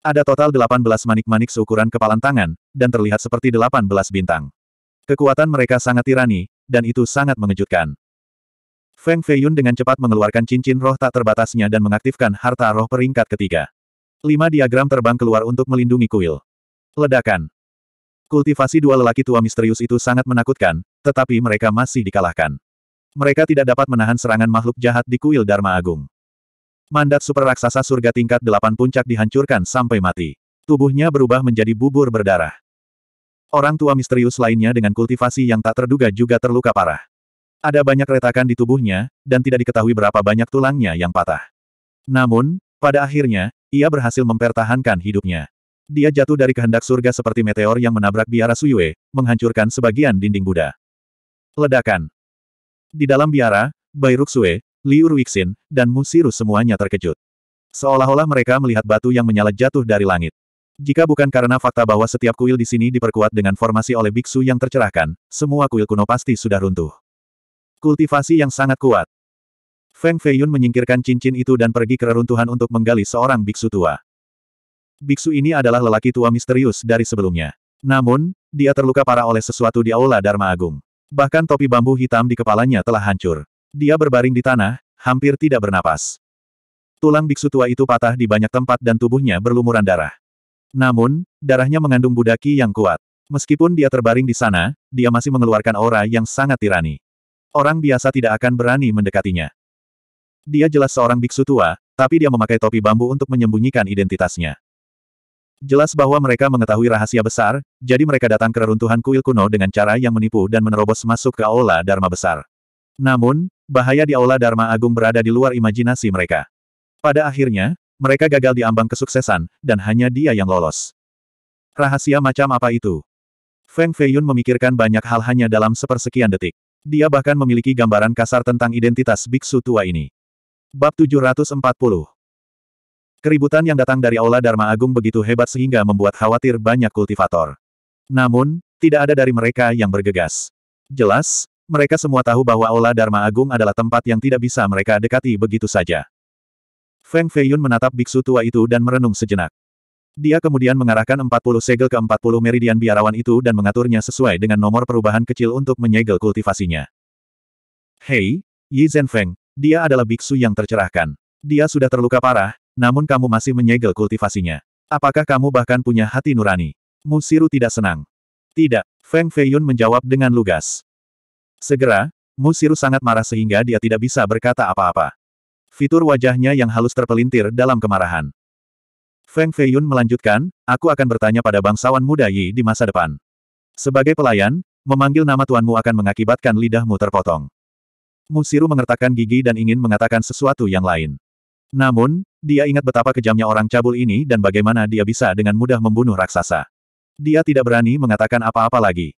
A: Ada total 18 manik-manik seukuran kepalan tangan, dan terlihat seperti 18 bintang. Kekuatan mereka sangat tirani, dan itu sangat mengejutkan. Feng Feiyun dengan cepat mengeluarkan cincin roh tak terbatasnya dan mengaktifkan harta roh peringkat ketiga. Lima diagram terbang keluar untuk melindungi kuil. Ledakan. Kultivasi dua lelaki tua misterius itu sangat menakutkan, tetapi mereka masih dikalahkan. Mereka tidak dapat menahan serangan makhluk jahat di kuil Dharma Agung. Mandat super raksasa surga tingkat delapan puncak dihancurkan sampai mati. Tubuhnya berubah menjadi bubur berdarah. Orang tua misterius lainnya dengan kultivasi yang tak terduga juga terluka parah. Ada banyak retakan di tubuhnya, dan tidak diketahui berapa banyak tulangnya yang patah. Namun, pada akhirnya, ia berhasil mempertahankan hidupnya. Dia jatuh dari kehendak surga seperti meteor yang menabrak biara Suyue, menghancurkan sebagian dinding Buddha. Ledakan. Di dalam biara, Bai Ruxue, Liu Ruixin, dan Musiru semuanya terkejut. Seolah-olah mereka melihat batu yang menyala jatuh dari langit. Jika bukan karena fakta bahwa setiap kuil di sini diperkuat dengan formasi oleh biksu yang tercerahkan, semua kuil kuno pasti sudah runtuh. Kultivasi yang sangat kuat. Feng Feiyun menyingkirkan cincin itu dan pergi ke reruntuhan untuk menggali seorang biksu tua. Biksu ini adalah lelaki tua misterius dari sebelumnya. Namun, dia terluka parah oleh sesuatu di Aula Dharma Agung. Bahkan topi bambu hitam di kepalanya telah hancur. Dia berbaring di tanah, hampir tidak bernapas. Tulang biksu tua itu patah di banyak tempat dan tubuhnya berlumuran darah. Namun, darahnya mengandung budaki yang kuat. Meskipun dia terbaring di sana, dia masih mengeluarkan aura yang sangat tirani. Orang biasa tidak akan berani mendekatinya. Dia jelas seorang biksu tua, tapi dia memakai topi bambu untuk menyembunyikan identitasnya. Jelas bahwa mereka mengetahui rahasia besar, jadi mereka datang ke reruntuhan kuil kuno dengan cara yang menipu dan menerobos masuk ke Aula Dharma besar. Namun, bahaya di Aula Dharma Agung berada di luar imajinasi mereka. Pada akhirnya, mereka gagal di ambang kesuksesan, dan hanya dia yang lolos. Rahasia macam apa itu? Feng Feiyun memikirkan banyak hal hanya dalam sepersekian detik. Dia bahkan memiliki gambaran kasar tentang identitas biksu tua ini. Bab 740 Keributan yang datang dari Aula Dharma Agung begitu hebat sehingga membuat khawatir banyak kultivator. Namun, tidak ada dari mereka yang bergegas. Jelas, mereka semua tahu bahwa Aula Dharma Agung adalah tempat yang tidak bisa mereka dekati begitu saja. Feng Feiyun menatap biksu tua itu dan merenung sejenak. Dia kemudian mengarahkan 40 segel ke 40 meridian biarawan itu dan mengaturnya sesuai dengan nomor perubahan kecil untuk menyegel kultivasinya. Hei, Yi Feng, dia adalah biksu yang tercerahkan. Dia sudah terluka parah, namun kamu masih menyegel kultivasinya. Apakah kamu bahkan punya hati nurani? Musiru tidak senang. Tidak, Feng Feiyun menjawab dengan lugas. Segera, Musiru sangat marah sehingga dia tidak bisa berkata apa-apa. Fitur wajahnya yang halus terpelintir dalam kemarahan. Feng Feiyun melanjutkan, aku akan bertanya pada bangsawan muda Yi di masa depan. Sebagai pelayan, memanggil nama tuanmu akan mengakibatkan lidahmu terpotong. Musiru mengertakkan gigi dan ingin mengatakan sesuatu yang lain. Namun, dia ingat betapa kejamnya orang cabul ini dan bagaimana dia bisa dengan mudah membunuh raksasa. Dia tidak berani mengatakan apa-apa lagi.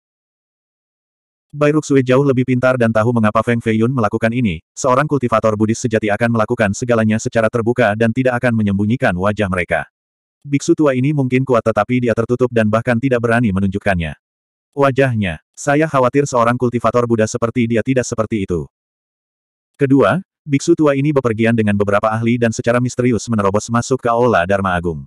A: Bai Ruxue jauh lebih pintar dan tahu mengapa Feng Feiyun melakukan ini, seorang kultivator Buddhis sejati akan melakukan segalanya secara terbuka dan tidak akan menyembunyikan wajah mereka. Biksu tua ini mungkin kuat tetapi dia tertutup dan bahkan tidak berani menunjukkannya. Wajahnya, saya khawatir seorang kultivator Buddha seperti dia tidak seperti itu. Kedua, Biksu tua ini bepergian dengan beberapa ahli dan secara misterius menerobos masuk ke Aula Dharma Agung.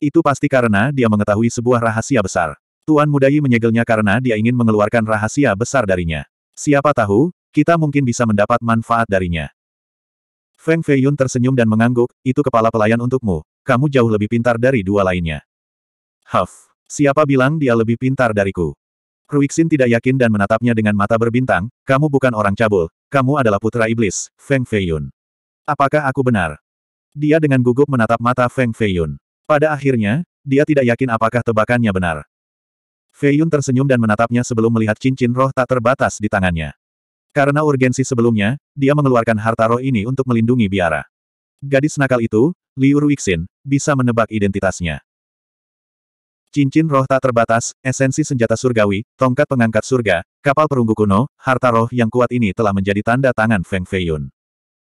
A: Itu pasti karena dia mengetahui sebuah rahasia besar. Tuan Mudai menyegelnya karena dia ingin mengeluarkan rahasia besar darinya. Siapa tahu, kita mungkin bisa mendapat manfaat darinya. Feng Feiyun tersenyum dan mengangguk, itu kepala pelayan untukmu, kamu jauh lebih pintar dari dua lainnya. Huff, siapa bilang dia lebih pintar dariku? Ruixin tidak yakin dan menatapnya dengan mata berbintang, kamu bukan orang cabul, kamu adalah putra iblis, Feng Feiyun. Apakah aku benar? Dia dengan gugup menatap mata Feng Feiyun. Pada akhirnya, dia tidak yakin apakah tebakannya benar. Feiyun tersenyum dan menatapnya sebelum melihat cincin roh tak terbatas di tangannya. Karena urgensi sebelumnya, dia mengeluarkan harta roh ini untuk melindungi biara. Gadis nakal itu, Liu Ruixin, bisa menebak identitasnya. Cincin roh tak terbatas, esensi senjata surgawi, tongkat pengangkat surga, kapal perunggu kuno, harta roh yang kuat ini telah menjadi tanda tangan Feng Feiyun.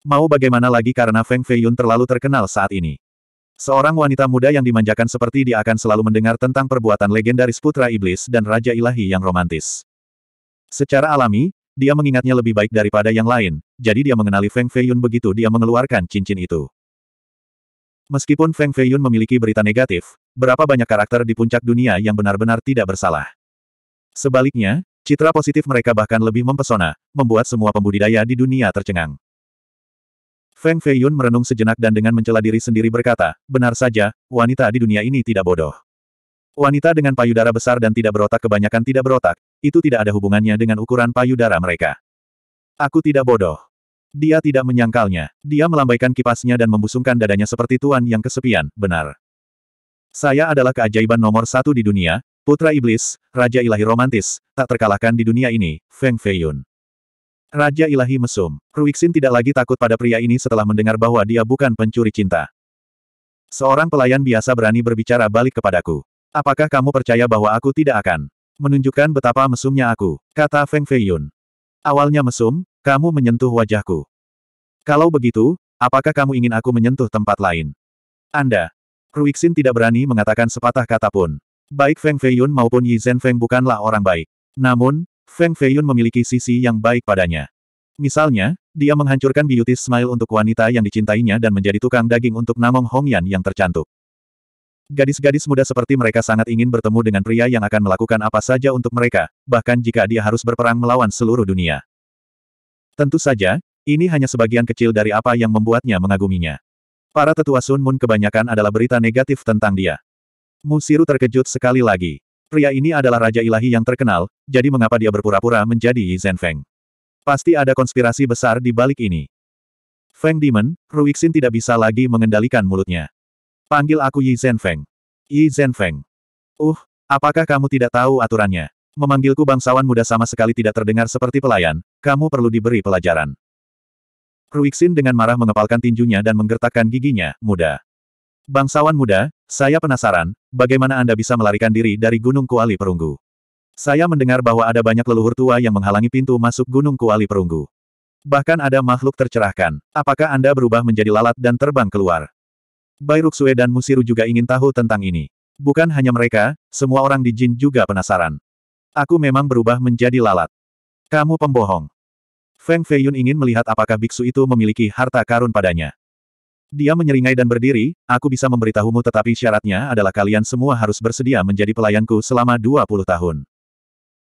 A: Mau bagaimana lagi karena Feng Feiyun terlalu terkenal saat ini. Seorang wanita muda yang dimanjakan seperti dia akan selalu mendengar tentang perbuatan legendaris putra iblis dan raja ilahi yang romantis. Secara alami, dia mengingatnya lebih baik daripada yang lain, jadi dia mengenali Feng Feiyun begitu dia mengeluarkan cincin itu. Meskipun Feng Feiyun memiliki berita negatif, berapa banyak karakter di puncak dunia yang benar-benar tidak bersalah. Sebaliknya, citra positif mereka bahkan lebih mempesona, membuat semua pembudidaya di dunia tercengang. Feng Feiyun merenung sejenak dan dengan mencela diri sendiri berkata, benar saja, wanita di dunia ini tidak bodoh. Wanita dengan payudara besar dan tidak berotak kebanyakan tidak berotak, itu tidak ada hubungannya dengan ukuran payudara mereka. Aku tidak bodoh. Dia tidak menyangkalnya. Dia melambaikan kipasnya dan membusungkan dadanya seperti tuan yang kesepian, benar. Saya adalah keajaiban nomor satu di dunia, putra iblis, raja ilahi romantis, tak terkalahkan di dunia ini, Feng Feiyun. Raja ilahi mesum, Ruixin tidak lagi takut pada pria ini setelah mendengar bahwa dia bukan pencuri cinta. Seorang pelayan biasa berani berbicara balik kepadaku. Apakah kamu percaya bahwa aku tidak akan menunjukkan betapa mesumnya aku, kata Feng Feiyun. Awalnya mesum, kamu menyentuh wajahku. Kalau begitu, apakah kamu ingin aku menyentuh tempat lain? Anda, Ruixin tidak berani mengatakan sepatah kata pun. Baik Feng Feiyun maupun Yi Zhen Feng bukanlah orang baik. Namun, Feng Feiyun memiliki sisi yang baik padanya. Misalnya, dia menghancurkan beauty smile untuk wanita yang dicintainya dan menjadi tukang daging untuk Namong Hongyan yang tercantuk. Gadis-gadis muda seperti mereka sangat ingin bertemu dengan pria yang akan melakukan apa saja untuk mereka, bahkan jika dia harus berperang melawan seluruh dunia. Tentu saja, ini hanya sebagian kecil dari apa yang membuatnya mengaguminya. Para tetua Sun Moon kebanyakan adalah berita negatif tentang dia. Musiru terkejut sekali lagi. Pria ini adalah Raja Ilahi yang terkenal, jadi mengapa dia berpura-pura menjadi Yi Feng? Pasti ada konspirasi besar di balik ini. Feng Demon, Ruixin tidak bisa lagi mengendalikan mulutnya. Panggil aku Yi Feng. Yi Feng. Uh, apakah kamu tidak tahu aturannya? Memanggilku bangsawan muda sama sekali tidak terdengar seperti pelayan, kamu perlu diberi pelajaran. Ruixin dengan marah mengepalkan tinjunya dan menggertakkan giginya, muda. Bangsawan muda, saya penasaran, bagaimana Anda bisa melarikan diri dari Gunung Kuali Perunggu? Saya mendengar bahwa ada banyak leluhur tua yang menghalangi pintu masuk Gunung Kuali Perunggu. Bahkan ada makhluk tercerahkan. Apakah Anda berubah menjadi lalat dan terbang keluar? Bai dan Musiru juga ingin tahu tentang ini. Bukan hanya mereka, semua orang di Jin juga penasaran. Aku memang berubah menjadi lalat. Kamu pembohong. Feng Feiyun ingin melihat apakah biksu itu memiliki harta karun padanya. Dia menyeringai dan berdiri, aku bisa memberitahumu tetapi syaratnya adalah kalian semua harus bersedia menjadi pelayanku selama 20 tahun.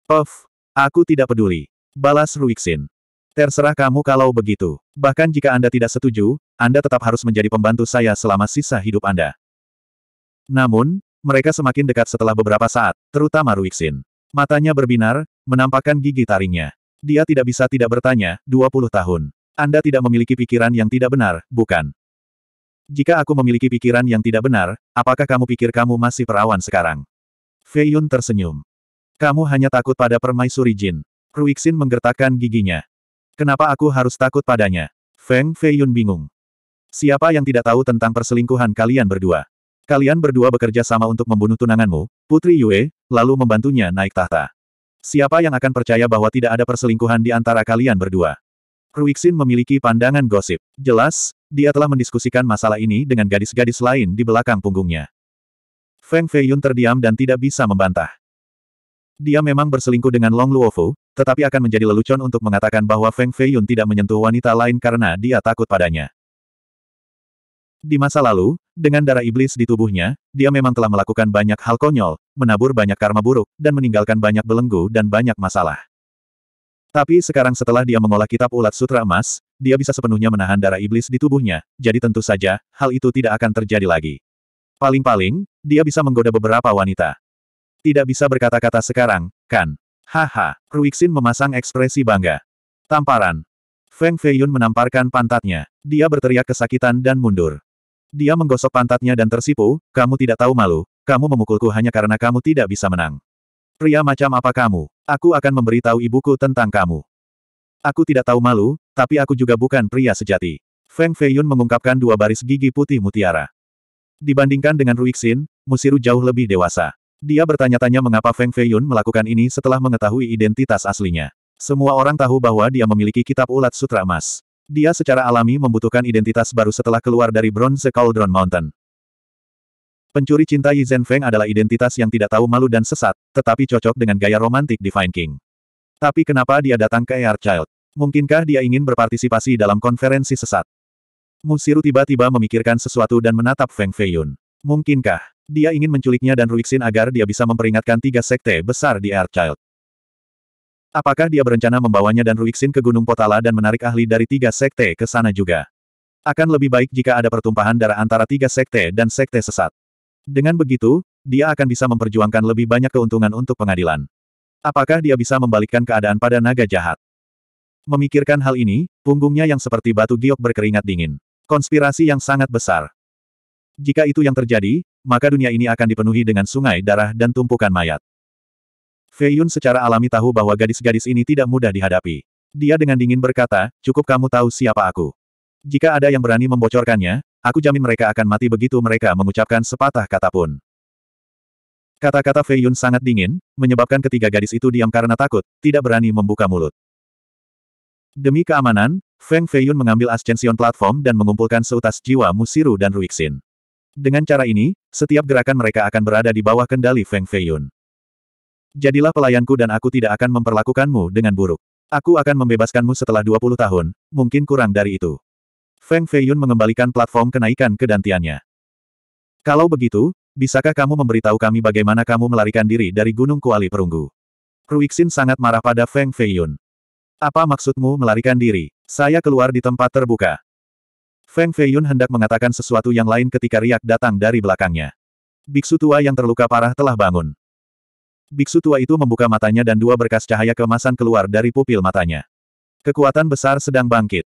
A: Of, aku tidak peduli. Balas Ruixin. Terserah kamu kalau begitu. Bahkan jika Anda tidak setuju, Anda tetap harus menjadi pembantu saya selama sisa hidup Anda. Namun, mereka semakin dekat setelah beberapa saat, terutama Ruixin. Matanya berbinar, menampakkan gigi taringnya. Dia tidak bisa tidak bertanya, 20 tahun. Anda tidak memiliki pikiran yang tidak benar, bukan? Jika aku memiliki pikiran yang tidak benar, apakah kamu pikir kamu masih perawan sekarang? Fei Yun tersenyum. Kamu hanya takut pada permaisuri jin. Ruixin menggertakkan giginya. Kenapa aku harus takut padanya? Feng Fei Yun bingung. Siapa yang tidak tahu tentang perselingkuhan kalian berdua? Kalian berdua bekerja sama untuk membunuh tunanganmu, Putri Yue, lalu membantunya naik tahta. Siapa yang akan percaya bahwa tidak ada perselingkuhan di antara kalian berdua? Ruixin memiliki pandangan gosip. Jelas, dia telah mendiskusikan masalah ini dengan gadis-gadis lain di belakang punggungnya. Feng Feiyun terdiam dan tidak bisa membantah. Dia memang berselingkuh dengan Long Luofu, tetapi akan menjadi lelucon untuk mengatakan bahwa Feng Feiyun tidak menyentuh wanita lain karena dia takut padanya. Di masa lalu, dengan darah iblis di tubuhnya, dia memang telah melakukan banyak hal konyol, menabur banyak karma buruk, dan meninggalkan banyak belenggu dan banyak masalah. Tapi sekarang setelah dia mengolah kitab ulat sutra emas, dia bisa sepenuhnya menahan darah iblis di tubuhnya, jadi tentu saja, hal itu tidak akan terjadi lagi. Paling-paling, dia bisa menggoda beberapa wanita. Tidak bisa berkata-kata sekarang, kan? Haha, Ruixin memasang ekspresi bangga. Tamparan. Feng Feiyun menamparkan pantatnya. Dia berteriak kesakitan dan mundur. Dia menggosok pantatnya dan tersipu, kamu tidak tahu malu, kamu memukulku hanya karena kamu tidak bisa menang. Pria macam apa kamu? Aku akan memberitahu ibuku tentang kamu. Aku tidak tahu malu, tapi aku juga bukan pria sejati. Feng Feiyun mengungkapkan dua baris gigi putih mutiara. Dibandingkan dengan Ruixin, Musiru jauh lebih dewasa. Dia bertanya-tanya mengapa Feng Feiyun melakukan ini setelah mengetahui identitas aslinya. Semua orang tahu bahwa dia memiliki kitab ulat sutra emas. Dia secara alami membutuhkan identitas baru setelah keluar dari Bronze Cauldron Mountain. Pencuri cinta Yi Feng adalah identitas yang tidak tahu malu dan sesat, tetapi cocok dengan gaya romantik Divine King. Tapi kenapa dia datang ke Airchild? Mungkinkah dia ingin berpartisipasi dalam konferensi sesat? Musiru tiba-tiba memikirkan sesuatu dan menatap Feng Feiyun. Mungkinkah dia ingin menculiknya dan Ruixin agar dia bisa memperingatkan tiga sekte besar di Airchild? Apakah dia berencana membawanya dan Ruixin ke Gunung Potala dan menarik ahli dari tiga sekte ke sana juga? Akan lebih baik jika ada pertumpahan darah antara tiga sekte dan sekte sesat. Dengan begitu, dia akan bisa memperjuangkan lebih banyak keuntungan untuk pengadilan. Apakah dia bisa membalikkan keadaan pada naga jahat? Memikirkan hal ini, punggungnya yang seperti batu giok berkeringat dingin. Konspirasi yang sangat besar. Jika itu yang terjadi, maka dunia ini akan dipenuhi dengan sungai darah dan tumpukan mayat. Fei Yun secara alami tahu bahwa gadis-gadis ini tidak mudah dihadapi. Dia dengan dingin berkata, cukup kamu tahu siapa aku. Jika ada yang berani membocorkannya, aku jamin mereka akan mati begitu mereka mengucapkan sepatah kata pun. Kata-kata Fei Yun sangat dingin, menyebabkan ketiga gadis itu diam karena takut, tidak berani membuka mulut. Demi keamanan, Feng Fei Yun mengambil ascension platform dan mengumpulkan seutas jiwa Musiru dan Ruixin. Dengan cara ini, setiap gerakan mereka akan berada di bawah kendali Feng Fei Yun. Jadilah pelayanku dan aku tidak akan memperlakukanmu dengan buruk. Aku akan membebaskanmu setelah 20 tahun, mungkin kurang dari itu. Feng Feiyun mengembalikan platform kenaikan kedantiannya. Kalau begitu, bisakah kamu memberitahu kami bagaimana kamu melarikan diri dari Gunung Kuali Perunggu? Ruixin sangat marah pada Feng Feiyun. Apa maksudmu melarikan diri? Saya keluar di tempat terbuka. Feng Feiyun hendak mengatakan sesuatu yang lain ketika riak datang dari belakangnya. Biksu tua yang terluka parah telah bangun. Biksu tua itu membuka matanya dan dua berkas cahaya kemasan keluar dari pupil matanya. Kekuatan besar sedang bangkit.